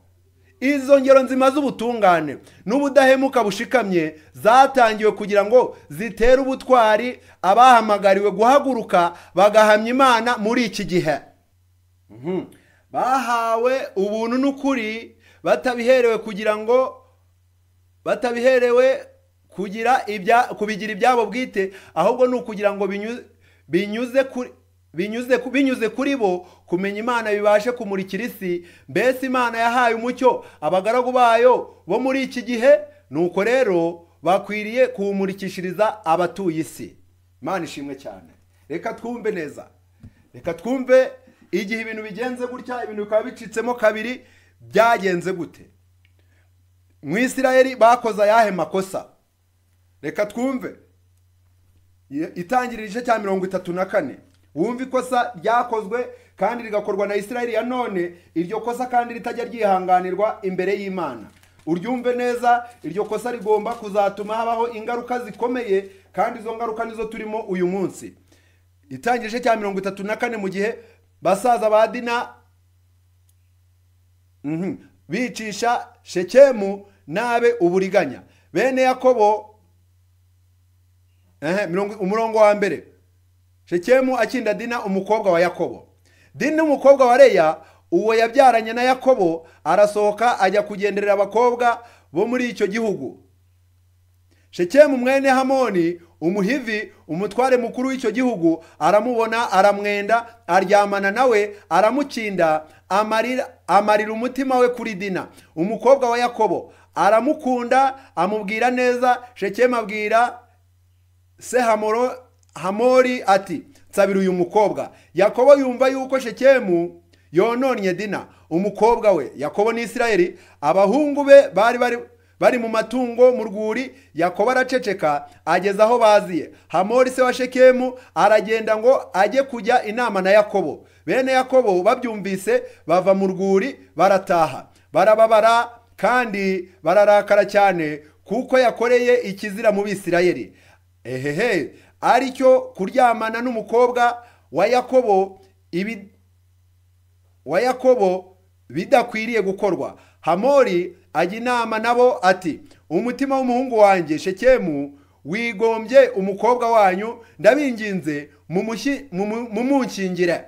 izo ngero nzima z'ubutungane n'ubudahemuka bushikamye zatangiwe kugira ngo zitere ubutwari abahamagariwe guhaguruka bagahamya imana muri iki gihe mhm. bahawe ubuntu n'ukuri batabiherewe kugira ngo batabiherewe kugira ibya kubigira ibyabo bwite ahubwo ni ukugira ngo binyuze kuri binyuze kuri bo kumenya imana bibashe kumurikira isi mbese imana yahaye umucyo abagaragu bayo bo muri iki gihe nuko rero bakwiriye kuwumurikishiriza abatuye isi imana ishimwe cyane reka twumve neza reka twumve igihe ibintu bigenze gutya ibintu bikaba bicitsemo kabiri byagenze gute mu isirayeri bakoze ayahe makosa reka twumve itangirira igice cya mirongo itatu na kane wumva ikosa ryakozwe kandi rigakorwa na isirayeli ya none iryo kosa kandi ritajya ryihanganirwa imbere y'imana uryumve neza iryo kosa rigomba kuzatuma habaho ingaruka zikomeye kandi izo ngaruka nizo turimo uyu munsi itangije cya mirongo itatu na kane mu gihe basaza ba dina mhm, bicisha shekemu n'abe uburiganya bene yakobo umurongo wa mbere shekemu akinda dina umukobwa wa yakobo dina umukobwa wa leya uwo yabyaranye na yakobo arasohoka ajya kugenderera abakobwa bo muri icyo gihugu shekemu mwene hamoni umuhivi umutware mukuru w'icyo gihugu aramubona aramwenda aryamana nawe aramukinda amarira umutima we kuri dina umukobwa wa yakobo aramukunda amubwira neza shekemu abwira se hamori ati nsabira uyu mukobwa yakobo yumva yuko shekemu yononnye dina umukobwa we yakobo ni isirayeli abahungu be bari bari bari mu matungo mu rwuri yakobo araceceka ageze aho baziye hamori se wa shekemu aragenda ngo ajye kujya inama na yakobo bene yakobo babyumvise bava mu rwuri barataha barababara kandi bararakara cyane kuko yakoreye ikizira mu bisirayeli ehehe ari cyo kuryamana n'umukobwa wa yakobo ibi wa yakobo bidakwiriye gukorwa hamori ajya inama nabo ati umutima w'umuhungu wanjye shekemu wigombye umukobwa wanyu ndabinginze mu munshyingire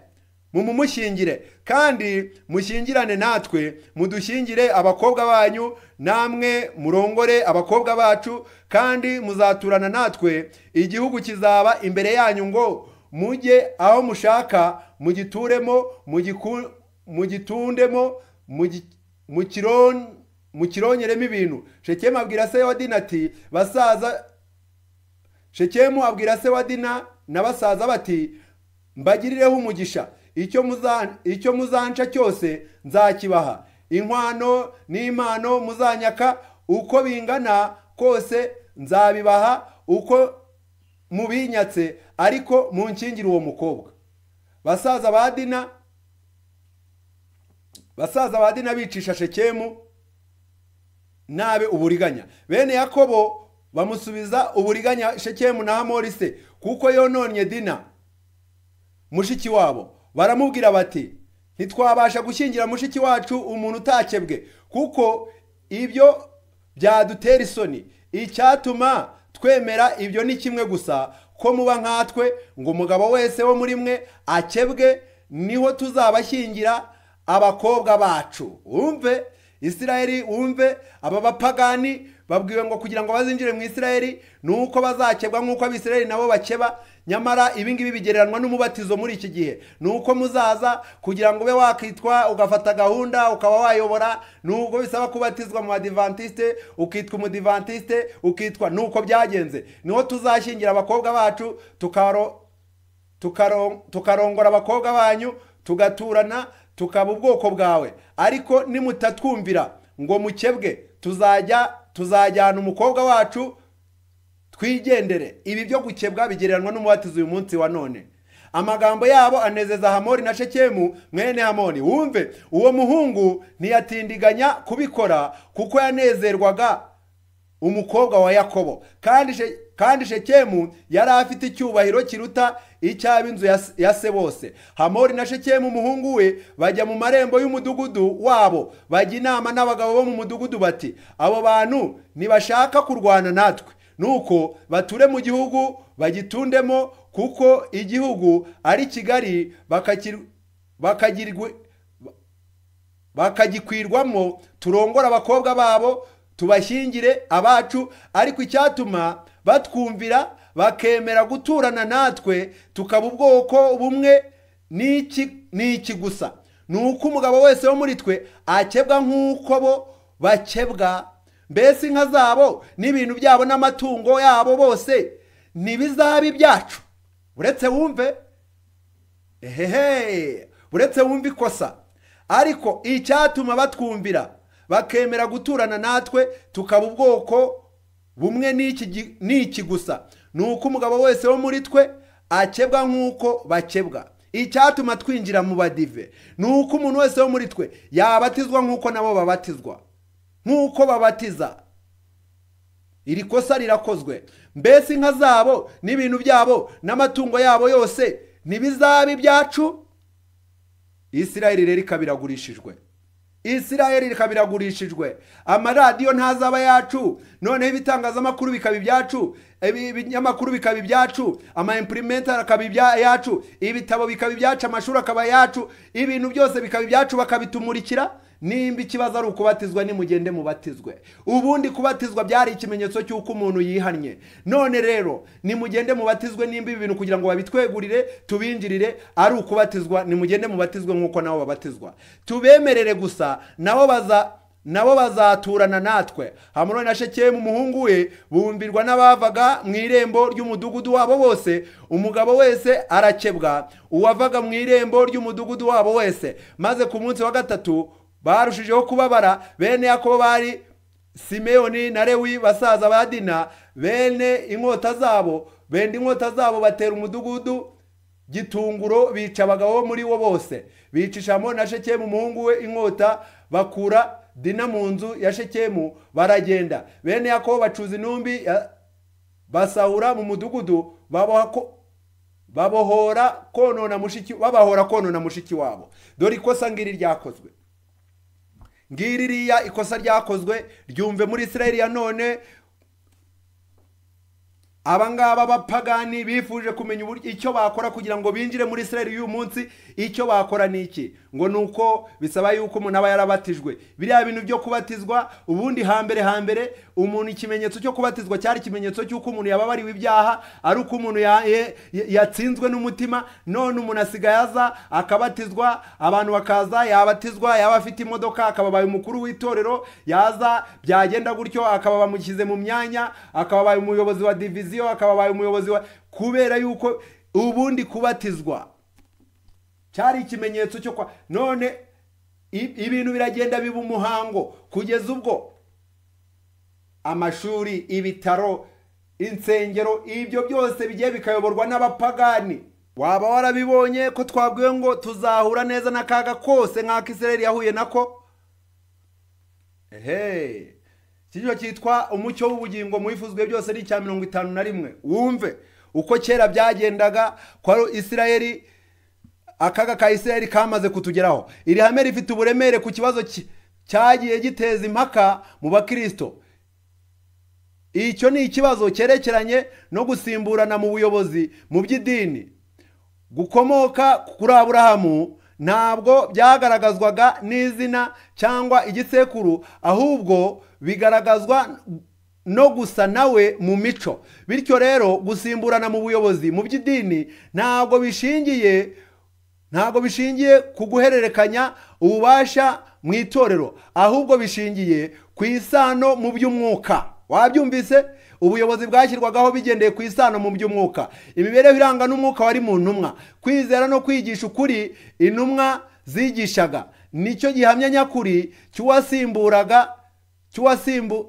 mumumushyingire kandi mushyingirane natwe mudushyingire abakobwa banyu namwe murongore abakobwa bacu kandi muzaturana natwe igihugu kizaba imbere yanyu ngo mujye aho mushaka mugituremo mugitundemo mukironyeremo ibintu shekemu abwira se wa dina ati basaza shekemu abwira se wa dina na basaza bati mbagirireho umugisha icyo muzanca cyose nzakibaha inkwano n'impano muzanyaka uko bingana kose nzabibaha uko mubinyatse ariko munkingire uwo mukobwa basaza ba dina basaza ba dina bicisha shekemu nabe uburiganya bene yakobo bamusubiza uburiganya shekemu na hamorise kuko yononnye dina mushiki wabo baramubwira bati ntitwabasha gushyingira mushiki wacu umuntu utakebwe kuko ibyo byadutera isoni icyatuma twemera ibyo ni kimwe gusa ko muba nkatwe ngo umugabo wese wo muri mwe akebwe niho tuzabashyingira abakobwa bacu wumve isirayeli wumve aba bapagani babwiwe ngo kugira ngo bazinjire mu isirayeli ni uko bazakebwa nk'uko abisirayeli nabo bakeba nyamara ibingibi bigereranwa n'umubatizo muri iki gihe ni uko muzaza kugira ngo ube wakitwa ugafata gahunda ukaba wayobora nubwo bisaba kubatizwa mu badivantisite ukitwa umudivantisite ukitwa nuko byagenze niho tuzashyingira abakobwa bacu tukarongora abakobwa banyu tugaturana tukaba ubwoko bwawe ariko nimutatwumvira ngo mukebwe tuzajya tuzajyana umukobwa wacu twigendere ibi byo gukebwa bigereranywa n'umubatizo uyu munsi wa none amagambo yabo anezeza Hamori na shekemu mwene hamoni wumve uwo muhungu ntiyatindiganya kubikora kuko yanezerwaga umukobwa wa yakobo kandi shekemu yari afite icyubahiro kiruta icyaba inzu ya se bose hamori na shekemu umuhungu we bajya mu marembo y'umudugudu wabo bajya inama n'abagabo bo mu mudugudu bati abo bantu ntibashaka kurwana natwe nuko bature mu gihugu bagitundemo kuko igihugu ari kigali bakagikwirwamo turongora abakobwa babo tubashyingire abacu ariko icyatuma batwumvira bakemera guturana natwe tukaba ubwoko bumwe n’iki gusa ni uko umugabo wese wo muri twe akebwa nk'uko bo bakebwa mbese inka zabo n'ibintu byabo n'amatungo yabo bose ntibizaba ibyacu uretse wumve hehe uretse wumve ikosa ariko icyatuma batwumvira bakemera guturana natwe tukaba ubwoko bumwe n'iki gusa ni uko umugabo wese wo muri twe akebwa nk'uko bakebwa icyatuma twinjira mu badive ni uko umuntu wese wo muri twe yabatizwa nk'uko nabo babatizwa nk'uko babatiza iri kosa rirakozwe mbese inka zabo n'ibintu byabo n'amatungo yabo yose ntibizaba ibyacu isirayeli rero ikaba iragurishijwe isirayeli ikaba iragurishijwe amaradiyo ntazaba yacu noneho ibitangazamakuru bikaba ibyacu ibinyamakuru bikaba ibyacu amayimpurimente akaba yacu ibitabo bikaba ibyacu amashuri akaba yacu ibintu byose bikaba ibyacu bakabitumurikira nimba ikibazo ari ukubatizwa nimugende mubatizwe ubundi kubatizwa byari ikimenyetso cy'uko umuntu yihannye none rero nimugende mubatizwe nimba ibi bintu kugira ngo babitwegurire tubinjirire ari ukubatizwa nimugende mubatizwe nk'uko nabo babatizwa tubemerere gusa nabo baza nabo bazaturana natwe hamuroni na shekemu umuhungu we bumbirwa n'abavaga mu irembo ry'umudugudu wabo wose umugabo wese arakebwa uwavaga mu irembo ry'umudugudu wabo wese maze ku munsi wa gatatu barushijeho kubabara bene yakobo bari simeyoni na lewi basaza ba dina bene inkota zabo benda inkota zabo batera umudugudu gitunguro bica abagabo muri bo bose bicishamo na shekemu umuhungu we inkota bakura dina mu nzu ya shekemu baragenda bene yakobo bacuza intumbi basahura mu mudugudu ko babahora konona mushiki wabo dore ikosa ngiri ryakozwe ngiri ikosa ryakozwe ryumve muri israel ya none abangaba bapagani bifuje kumenya icyo bakora kugira ngo binjire muri israel y'uyu munsi icyo bakora ni iki ngo ni uko bisaba yuko umuntu aba yarabatijwe biriya bintu byo kubatizwa ubundi hambere hambere umuntu ikimenyetso cyo kubatizwa cyari ikimenyetso cy'uko umuntu yababariwe ibyaha ari uko umuntu yatsinzwe n'umutima none umuntu asigaye aza akabatizwa abantu bakaza yabatizwa yaba afite imodoka akababaye umukuru w'itorero yaza byagenda gutyo akaba bamushyize mu myanya akababaye umuyobozi wa diviziyo akababaye umuyobozi wa kubera yuko ubundi kubatizwa cyari ikimenyetso cyo kwa none ibintu biragenda biba umuhango kugeza ubwo amashuri ibitaro insengero ibyo byose bigiye bikayoborwa n'abapagani waba warabibonye ko twabwiwe ngo tuzahura neza n'akaga kose nk'ako isereri yahuye nako eheee iki cyitwa umucyo w'ubugingo mwifuzwe byose ni icya mirongo itanu na rimwe wumve uko kera byagendaga kwa isirayeri akaga ka iseri kamaze kutugeraho iri hame rifite uburemere ku kibazo cyagiye giteza impaka mu bakirisito icyo ni ikibazo cyerekeranye no gusimburana mu buyobozi mu by'idini gukomoka kuri aburahamu ntabwo byagaragazwaga n'izina cyangwa igisekuru ahubwo bigaragazwa no gusa nawe mu mico bityo rero gusimburana mu buyobozi mu by'idini ntabwo bishingiye ntabwo bishingiye ku guhererekanya ububasha mu itorero ahubwo bishingiye ku isano mu by'umwuka wabyumvise ubuyobozi bwashyirwagaho bigendeye ku isano mu by'umwuka imibereho iranga n'umwuka wari mu ntumwa kwizera no kwigisha ukuri intumwa zigishaga nicyo gihamya nyakuri cy'uwasimburaga cyuwasimbu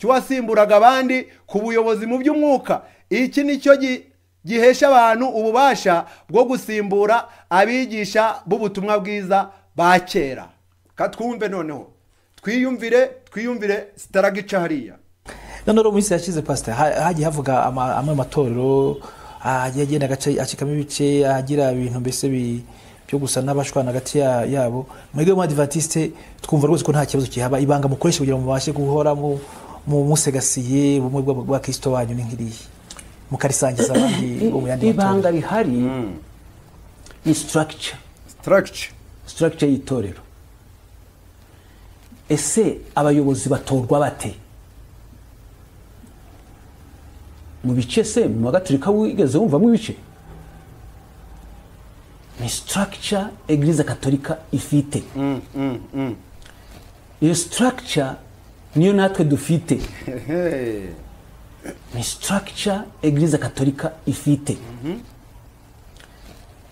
cy'uwasimburaga abandi ku buyobozi mu by'umwuka iki nicyo gi gihesha abantu ububasha bwo gusimbura abigisha b'ubutumwa bwiza ba kera katwumve noneho twiyumvire twiyumvire sitaragica hariya noneho rero minsi yashyize pasita hagiye havuga amwe matorero agenda acikamo ibice agira ibintu mbese byo gusa n'abashwana hagati yabo mwebwe mwadivatiste twumva rwose ko nta kibazo kihaba ibanga mukoresha kugira ngo mubashe guhora musekasiye ubumwe bwa kirisito wanyu ni nk'iriya mukarisangiza abandi mu yandi ibanga rihari mm. ni sitarakica sitarakica y'itorero ese abayobozi batorwa bate mu bice se mu bagaturika wigeze wumvamo ibice ni sitarakica egiriza katolika ifite mm, mm, iyo sitarakica niyo natwe dufite ni sitarakica egiriza katolika ifite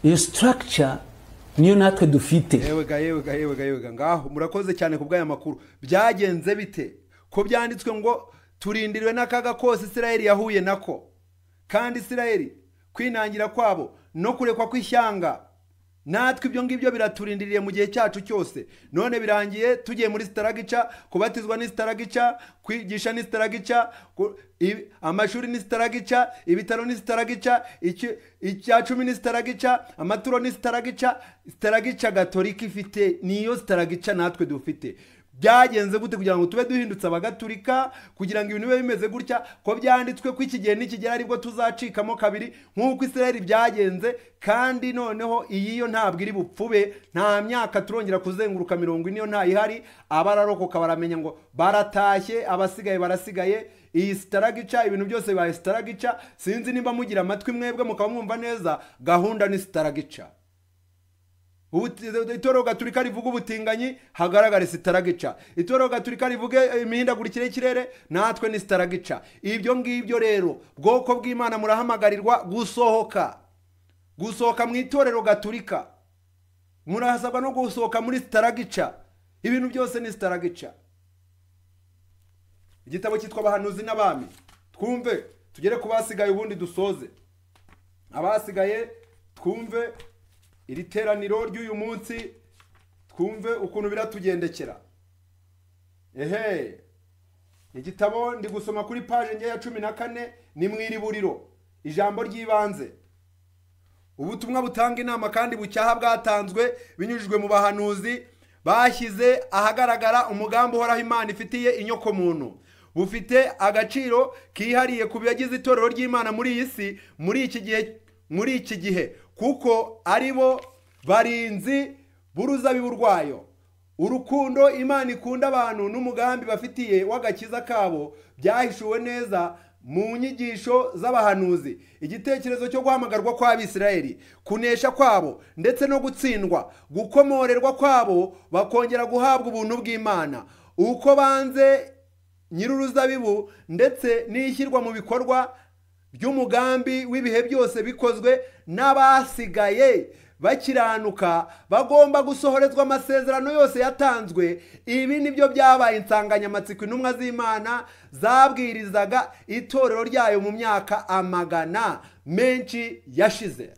iyo sitarakica niyo natwe dufite yewega yewega yewega yewega ngaho murakoze cyane ku bw'aya makuru byagenze bite ko byanditswe ngo turindiriwe n'akaga kose isirayeli yahuye nako kandi isirayeli kwinangira kwabo no kurekwa kw'ishyanga natwe ibyo ngibyo biraturindiriye mu gihe cyacu cyose none birangiye tugiye muri sitaragica kubatizwa ni kwigisha ni sitaragica amashuri ni ibitaro ni sitaragica icya cumi ni sitaragica amaturo ni sitaragica sitaragica gatolika ifite niyo sitaragica natwe dufite byagenze gute kugira ngo tube duhindutse abagaturika kugira ngo ibintu bibe bimeze gutya ko byanditswe ko iki gihe nikigera aribwo tuzacikamo kabiri nk'uko israel byagenze kandi noneho iyi yo ntabwo iri bupfube nta myaka turongera kuzenguruka mirongo ine yo ntayihari abararokoka baramenya ngo baratashye abasigaye barasigaye iyi sitaragica ibintu byose bibaye sitaragica sinzi nimba mugira amatwi mwebwe mukaba mwumva neza gahunda ni sitaragica itorero gaturika rivuga ubutinganyi hagaragara sitaragica itorero gaturika rivuga eh, imihindagurikire y'ikirere natwe ni sitaragica ibyo ngibyo rero bwoko bw'imana murahamagarirwa gusohoka gusohoka mu itorero gaturika murahasabwa no gusohoka muri sitaragica ibintu byose ni sitaragica igitabo cyitwa abahanuzi n'abami twumve tugere ku basigaye ubundi dusoze abasigaye twumve iri teraniro ry'uyu munsi twumve ukuntu biratugendekera ehe igitabo ndi gusoma kuri paje ya cumi na kane ni mu iriburiro ijambo ry'ibanze ubutumwa butanga inama kandi bucyaha bwatanzwe binyujijwe mu bahanuzi bashyize ahagaragara umugambi uhoraho imana ifitiye inyokomuntu bufite agaciro kihariye ku yagize itorero ry'imana muri iyi si muri iki gihe muri iki gihe kuko ari bo barinzi b'uruzabibu rwayo urukundo imana ikunda abantu n'umugambi bafitiye w'agakiza kabo byahishuwe neza mu nyigisho z'abahanuzi igitekerezo cyo guhamagarwa kw'abisirayeli kunesha kwabo ndetse no gutsindwa gukomorerwa kwabo bakongera guhabwa ubuntu bw'imana uko banze nyir'uruzabibu ndetse n'ishyirwa mu bikorwa by'umugambi w'ibihe byose bikozwe n'abasigaye bakiranuka bagomba gusohorezwa amasezerano yose yatanzwe ibi nibyo byabaye insanganyamatsiko intumwa z'imana zabwirizaga itorero ryayo mu myaka amagana menshi yashize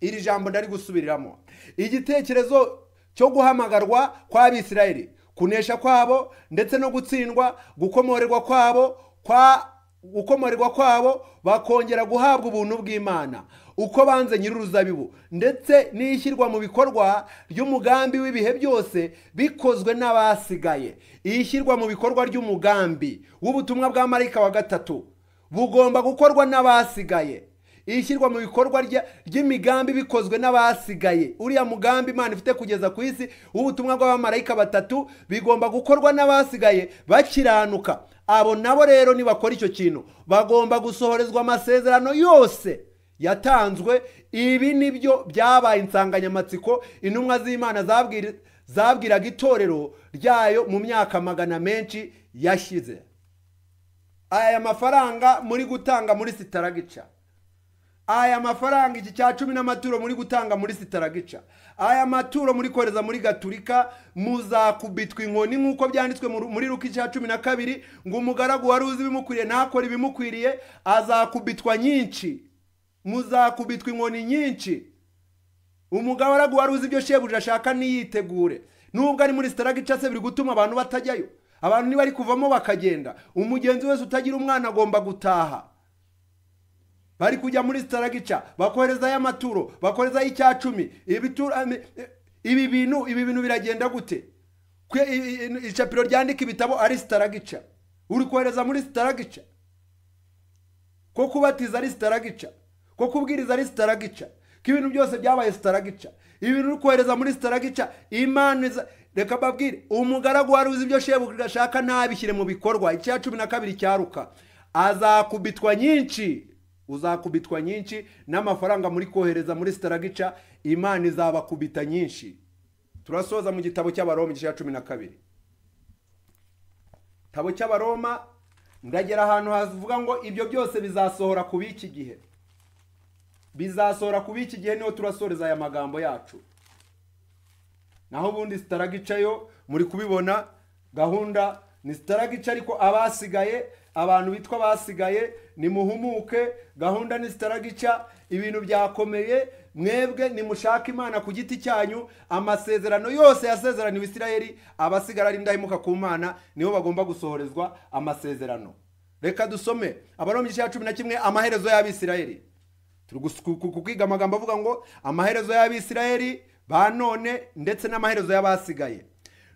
iri jambo ndari gusubiriramo igitekerezo cyo guhamagarwa kw'abisirayeli kunesha kwabo ndetse no gutsindwa gukomorerwa kwabo kwa gukomorerwa kwabo bakongera guhabwa ubuntu bw'imana uko banze nyir'uruzabibu ndetse n'ishyirwa mu bikorwa ry'umugambi w'ibihe byose bikozwe n'abasigaye ishyirwa mu bikorwa ry'umugambi w'ubutumwa bwa marika wa gatatu bugomba gukorwa n'abasigaye ishyirwa mu bikorwa ry'imigambi bikozwe n'abasigaye uriya mugambi imana ifite kugeza ku isi w'ubutumwa bw'abamarayika batatu bigomba gukorwa n'abasigaye bakiranuka abo nabo rero nibakora icyo kintu bagomba gusohorezwa amasezerano yose yatanzwe ibi nibyo byabaye insanganyamatsiko intumwa z'imana zabwiraga itorero ryayo mu myaka magana menshi yashyize aya mafaranga muri gutanga muri sitaragica aya mafaranga iki cya cumi n'amaturo muri gutanga muri sitaragica aya maturo muri koreza muri gaturika muzakubitwa inkoni nk'uko byanditswe muri ruka icya cumi na kabiri ngo umugaragu wari uzi ibimukwiriye ntakore ibimukwiriye azakubitwa nyinshi muzakubitwa inkoni nyinshi umugaragu wari uzi ibyo shebuja ashaka niyitegure nubwo ari muri sitaraga icase biri gutuma abantu batajyayo abantu niba ari kuvamo bakagenda umugenzi wese utagira umwana agomba gutaha bari kujya muri sitaragica bakoherezayo amaturo bakoherezayo icyacumi ibi bintu ibi bintu biragenda gute icapiro ryandika ibitabo ari sitaragica uri kohereza muri sitaragica ko kubatiza ari sitaragica ko kubwiriza ari sitaragica ko ibintu byose byabaye sitaragica ibintu uri kohereza muri sitaragica imana reka babwire umugaragu wari uzi ibyo shebuga ashaka ntabishyire mu bikorwa icya cumi na kabiri cyaruka azakubitwa nyinshi uzakubitwa nyinshi n'amafaranga muri kohereza muri sitaragica imana izabakubita nyinshi turasoza mu gitabo cy'abaroma igice cya cumi na kabiri gitabo cy'abaroma ndagera ahantu havuga ngo ibyo byose bizasohora ku iki gihe bizasohora ku iki gihe niho turasoreza aya magambo yacu naho ubundi sitaragica yo muri kubibona gahunda ni sitaragica ariko abasigaye abantu bitwa basigaye nimuhumuke gahunda icya ibintu byakomeye mwebwe nimushake imana ku giti cyanyu amasezerano yose yasezeraniwe isirayeli abasigara ari indahemuka ku mana niho bagomba gusohorezwa amasezerano reka dusome abarombe igice cya cumi na kimwe amaherezo y'abisirayeli turi kwiga amagambo avuga ngo amaherezo y'abisirayeli ba none ndetse n'amaherezo y'abasigaye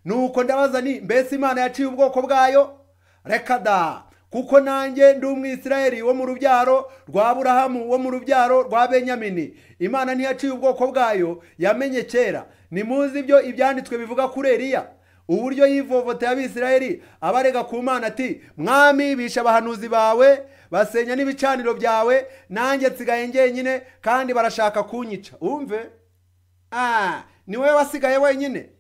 nuko ndabaza ni mbese imana yaciye ubwoko bwayo reka da kuko nanjye ndi umwisirayeli wo mu rubyaro rwa burahamu wo mu rubyaro rwa benyamini imana ntiyaciye ubwoko bwayo yamenye kera nimuzi ibyo ibyanditswe bivuga kuri eriya uburyo yivovoteye abisirayeli abarega ku mana ati mwami bishe abahanuzi bawe basenya n'ibicaniro byawe nanjye nsigaye njyenyine kandi barashaka kunyica umve ah, ni wowe wasigaye wenyine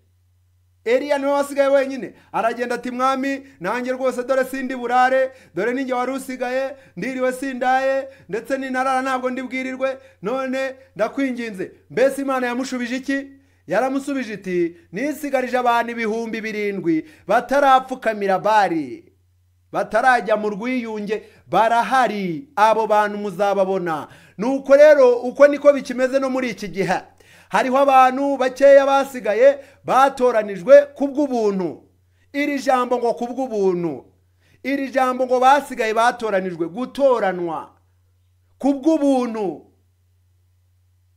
eriya niwe wasigaye wenyine aragenda ati mwami nanjye rwose dore sindi burare dore ninjye wari usigaye ndiriwe sindaye ndetse n'intarara ntabwo ndibwirirwe none ndakwinginze mbese imana yamushubije iki yaramusubije iti nisigarije abantu ibihumbi birindwi batarapfukamira bari batarajya mu rwiyunge barahari abo bantu muzababona nuko rero uko niko bikimeze no muri iki gihe hariho abantu bakeya basigaye batoranijwe kubw'ubuntu iri jambo ngo kubw'ubuntu iri jambo ngo basigaye batoranijwe gutoranwa kubw'ubuntu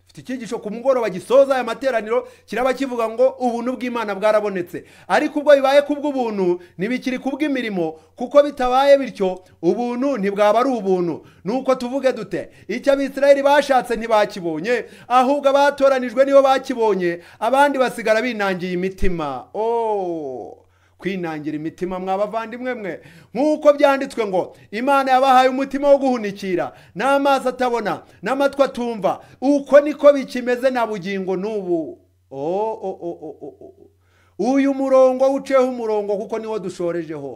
mfite icyigisho ku mugoroba gisoza aya materaniro kiraba kivuga ngo ubuntu bw'imana bwarabonetse ariko ubwo bibaye kubw’ubuntu ntibikiri kubw’imirimo kuko bitabaye bityo ubuntu ntibwaba ari ubuntu nuko tuvuge dute icyo abisirayeli bashatse ntibakibonye ahubwo abatoranijwe nibo bakibonye abandi basigara binangiye imitima ooo oh! kwinangira imitima mwabavandimwe mwe nk'uko byanditswe ngo imana yabahaye umutima wo guhunikira n'amazi atabona n'amatwi atumva uko niko bikimeze na bugingo n'ubu uyu murongo uceho umurongo kuko niwo dushorejeho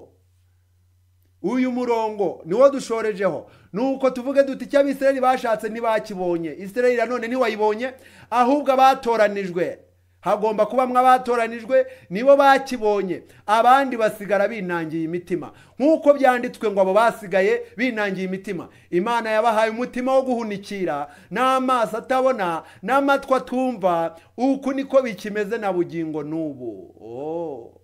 uyu murongo niwo dushorejeho nuko tuvuge duti icyo abisirayeli bashatse ntibakibonye isirayeli nanone ntiwayibonye ahubwo abatoranijwe hagomba kubamo abatoranijwe nibo bakibonye abandi basigara binangiye imitima nk'uko byanditswe ngo abo basigaye binangiye imitima imana yabahaye umutima wo guhunikira n'amaso atabona n'amatwi atumva uku niko bikimeze na bugingo n'ubu oh.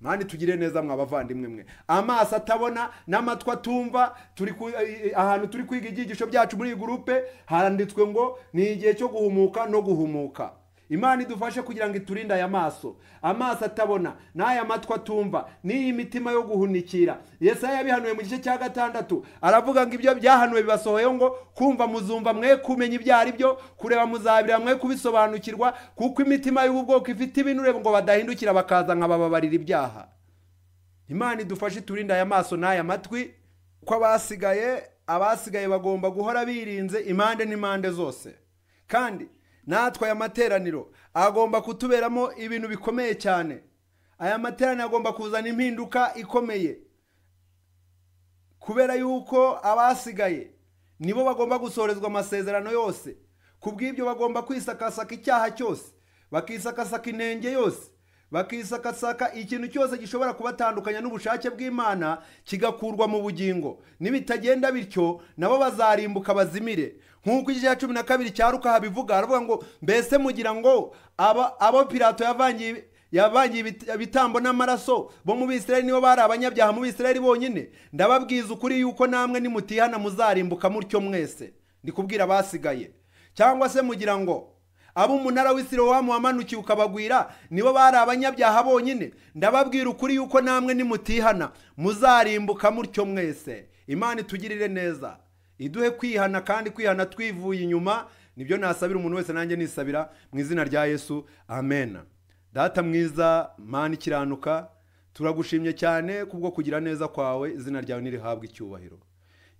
mani tugire neza mwa bavandimwe mwe amaso atabona n'amatwi atumva eh, eh, ahantu turi kwiga ibyigisho byacu muri iyi gurupe handitswe ngo ni igihe cyo guhumuka no guhumuka imana idufashe kugira ngo iturinde aya maso amaso atabona n'aya matwi atumva n'iyi mitima yo guhunikira yesaya yabihanuye mu gice cya gatandatu aravuga ngo ibyo byahanuwe bibasohoye ngo kumva muzumva mwe kumenya ibyo ari byo kureba muzabira mwe kubisobanukirwa kuko imitima y’ubwoko ifite ibinure ngo badahindukira bakaza nkabababarira ibyaha imana idufashe iturinde aya maso n'aya matwi ko abasigaye abasigaye bagomba guhora birinze impande n'impande zose kandi natwe aya materaniro agomba kutuberamo ibintu bikomeye cyane aya materaniro agomba kuzana impinduka ikomeye kubera yuko abasigaye nibo bagomba gusorezwa amasezerano yose ku bw'ibyo bagomba kwisakasaka icyaha cyose bakisakasaka inenge yose bakisakasaka ikintu cyose gishobora kubatandukanya n'ubushake bw'imana kigakurwa mu bugingo nibitagenda bityo nabo bazarimbuka bazimire nk'uko igice cya cumi na kabiri cya ruka habivuga haravuga ngo mbese mugira ngo abo pirato yavangiye yavangiye ibitambo n'amaraso bo mu bisirayeli nibo bari abanyabyaha mu bisirayeli bonyine ndababwiza ukuri yuko namwe nimutihana muzarimbuka mutyo mwese ndikubwira basigaye cyangwa se mugira ngo ab'umunara w'isirowamu wamanukiye ukabagwira nibo bari abanyabyaha bonyine ndababwira ukuri yuko namwe nimutihana muzarimbuka mutyo mwese imana itugirire neza iduhe kwihana kandi kwihana twivuye inyuma nibyo nasabira umuntu wese nanjye nisabira mu izina rya yesu amena data mwiza mani ikiranuka turagushimye cyane kubwo kugira neza kwawe izina ryawe ntirihabwe icyubahiro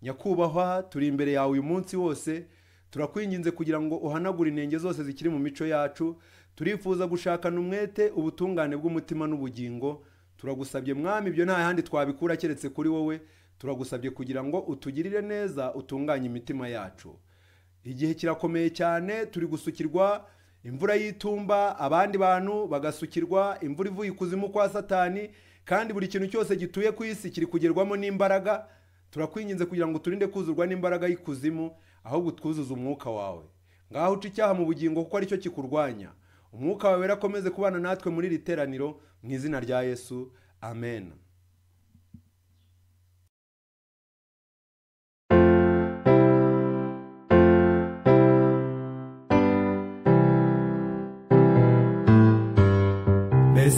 nyakubahwa turi imbere yawe uyu munsi wose turakwinginze kugira ngo uhanagure inenge zose zikiri mu mico yacu turifuza gushakana umwete ubutungane bw'umutima n'ubugingo turagusabye mwami ibyo nta handi twabikura keretse kuri wowe turagusabye kugira ngo utugirire neza utunganye imitima yacu igihe kirakomeye cyane turi gusukirwa imvura y'itumba abandi bantu bagasukirwa imvura ivuye ikuzimu kwa satani kandi buri kintu cyose gituye ku isi kiri kugerwamo n'imbaraga turakwinginze kugira ngo turinde kuzurwa n'imbaraga y'ikuzimu ahubwo twuzuze umwuka wawe ngaho uca icyaha mu bugingo kuko aricyo kikurwanya umwuka wawe wera akomeze kubana natwe muri iri teraniro mu izina rya yesu amena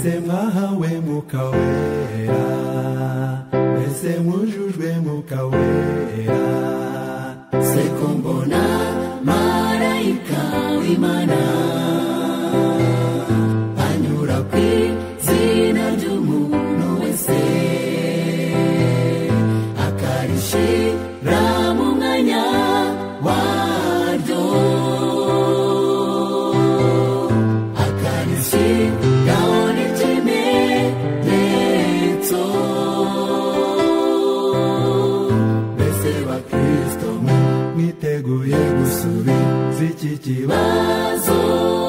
Mesema hawe mukawea Mese mujujwe mukawea Sekombona maraika wimana Titi Mazo.